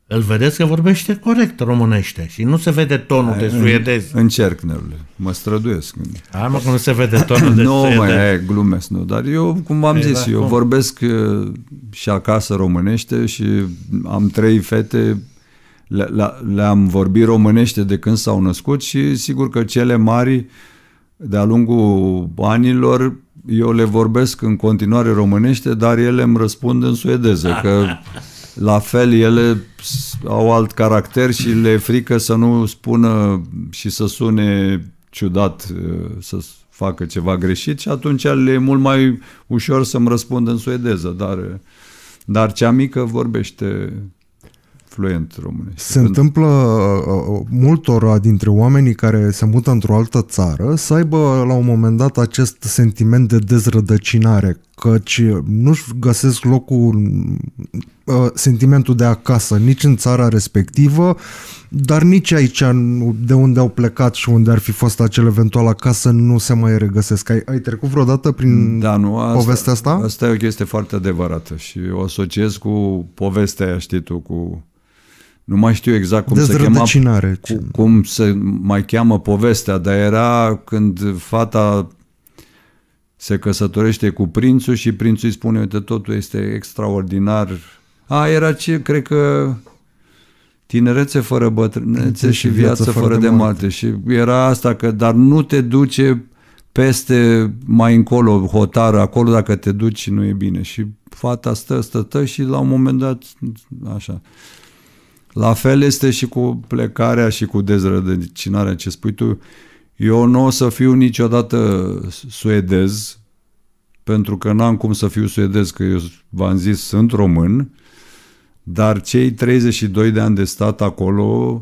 îl vedeți că vorbește corect românește și nu se vede tonul Ai, de suedez. Încerc, nerule, mă străduiesc. Hai mă, că nu se vede tonul de nu, suedez. Nu, mai glumesc, nu, dar eu, cum am păi, zis da, eu cum? vorbesc uh, și acasă românește și am trei fete, le, le-am vorbit românește de când s-au născut și sigur că cele mari, de-a lungul anilor, eu le vorbesc în continuare românește, dar ele îmi răspund în suedeză, că... La fel, ele au alt caracter și le e frică să nu spună și să sune ciudat, să facă ceva greșit și atunci le e mult mai ușor să-mi răspund în suedeză, dar, dar cea mică vorbește fluent românesc. Se Când... întâmplă multora dintre oamenii care se mută într-o altă țară să aibă la un moment dat acest sentiment de dezrădăcinare, căci nu-și găsesc locul Uh, sentimentul de acasă, nici în țara respectivă, dar nici aici de unde au plecat și unde ar fi fost acel eventual acasă nu se mai regăsesc. Ai, ai trecut vreodată prin da, nu, asta, povestea asta? Asta e o chestie foarte adevărată și o asociez cu povestea aia, știi tu, cu nu mai știu exact cum se chema, cu, cum se mai cheamă povestea, dar era când fata se căsătorește cu prințul și prințul îi spune, uite, totul este extraordinar, a, era ce, cred că tinerețe fără bătrânețe și, și viață, viață fără de moarte. Și era asta că, dar nu te duce peste mai încolo, hotar, acolo dacă te duci nu e bine. Și fata stă, stă și la un moment dat, așa. La fel este și cu plecarea și cu dezrădăcinarea ce spui tu. Eu nu o să fiu niciodată suedez, pentru că n-am cum să fiu suedez, că eu v-am zis, sunt român, dar cei 32 de ani de stat acolo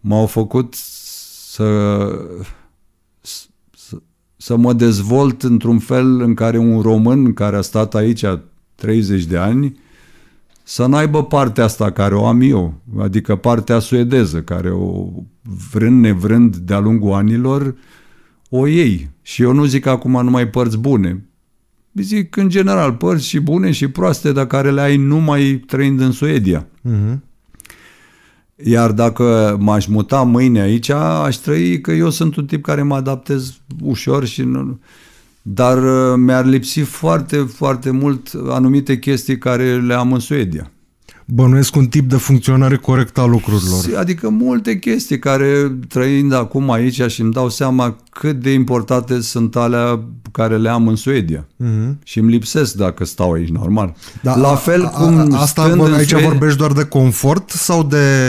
m-au făcut să, să, să mă dezvolt într-un fel în care un român care a stat aici 30 de ani să n-aibă partea asta care o am eu, adică partea suedeză, care o vrând nevrând de-a lungul anilor, o ei Și eu nu zic acum numai părți bune, Zic, în general, părți și bune și proaste, dar care le ai numai trăind în Suedia. Uh-huh. Iar dacă m-aș muta mâine aici, aș trăi că eu sunt un tip care mă adaptez ușor și nu... Dar uh, mi-ar lipsi foarte, foarte mult anumite chestii care le am în Suedia bănuiesc un tip de funcționare corect a lucrurilor. Adică multe chestii care, trăind acum aici și îmi dau seama cât de importante sunt alea care le am în Suedia. Mm-hmm. Și îmi lipsesc dacă stau aici, normal. Da, La fel cum a, a, asta bă, aici Suedia, vorbești doar de confort sau de...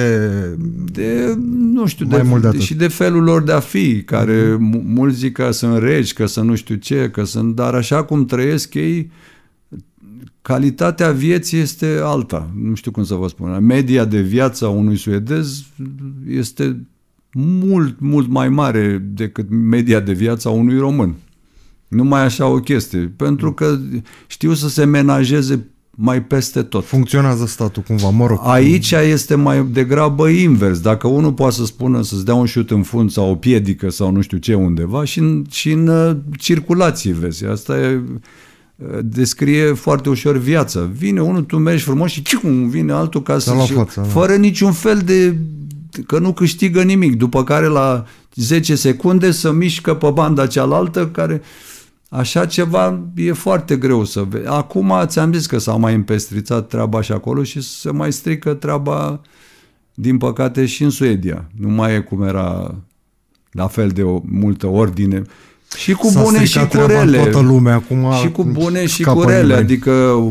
de nu știu, mai de, mult de atât. și de felul lor de a fi, care mm-hmm. mulți zic că sunt regi, că sunt nu știu ce, că sunt... Dar așa cum trăiesc ei, calitatea vieții este alta. Nu știu cum să vă spun. Media de viață a unui suedez este mult, mult mai mare decât media de viață a unui român. Nu mai așa o chestie. Pentru că știu să se menajeze mai peste tot. Funcționează statul cumva, mă rog. Aici este mai degrabă invers. Dacă unul poate să spună să-ți dea un șut în fund sau o piedică sau nu știu ce undeva și în, și în uh, circulație vezi. Asta e descrie foarte ușor viața. Vine unul, tu mergi frumos și cum vine altul ca să... Și, față, da. fără niciun fel de... că nu câștigă nimic. După care la 10 secunde să mișcă pe banda cealaltă care... Așa ceva e foarte greu să vezi. Acum ți-am zis că s-a mai împestrițat treaba și acolo și se mai strică treaba, din păcate, și în Suedia. Nu mai e cum era la fel de o, multă ordine și cu bune și cu rele. Toată lumea, acum și cu bune și cu rele. Nimeni. Adică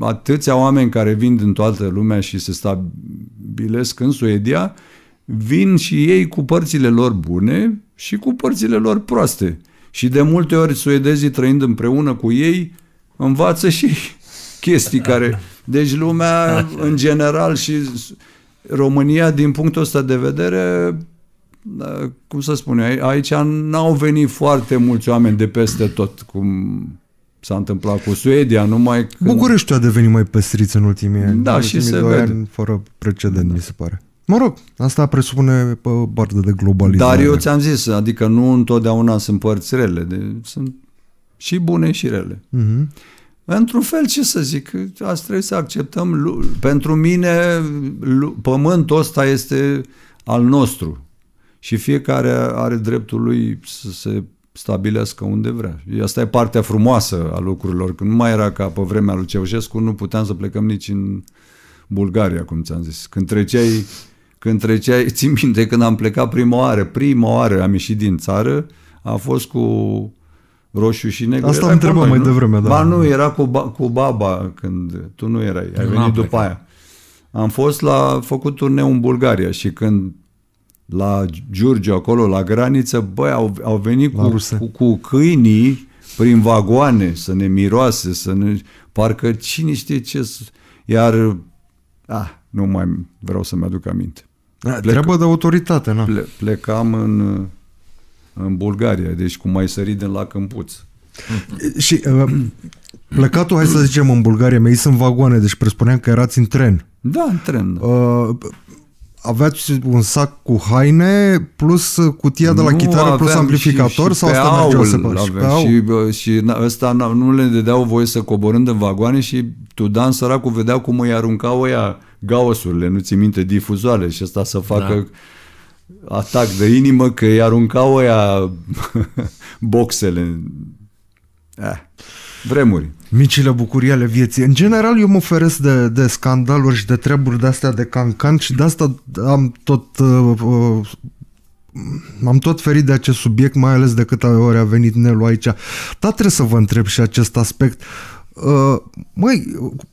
atâția oameni care vin din toată lumea și se stabilesc în Suedia, vin și ei cu părțile lor bune și cu părțile lor proaste. Și de multe ori suedezii trăind împreună cu ei învață și chestii care... Deci lumea, în general, și România, din punctul ăsta de vedere, da, cum să spun eu, aici n-au venit foarte mulți oameni de peste tot, cum s-a întâmplat cu Suedia, numai că... Bucureștiul a devenit mai pestrit în ultimii ani. Da, în și se vede. Ani, fără precedent, da. mi se pare. Mă rog, asta presupune partea de globalizare. Dar eu ți-am zis, adică nu întotdeauna sunt părți rele, de, sunt și bune și rele. Mm-hmm. Într-un fel, ce să zic, asta trebuie să acceptăm. Pentru mine, pământul ăsta este al nostru și fiecare are dreptul lui să se stabilească unde vrea. Asta e partea frumoasă a lucrurilor, când nu mai era ca pe vremea lui Ceaușescu, nu puteam să plecăm nici în Bulgaria, cum ți-am zis. Când treceai, când treceai, țin minte, când am plecat prima oară, prima oară am ieșit din țară, a fost cu roșu și negru. Asta am întrebat mai devreme, da. Ba nu, era cu, ba, cu baba când tu nu erai, ai venit după aia. Am fost la, făcut turneu în Bulgaria și când la Giurgiu, acolo, la graniță, băi, au, au venit cu, cu, cu câinii prin vagoane să ne miroase, să ne... Parcă cine știe ce... Iar... Ah, nu mai vreau să-mi aduc aminte. A, da, Plec... Treabă de autoritate, na. Ple, plecam în, în Bulgaria, deci cum mai sărit de la Câmpuț. Și uh, plecatul, hai să zicem, în Bulgaria, mei sunt vagoane, deci presupuneam că erați în tren. Da, în tren. Da. Uh, aveați un sac cu haine plus cutia nu de la chitară plus amplificator și, și sau asta aul, mergeau separat? Și, pe și, și ăsta nu le dădeau voie să coborând în vagoane și Tudan săracul vedea cum îi aruncau ăia gaosurile, nu ți minte, difuzoare și asta să da. facă da atac de inimă că îi aruncau ăia boxele. Eh, vremuri micile bucurii ale vieții. În general, eu mă feresc de, de scandaluri și de treburi de-astea de cancan și de-asta am tot... Uh, uh, am tot ferit de acest subiect, mai ales de câte ori a venit Nelu aici. Dar trebuie să vă întreb și acest aspect. Uh, măi,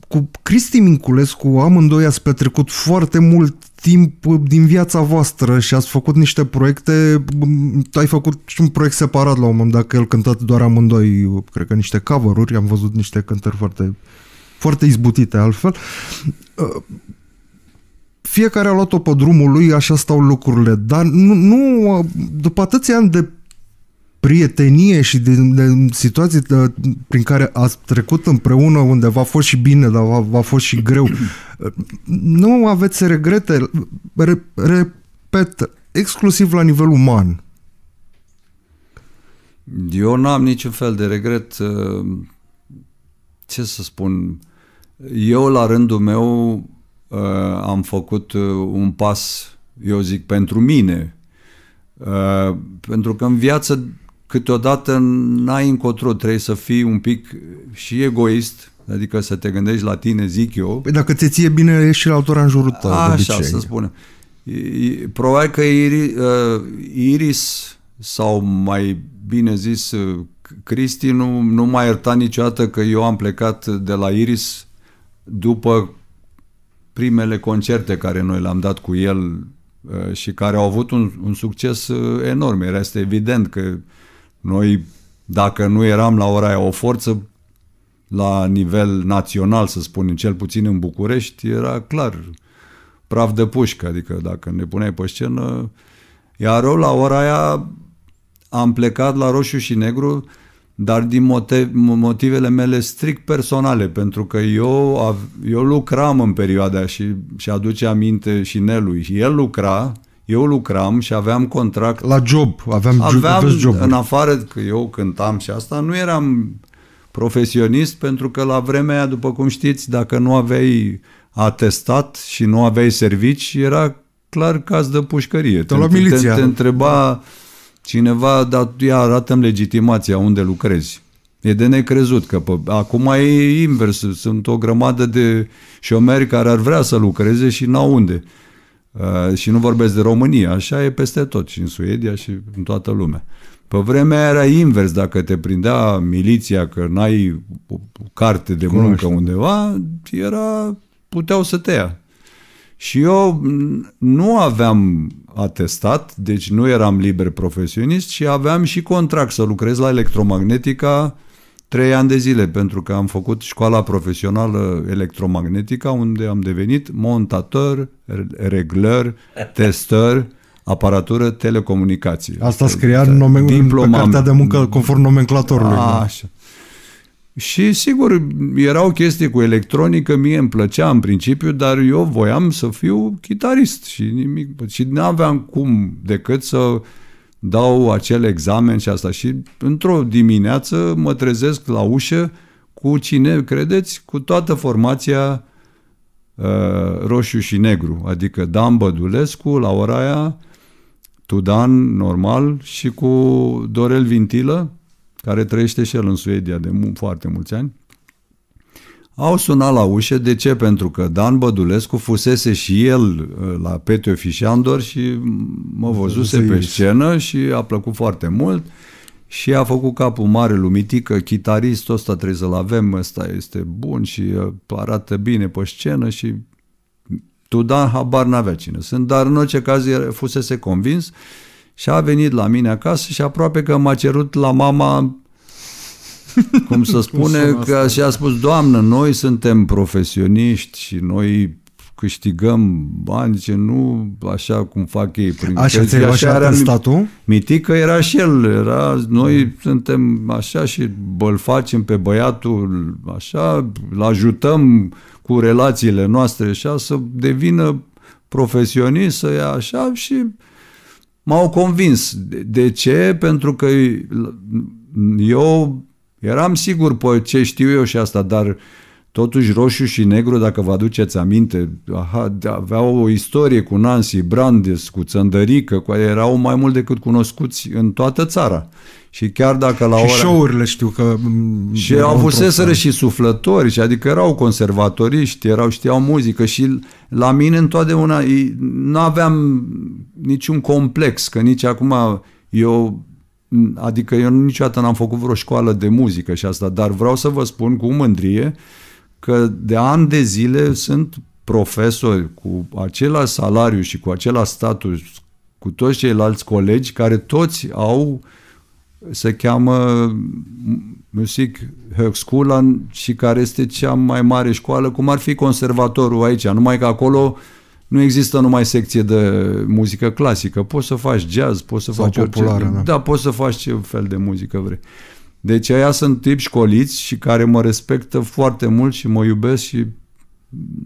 cu Cristi Minculescu amândoi ați petrecut foarte mult timp uh, din viața voastră și ați făcut niște proiecte, ai făcut și un proiect separat la un moment dat, că el cântat doar amândoi, cred că niște cover-uri, am văzut niște cântări foarte, foarte izbutite altfel. Uh, fiecare a luat-o pe drumul lui, așa stau lucrurile, dar nu, nu uh, după atâția ani de prietenie și de, de situații de, uh, prin care ați trecut împreună unde v-a fost și bine, dar v-a, v-a fost și greu. Nu aveți regrete, re, repet, exclusiv la nivel uman. Eu n-am niciun fel de regret. Uh, ce să spun? Eu, la rândul meu, uh, am făcut un pas, eu zic, pentru mine. Pentru că în viață câteodată n-ai încotro, trebuie să fii un pic și egoist, adică să te gândești la tine, zic eu. Păi dacă te ție bine, ești și la altora în jurul tău, Așa, să spunem. Probabil că Iris, uh, Iris sau mai bine zis uh, Cristi nu, nu m-a iertat niciodată că eu am plecat de la Iris după primele concerte care noi le-am dat cu el uh, și care au avut un, un succes enorm. Era este evident că uh, noi, dacă nu eram la ora aia o forță, la nivel național, să spunem, cel puțin în București, era clar praf de pușcă, adică dacă ne puneai pe scenă, iar eu la ora aia am plecat la roșu și negru, dar din motivele mele strict personale, pentru că eu, eu lucram în perioada și, și aduce aminte și Nelui. Și el lucra, eu lucram și aveam contract. La job, aveam, aveam job. În afară că eu cântam și asta, nu eram profesionist pentru că la vremea aia, după cum știți, dacă nu aveai atestat și nu aveai servici, era clar caz de pușcărie. Te, te, te, te întreba cineva, dar ia, arată-mi legitimația unde lucrezi. E de necrezut că pă, acum e invers, sunt o grămadă de șomeri care ar vrea să lucreze și n-au unde. Uh, și nu vorbesc de România, așa e peste tot, și în Suedia și în toată lumea. Pe vremea era invers, dacă te prindea miliția că n-ai carte de muncă undeva, era, puteau să te ia. Și eu nu aveam atestat, deci nu eram liber profesionist și aveam și contract să lucrez la electromagnetica trei ani de zile, pentru că am făcut școala profesională electromagnetică, unde am devenit montator, reglăr, testăr, aparatură, telecomunicații. Asta adică scria în nomen- diploma, pe cartea de muncă conform nomenclatorului. A, da. așa. Și sigur, erau chestii cu electronică, mie îmi plăcea în principiu, dar eu voiam să fiu chitarist și nimic, și nu aveam cum decât să dau acel examen și asta. Și într-o dimineață mă trezesc la ușă cu cine, credeți, cu toată formația uh, roșu și negru, adică Dan Bădulescu la ora aia, Tudan normal și cu Dorel Vintilă, care trăiește și el în Suedia de foarte mulți ani, au sunat la ușă, de ce? Pentru că Dan Bădulescu fusese și el ă, la Petio Fișandor și mă văzuse pe scenă și a plăcut foarte mult și a făcut capul mare lumitică, chitaristul ăsta trebuie să-l avem, ăsta este bun și ă, arată bine pe scenă și tu Dan habar n-avea cine sunt, dar în orice caz fusese convins și a venit la mine acasă și aproape că m-a cerut la mama Cum să spune Cum că și a spus, Doamnă, noi suntem profesioniști și noi câștigăm bani, ce nu așa cum fac ei. Prin așa ți așa era statul? Mitică era și el, era, noi mm. suntem așa și îl facem pe băiatul așa, îl ajutăm cu relațiile noastre așa să devină profesionist, să ia așa și m-au convins. De, de ce? Pentru că eu Eram sigur pe ce știu eu și asta, dar totuși roșu și negru, dacă vă aduceți aminte, aha, avea o istorie cu Nancy Brandes, cu Țăndărică, cu, erau mai mult decât cunoscuți în toată țara. Și chiar dacă la ora... Și show-urile știu că... Mm, și avuseseră și suflători, și adică erau conservatoriști, erau, știau muzică și la mine întotdeauna nu aveam niciun complex, că nici acum eu Adică eu niciodată n-am făcut vreo școală de muzică și asta, dar vreau să vă spun cu mândrie că de ani de zile sunt profesori cu același salariu și cu același status cu toți ceilalți colegi care toți au se cheamă Music Högskolan și care este cea mai mare școală, cum ar fi conservatorul aici, numai că acolo uh, nu există numai secție de muzică clasică. Poți să faci jazz, poți să Sau faci populară, orice. Da. da, poți să faci ce fel de muzică vrei. Deci aia sunt tipi școliți și care mă respectă foarte mult și mă iubesc și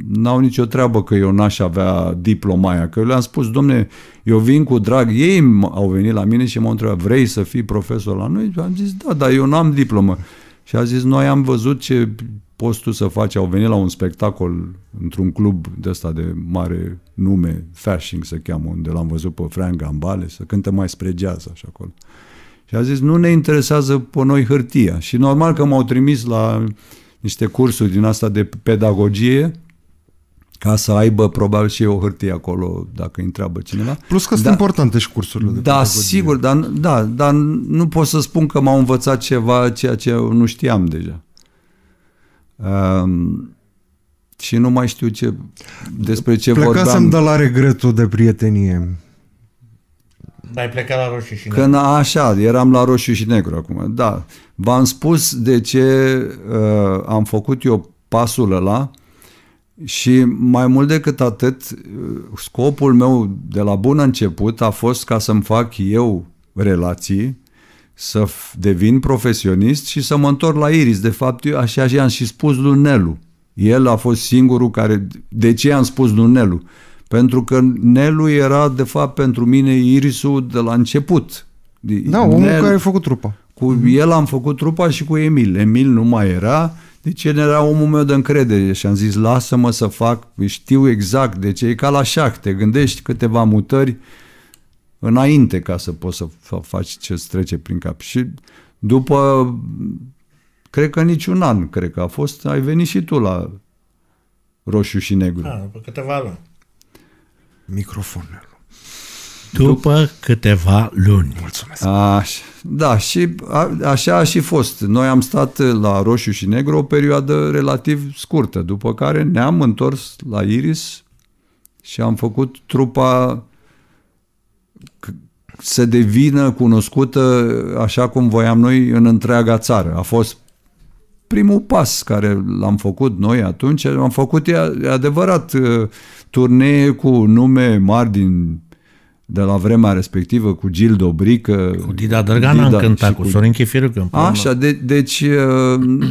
n-au nicio treabă că eu n-aș avea diploma aia. Că eu le-am spus, domne, eu vin cu drag. Ei au venit la mine și m-au întrebat, vrei să fii profesor la noi? Am zis, da, dar eu n-am diplomă. Și a zis, noi am văzut ce postul să face, au venit la un spectacol într-un club de ăsta de mare nume, Fashing se cheamă, unde l-am văzut pe Frank Gambale, să cânte mai spre jazz așa acolo. Și a zis, nu ne interesează pe noi hârtia. Și normal că m-au trimis la niște cursuri din asta de pedagogie, ca să aibă probabil și o hârtie acolo dacă îi întreabă cineva. Plus că da, sunt importante și cursurile de Da, pedagogie. sigur, dar, da, dar nu pot să spun că m-au învățat ceva ceea ce nu știam deja. Um, și nu mai știu ce despre ce Plecasem vorbeam. Plecasem de la regretul de prietenie. Ai plecat la roșu și negru. Când așa, eram la roșu și negru acum, da. V-am spus de ce uh, am făcut eu pasul ăla uh, și mai mult decât atât, scopul meu de la bun început a fost ca să-mi fac eu relații, să devin profesionist și să mă întorc la Iris. De fapt, eu așa și am și spus lui Nelu. El a fost singurul care... De ce am spus lui Nelu? Pentru că Nelu era, de fapt, pentru mine Irisul de la început. Da, omul Nel... care a făcut trupa. Cu mhm. el am făcut trupa și cu Emil. Emil nu mai era, deci el era omul meu de încredere și am zis, lasă-mă să fac, știu exact, deci e ca la șac, te gândești câteva mutări înainte ca să poți să faci ce îți trece prin cap. Și după, cred că niciun an, cred că a fost, ai venit și tu la roșu și negru. Da, după câteva luni. Microfonul. După câteva luni. Mulțumesc. Așa. Da, și a, așa a și fost. Noi am stat la roșu și negru o perioadă relativ scurtă, după care ne-am întors la Iris și am făcut trupa să devină cunoscută așa cum voiam noi în întreaga țară. A fost primul pas care l-am făcut noi atunci. Am făcut, e adevărat, turnee cu nume mari din de la vremea respectivă cu Gil Dobrică. Cu Dida Dărgan am cântat, cu, cu Sorin Chefiriuc Așa, de, deci uh,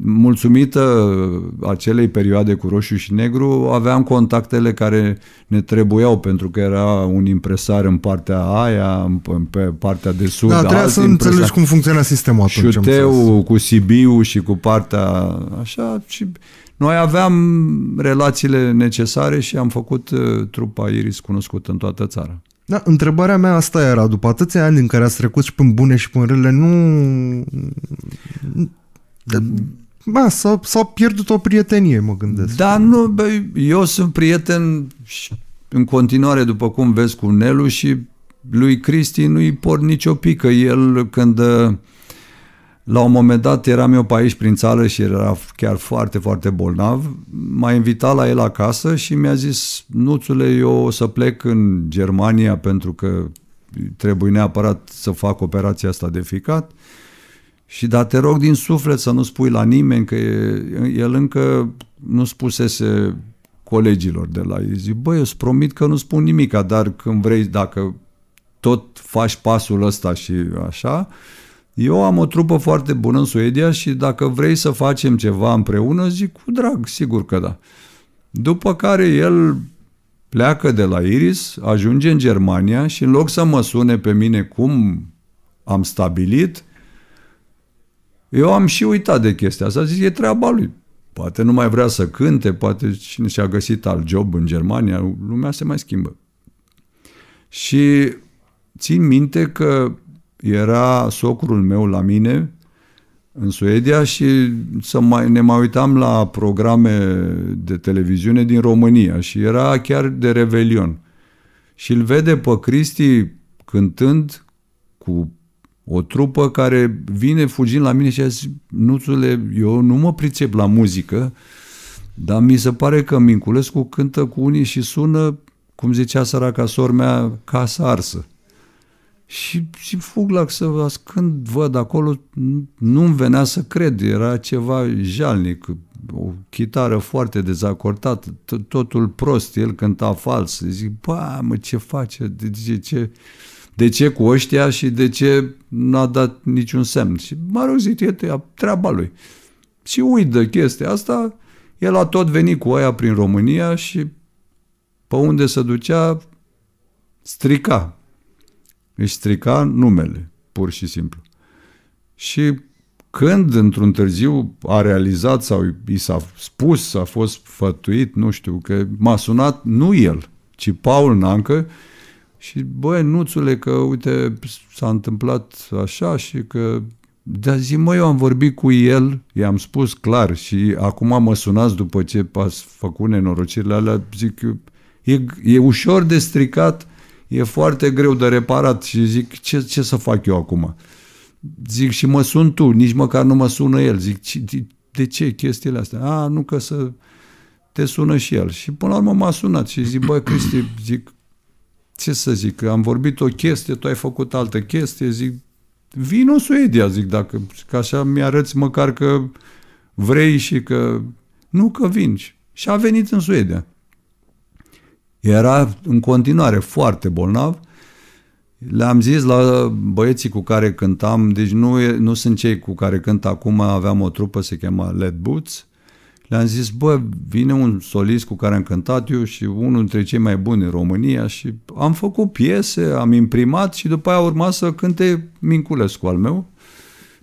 mulțumită acelei perioade cu roșu și negru, aveam contactele care ne trebuiau, pentru că era un impresar în partea aia, în, pe partea de sud. Da, trebuia să înțelegi cum funcționa sistemul atunci. Șuteu cu Sibiu și cu partea așa și noi aveam relațiile necesare și am făcut uh, trupa Iris cunoscută în toată țara. Da, întrebarea mea asta era, după atâția ani în care ați trecut și până bune și până rele, nu... De... Da, s-a, s-a pierdut o prietenie, mă gândesc. Da, nu, bă, eu sunt prieten în continuare, după cum vezi, cu Nelu și lui Cristi nu-i por nicio pică. El, când uh, la un moment dat eram eu pe aici prin țară și era chiar foarte, foarte bolnav. M-a invitat la el acasă și mi-a zis, nuțule, eu o să plec în Germania pentru că trebuie neapărat să fac operația asta de ficat. Și da, te rog din suflet să nu spui la nimeni că el încă nu spusese colegilor de la ei. Zic, băi, eu îți promit că nu spun nimica, dar când vrei, dacă tot faci pasul ăsta și așa, uh, eu am o trupă foarte bună în Suedia și dacă vrei să facem ceva împreună, zic cu drag, sigur că da. După care el pleacă de la Iris, ajunge în Germania și în loc să mă sune pe mine cum am stabilit, eu am și uitat de chestia asta, zic, e treaba lui. Poate nu mai vrea să cânte, poate cine și-a găsit alt job în Germania, lumea se mai schimbă. Și țin minte că era socrul meu la mine în Suedia și să mai, ne mai uitam la programe de televiziune din România și era chiar de revelion. Și îl vede pe Cristi cântând cu o trupă care vine fugind la mine și a zis, Nuțule, eu nu mă pricep la muzică, dar mi se pare că Minculescu cântă cu unii și sună, cum zicea săraca sor mea, să arsă. Și, și fug la Xăvas. Când văd acolo, nu-mi venea să cred. Era ceva jalnic. O chitară foarte dezacordată, totul prost. El cânta fals. Zic, bă, mă, ce face? De ce, ce, de ce cu ăștia și de ce n-a dat niciun semn? Și m-a răuzit, e treaba lui. Și de chestia asta. El a tot venit cu aia prin România și pe unde se ducea, strica își strica numele, pur și simplu. Și când, într-un târziu, a realizat sau i s-a spus, a fost fătuit, nu știu, că m-a sunat nu el, ci Paul Nancă și, băi, nuțule, că, uite, s-a întâmplat așa și că dar zi, mă, eu am vorbit cu el, i-am spus clar și acum mă sunați după ce ați făcut nenorocirile alea, zic, e, e ușor de stricat e foarte greu de reparat și zic, ce, ce să fac eu acum? Zic, și mă sun tu, nici măcar nu mă sună el. Zic, de ce chestiile astea? A, nu că să te sună și el. Și până la urmă m-a sunat și zic, bă, Cristi, zic, ce să zic, am vorbit o chestie, tu ai făcut altă chestie, zic, vin în Suedia, zic, dacă, că așa mi-arăți măcar că vrei și că, nu că vin. Și a venit în Suedia. Era în continuare foarte bolnav. Le-am zis la băieții cu care cântam, deci nu, nu sunt cei cu care cânt acum, aveam o trupă, se chema Led Boots, le-am zis, bă, vine un solist cu care am cântat eu și unul dintre cei mai buni în România și am făcut piese, am imprimat și după aia urma să cânte Minculescu al meu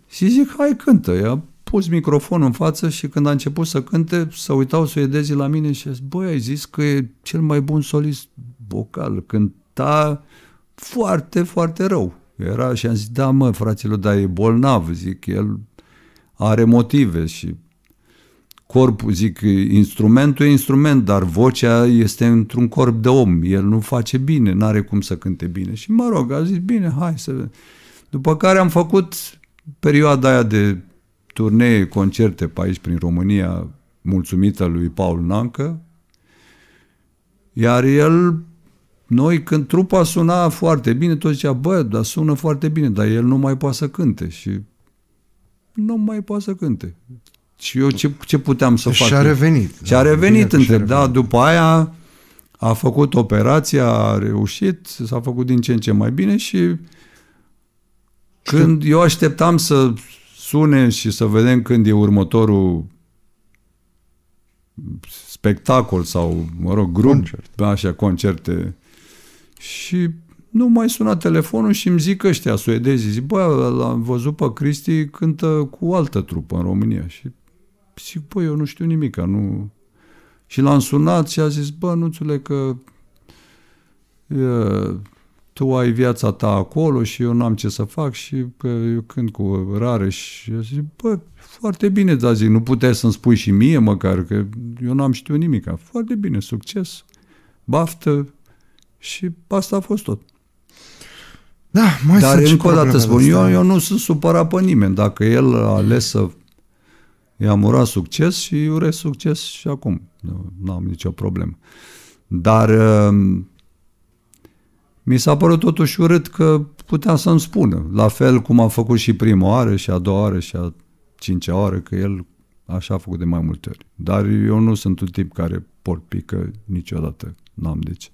și zic, hai cântă, ea pus microfonul în față și când a început să cânte, să uitau suedezii la mine și a zis, băi, ai zis că e cel mai bun solist vocal, cânta foarte, foarte rău. Era și am zis, da mă, fraților, dar e bolnav, zic, el are motive și corpul, zic, instrumentul e instrument, dar vocea este într-un corp de om, el nu face bine, nu are cum să cânte bine. Și mă rog, a zis, bine, hai să... După care am făcut perioada aia de turnee, concerte pe aici prin România, mulțumită lui Paul Nancă, iar el, noi când trupa suna foarte bine, toți zicea, bă, dar sună foarte bine, dar el nu mai poate să cânte și nu mai poate să cânte. Și eu ce, ce puteam să fac? Și a revenit. Și a da, revenit, între. da, după aia a făcut operația, a reușit, s-a făcut din ce în ce mai bine și când eu așteptam să sunem și să vedem când e următorul spectacol sau, mă rog, grup, concert. așa, concerte. Și nu mai suna telefonul și îmi zic ăștia suedezi, zic, bă, l-am văzut pe Cristi cântă cu altă trupă în România. Și zic, bă, eu nu știu nimic, nu... Și l-am sunat și a zis, bă, nu că e, tu ai viața ta acolo și eu n-am ce să fac și că eu cânt cu rare și eu zic, bă, foarte bine, dar zic, nu puteai să-mi spui și mie măcar, că eu n-am știut nimic. Foarte bine, succes, baftă și asta a fost tot. Da, mai Dar încă o dată spun, eu, eu nu sunt supărat pe nimeni. Dacă el a ales să i-a murat succes și urez succes și acum. Nu am nicio problemă. Dar uh, mi s-a părut totuși urât că putea să-mi spună, la fel cum a făcut și prima oară și a doua oară și a cincea oară, că el așa a făcut de mai multe ori. Dar eu nu sunt un tip care port pică niciodată, n-am de ce.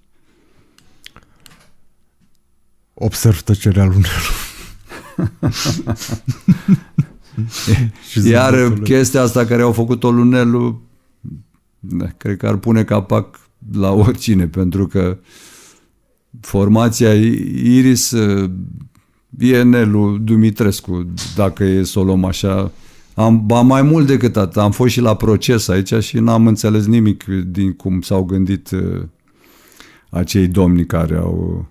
Observ tăcerea lunelor. Iar chestia asta care au făcut-o lunelul, cred că ar pune capac la oricine, pentru că uh, formația Iris e Nelu Dumitrescu, dacă e să o luăm așa. Am, ba mai mult decât atât, am fost și la proces aici și n-am înțeles nimic din cum s-au gândit uh, acei domni care au,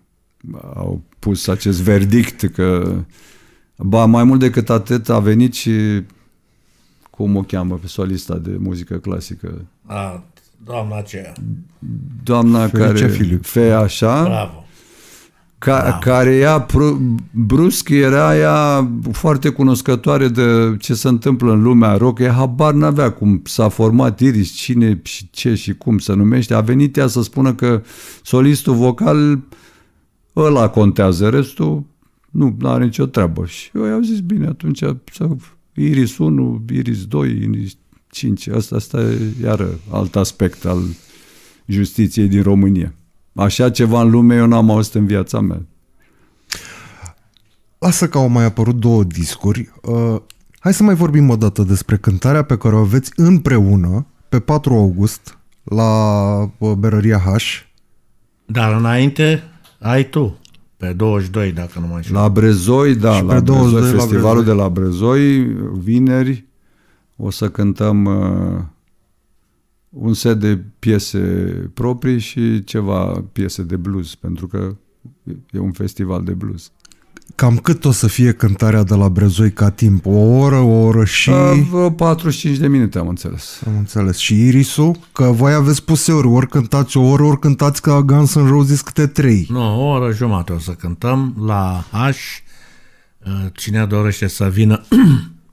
au pus acest verdict că ba mai mult decât atât a venit și cum o cheamă pe solista de muzică clasică. A, doamna aceea. Doamna Felice care... Filip. Fe așa. Bravo. Ca, da. care ea brusc era ea foarte cunoscătoare de ce se întâmplă în lumea rock, ea habar n-avea cum s-a format Iris, cine și ce și cum se numește, a venit ea să spună că solistul vocal ăla contează, restul nu are nicio treabă. Și eu i-am zis, bine, atunci Iris 1, Iris 2, Iris 5. Asta, asta e iară alt aspect al justiției din România. Așa ceva în lume eu n-am auzit în viața mea. Lasă că au mai apărut două discuri. Uh, hai să mai vorbim o dată despre cântarea pe care o aveți împreună pe 4 august la uh, Berăria H. Dar înainte ai tu, pe 22, dacă nu mai știu. La Brezoi, da, și la Brezoi, festivalul la Brezoi. de la Brezoi, vineri, o să cântăm uh, un set de piese proprii și ceva piese de blues, pentru că e un festival de blues. Cam cât o să fie cântarea de la Brezoi ca timp? O oră, o oră și... Uh, A, 45 de minute, am înțeles. Am înțeles. Și Irisul? Că voi aveți puseuri, ori cântați o oră, ori cântați ca Guns N' Roses câte trei. Nu, o oră jumătate o să cântăm la H. Uh, cine dorește să vină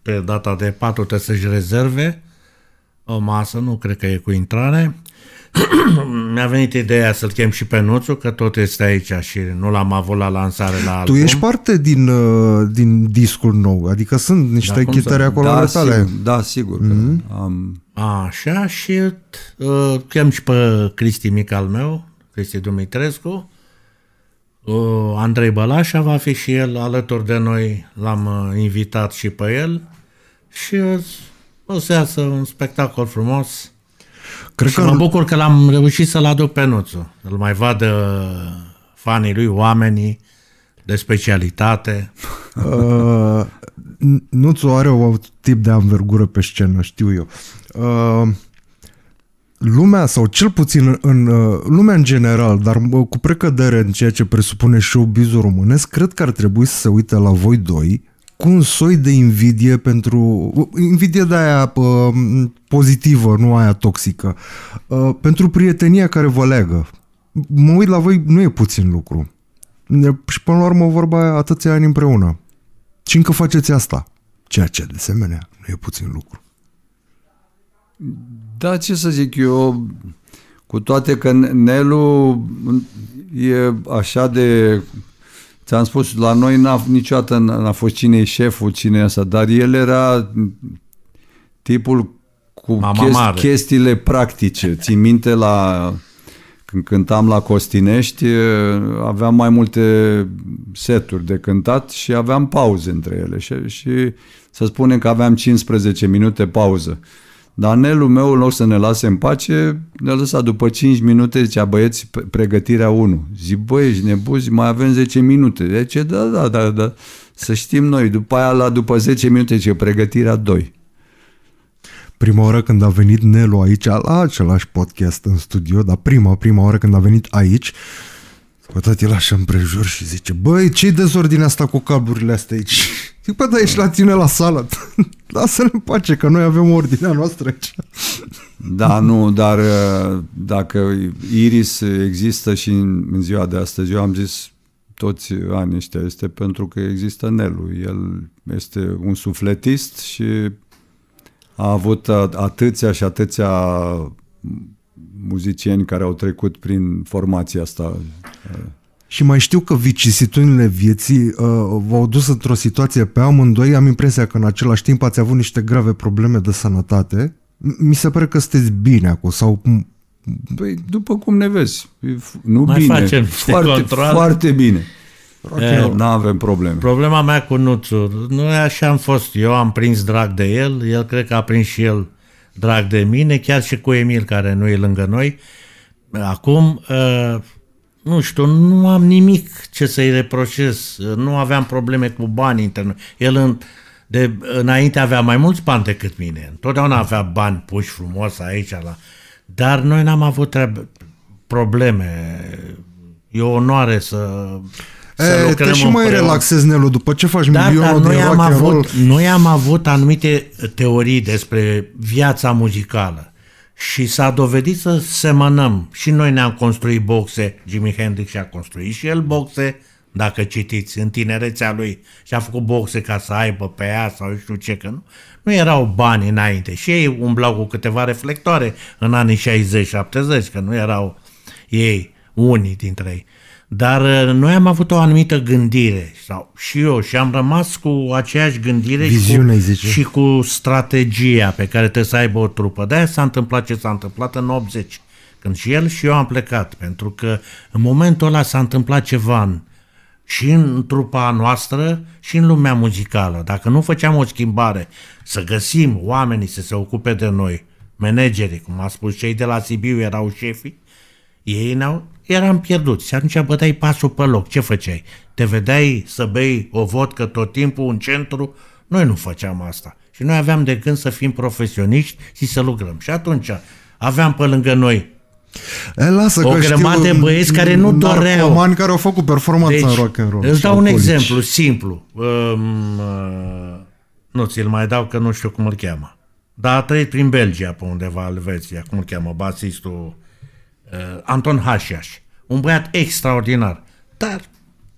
pe data de 4 trebuie să-și rezerve o masă, nu cred că e cu intrare. Mi-a venit ideea să-l chem și pe Nuțu, că tot este aici și nu l-am avut la lansare la album. Tu ești parte din, uh, din discul nou, adică sunt da, niște da, chitări acolo da, tale. Sigur, da, sigur. Mm-hmm. Am... Așa și uh, chem și pe Cristi mic al meu, Cristi Dumitrescu, uh, Andrei Bălașa va fi și el alături de noi, l-am uh, invitat și pe el și o să iasă un spectacol frumos. Cred și că... mă bucur că l-am reușit să-l aduc pe Nuțu. Îl mai vadă fanii lui, oamenii de specialitate. Uh, Nuțu are un tip de amvergură pe scenă, știu eu. Uh, lumea, sau cel puțin în uh, lumea în general, dar cu precădere în ceea ce presupune showbiz românesc, cred că ar trebui să se uite la voi doi cu un soi de invidie pentru... Invidie de aia pă, pozitivă, nu aia toxică. Ă, pentru prietenia care vă legă, Mă uit la voi, nu e puțin lucru. Și până la urmă vorba aia, atâția ani împreună. Și încă faceți asta. Ceea ce, de asemenea, nu e puțin lucru. Da, ce să zic eu, cu toate că Nelu e așa de Ți-am spus, la noi n-a, niciodată n-a fost cine e șeful, cine e asta, dar el era tipul cu chesti- chestiile practice. Țin minte la când cântam la Costinești, aveam mai multe seturi de cântat și aveam pauze între ele și, și să spunem că aveam 15 minute pauză. Uh, dar meu, în loc să ne lase în pace, ne-a lăsat după 5 minute, zicea, băieți, pregătirea 1. Zic, băi, ești nebuzi, mai avem 10 minute. De deci, ce? Da, da, da, da. Să știm noi. După aia, la, după 10 minute, ce pregătirea 2. Prima oară când a venit Nelu aici, la același podcast în studio, dar prima, prima oară când a venit aici, Bă, tot el așa împrejur și zice, băi, ce-i dezordinea asta cu cablurile astea aici? Zic, păi, da, ești la tine la sală. Lasă-ne în pace, că noi avem ordinea noastră aici. Da, nu, dar uh, dacă Iris există și în ziua de astăzi, eu am zis toți anii ăștia, este pentru că există Nelu. El este un sufletist și a avut atâția și atâția muzicieni care au trecut prin formația asta uh, și mai știu că vicisitudinile vieții uh, v-au dus într-o situație pe amândoi. Am impresia că în același timp ați avut niște grave probleme de sănătate. Mi se pare că sunteți bine acum sau... Păi, după cum ne vezi. Nu mai bine, facem foarte, control. foarte bine. Nu avem probleme. Problema mea cu Nuțu, nu e așa am fost. Eu am prins drag de el, el cred că a prins și el drag de mine, chiar și cu Emil, care nu e lângă noi. Acum, uh, nu știu, nu am nimic ce să-i reproșez. Nu aveam probleme cu bani interne. El în, de, înainte avea mai mulți bani decât mine. Întotdeauna avea bani puși frumos aici. La... Dar noi n-am avut treabă, probleme. E o onoare să... Să e, te și mai relaxezi, Nelu, după ce faci da, milionul dar noi de am avut, rol... noi am avut anumite teorii despre viața muzicală și s-a dovedit să semănăm. Și noi ne-am construit boxe, Jimi Hendrix și-a construit și el boxe, dacă citiți, în tinerețea lui și-a făcut boxe ca să aibă pe ea sau nu știu ce, că nu, nu erau bani înainte și ei umblau cu câteva reflectoare în anii 60-70, că nu erau ei, unii dintre ei. Dar uh, noi am avut o anumită gândire, sau și eu, și am rămas cu aceeași gândire Viziune, și, cu, zice. și cu strategia pe care trebuie să aibă o trupă. De-aia s-a întâmplat ce s-a întâmplat în 80, când și el și eu am plecat, pentru că în momentul ăla s-a întâmplat ceva în, și în trupa noastră și în lumea muzicală. Dacă nu făceam o schimbare, să găsim oamenii să se ocupe de noi, managerii, cum a spus cei de la Sibiu erau șefii, ei ne-au, eram pierdut și atunci bădeai pasul pe loc. Ce făceai? Te vedeai să bei o vodcă tot timpul în centru? Noi nu făceam asta. Și noi aveam de gând să fim profesioniști și să lucrăm. Și atunci aveam pe lângă noi E, lasă o grămadă de băieți care nu doreau. Oameni care au făcut performanță deci, în rock and roll. Îți dau un exemplu simplu. Um, uh, nu ți-l mai dau că nu știu cum îl cheamă. Dar a trăit prin Belgia pe undeva, Elveția, cum îl cheamă, basistul Eh, Anton Hașiaș, un băiat extraordinar, dar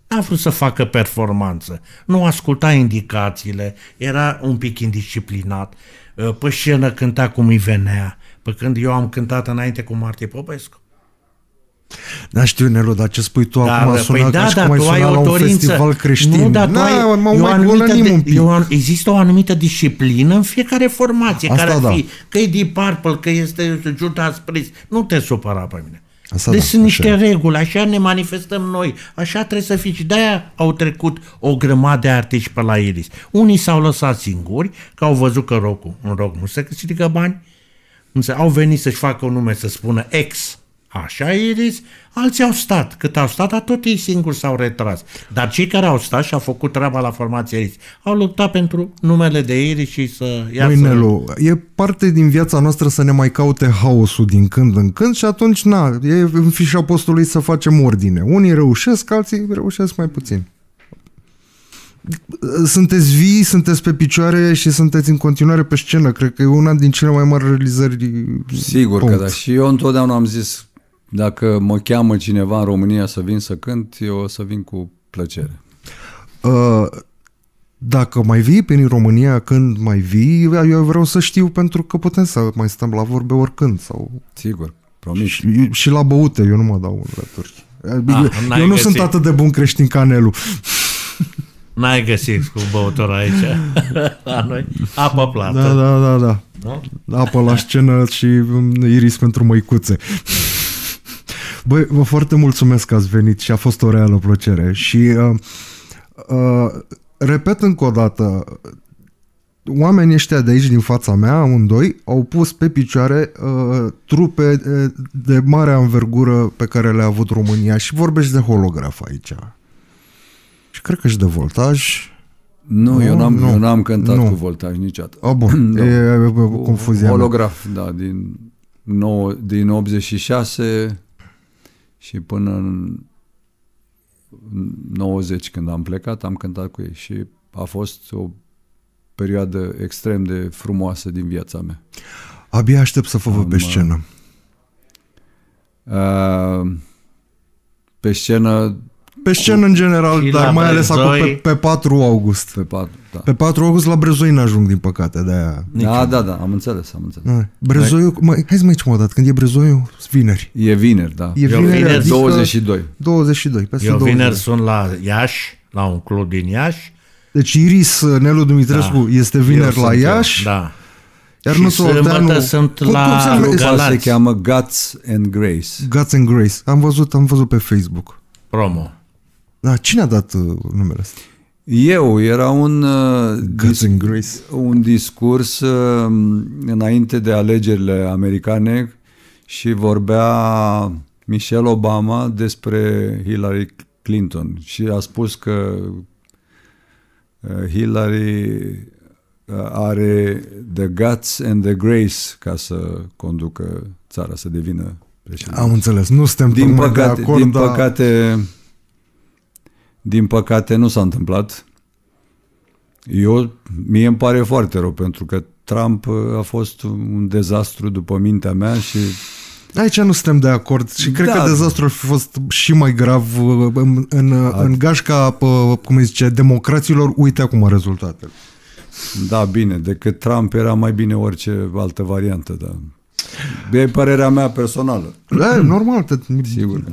n-a vrut să facă performanță, nu asculta indicațiile, era un pic indisciplinat, eh, pe scenă cânta cum îi venea, pe când eu am cântat înainte cu Marti Popescu. Da, știu, Nelu, dar ce spui tu da, acum păi sună da, ca și da, cum ai sunat la un festival creștin. Nu, dar tu da, ai, m-au mai de, un pic. Eu, există o anumită disciplină în fiecare formație, Asta care da. fi, că e Deep Purple, că este Judas Priest. Nu te supăra pe mine. Asta deci da, sunt niște reguli, așa ne manifestăm noi, așa trebuie să fii. Și de-aia au trecut o grămadă de artiști pe la Iris. Unii s-au lăsat singuri, că au văzut că rocul, un rock nu se câștigă bani, au venit să-și facă un nume, să spună ex Așa, Iris, alții au stat. Cât au stat, dar tot ei singuri s-au retras. Dar cei care au stat și au făcut treaba la formația Iris, au luptat pentru numele de Iris și să iasă... Măi, Nelu, e parte din viața noastră să ne mai caute haosul din când în când și atunci, na, e în fișa postului să facem ordine. Unii reușesc, alții reușesc mai puțin. Sunteți vii, sunteți pe picioare și sunteți în continuare pe scenă. Cred că e una din cele mai mari realizări. Sigur punct. că da. Și eu întotdeauna am zis dacă mă cheamă cineva în România să vin să cânt, eu o să vin cu plăcere. Uh, dacă mai vii prin România, când mai vii, eu vreau să știu pentru că putem să mai stăm la vorbe oricând. sau. Sigur, promis. Și, și la băute, eu nu mă dau în turci. Ah, eu nu găsit. sunt atât de bun creștin ca Nelu. N-ai găsit cu băutor aici, la noi. Apă plată. Da, da, da. da. Nu? Apă la scenă și um, iris pentru măicuțe. Băi, vă foarte mulțumesc că ați venit și a fost o reală plăcere. Și uh, uh, repet încă o dată, oamenii ăștia de aici din fața mea, amândoi, au pus pe picioare uh, trupe de, uh, de mare anvergură pe care le-a avut România și vorbești de holograf aici. Și cred că și de voltaj. Nu, nu eu, n-am, nu, eu n-am cântat nu. cu voltaj niciodată. A, bun, da. e, e confuzia Holograf, mea. da, din, nou din 86 și până în 90, când am plecat, am cântat cu ei și a fost o perioadă extrem de frumoasă din viața mea. Abia aștept să vă văd pe uh, scenă. Uh, pe scenă pe scenă cu... în general, dar mai ales acum pe, pe 4 august. Pe 4, da. pe 4 august la Brezoi n-ajung, din păcate, de aia. Da, da, da, am înțeles, am înțeles. Da. Brezoiul, mai, hai să mai zicem o dată, când e Brezoiul, vineri. E vineri, da. E vineri, vineri 22. 22, peste Eu 20. vineri sunt la Iași, la un club din Iași. Deci Iris uh, Nelu Dumitrescu da. este vineri Eu la Iași. Eu. Da. Iar nu sunt cum, la cum se, Galați. se cheamă Guts and Grace. Guts and Grace. Am văzut, am văzut pe Facebook. Promo. Da, cine a dat uh, numele ăsta? Eu, era un, uh, dis- un discurs um, înainte de alegerile americane și vorbea Michelle Obama despre Hillary Clinton și a spus că uh, Hillary are the guts and the grace ca să conducă țara, să devină președinte. Am înțeles, nu suntem din păcate, de acord, din păcate, din păcate nu s-a întâmplat. Eu, mie îmi pare foarte rău, pentru că Trump uh, a fost un dezastru după mintea mea și Aici nu suntem de acord și cred da. că dezastrul a fost și mai grav uh, în, în, uh, în gașca, cum îi zice, democraților. Uite acum rezultatele. Da, bine, decât Trump era mai bine orice altă variantă, da. E părerea mea personală. Da, normal. Te... Sigur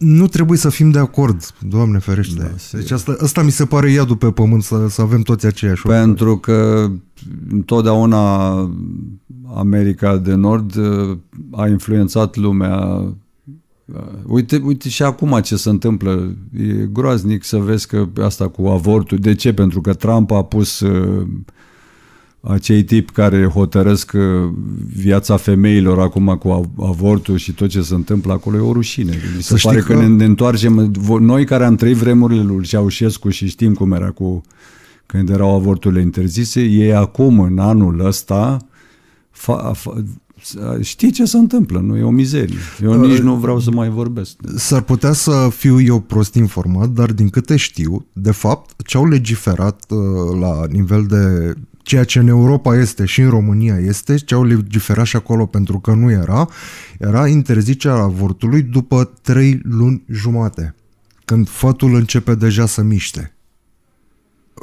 nu trebuie să fim de acord, Doamne ferește. Da, deci asta, asta mi se pare iadul pe pământ, să, să avem toți aceiași Pentru că întotdeauna America de Nord uh, a influențat lumea. Uh, uite, uite și acum ce se întâmplă. E groaznic să vezi că asta cu avortul. De ce? Pentru că Trump a pus uh, acei tipi care hotărăsc uh, viața femeilor acum cu avortul și tot ce se întâmplă acolo e o rușine. Mi se pare că, că ne, ne întoarcem, noi care am trăit vremurile lui Ceaușescu și știm cum era cu când erau avorturile interzise, ei acum, în anul ăsta, fa, fa, știi ce se întâmplă, nu e o mizerie. Eu da. nici nu vreau să mai vorbesc. S-ar putea să fiu eu prost informat, dar din câte știu, de fapt, ce au legiferat uh, la nivel de ceea ce în Europa este și în România este, ce au legiferat și acolo pentru că nu era, era interzicerea avortului după trei luni jumate, când fătul începe deja să miște.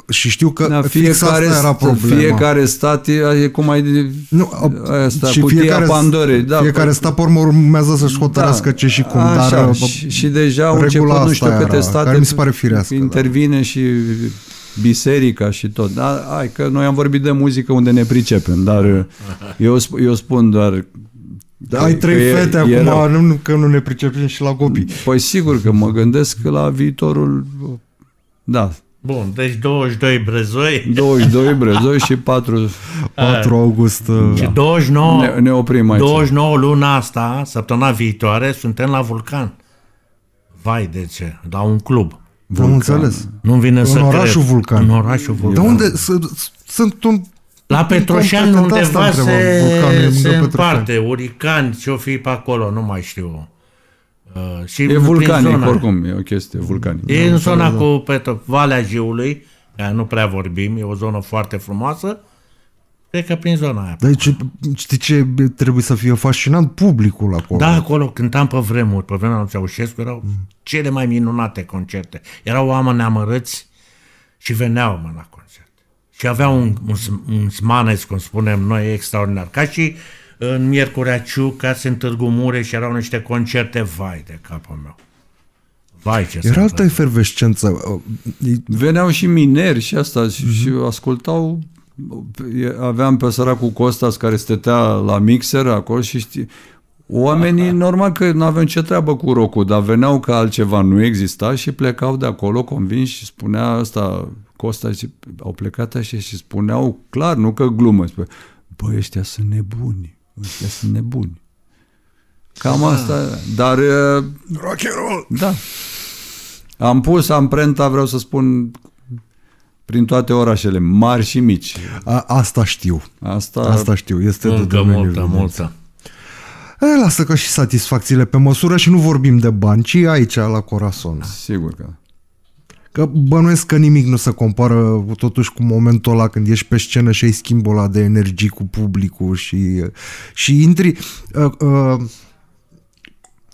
Și știu că da, fiecare, era problema. Fiecare stat e, e cum ai... Nu, asta, și fiecare, Pandore, Da, fiecare păi- stat, pe urmă, urmează să-și da, hotărască da, ce și cum. Așa, dar, și, și deja au început nu știu câte state care mi se pare firească, da. intervine da. și biserica și tot. Da, hai că noi am vorbit de muzică unde ne pricepem, dar uh, eu, sp- eu spun doar da, ai trei că fete e, acum, e nu, că nu ne pricepem și la copii. Păi sigur că mă gândesc la viitorul... Da. Bun, deci 22 brezoi. 22 brezoi și 4, 4 august. Uh, și da. 29, ne, ne oprim aici. 29 luna asta, săptămâna viitoare, suntem la Vulcan. Vai de ce, la un club. Vulcan. Am înțeles. Nu-mi vine în să orașul cred. Vulcan. În orașul Vulcan. De unde? Sunt un la Petroșani undeva se, se se împarte, uricani, ce-o fi pe acolo, nu mai știu. Uh, și e vulcanic zona, oricum, e o chestie vulcanic. E da, în zona da. cu Petro, Valea Jiului, nu prea vorbim, e o zonă foarte frumoasă, Cred că prin zona aia. Dar ce, știi ce trebuie să fie fascinant? Publicul acolo. Da, acolo cântam pe vremuri, pe vremea lui Ceaușescu, erau mm. cele mai minunate concerte. Erau oameni neamărâți și veneau mă la concert. Și aveau un, un, un smanes, cum spunem noi, extraordinar. Ca și în Miercurea Ciuca, în Târgu Mureș, erau niște concerte vai de capul meu. Vai, ce Era altă efervescență. Veneau și mineri și asta și, mm-hmm. și ascultau aveam pe cu Costas care stătea la mixer acolo și știi, Oamenii, normal că nu aveam ce treabă cu rocul, dar veneau că altceva nu exista și plecau de acolo convinși și spunea asta, Costa, și au plecat așa și spuneau clar, nu că glumă, spune, bă, ăștia sunt nebuni, ăștia sunt nebuni. Cam ah. asta, dar... Rock and roll! Da. Am pus amprenta, vreau să spun, prin toate orașele, mari și mici. A, asta știu. Asta, asta știu. Este încă de multă, multă. multă. E, eh, lasă că și satisfacțiile pe măsură și nu vorbim de bani, ci aici, la Corazon. Sigur că da. Că bănuiesc că nimic nu se compară totuși cu momentul ăla când ești pe scenă și ai schimbul ăla de energii cu publicul și, și intri... Uh, uh,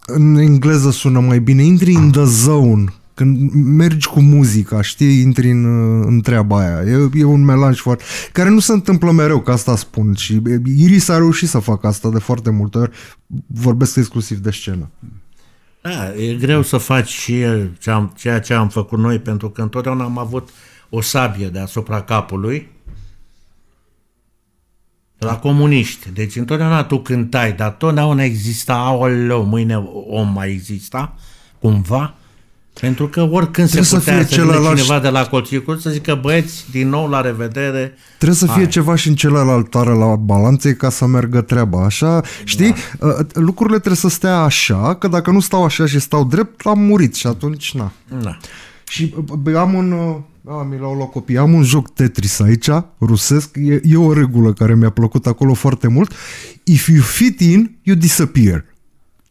în engleză sună mai bine, intri in the zone când mergi cu muzica, știi, intri în, în treaba aia. E, e un melanj foarte... Care nu se întâmplă mereu, ca asta spun. Și Iris a reușit să facă asta de foarte multe ori. Vorbesc exclusiv de scenă. Da, e greu să faci și ceea ce am făcut noi, pentru că întotdeauna am avut o sabie deasupra capului la comuniști. Deci întotdeauna tu cântai, dar totdeauna exista, aoleu, mâine om mai exista, cumva, pentru că oricând trebuie se putea să, fie să celălalt... cineva de la colțicul să zică băieți, din nou la revedere. Trebuie să Hai. fie ceva și în celălalt tare la balanțe ca să meargă treaba. Așa, știi, da. Ă, lucrurile trebuie să stea așa, că dacă nu stau așa și stau drept, am murit și atunci na. Da. Și am un... Ă, a, mi l-au luat copii. Am un joc Tetris aici, rusesc. E, e o regulă care mi-a plăcut acolo foarte mult. If you fit in, you disappear.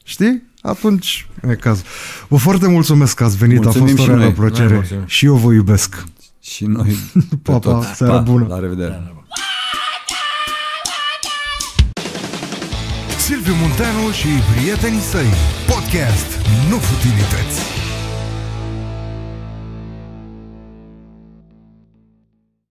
Știi? atunci e caz. Vă foarte mulțumesc că ați venit, mulțumim a fost o reală plăcere noi și eu vă iubesc. Și noi. pa, pa, seara pa, bună. La revedere. Silviu Munteanu și prietenii săi. Podcast Nu Futilități.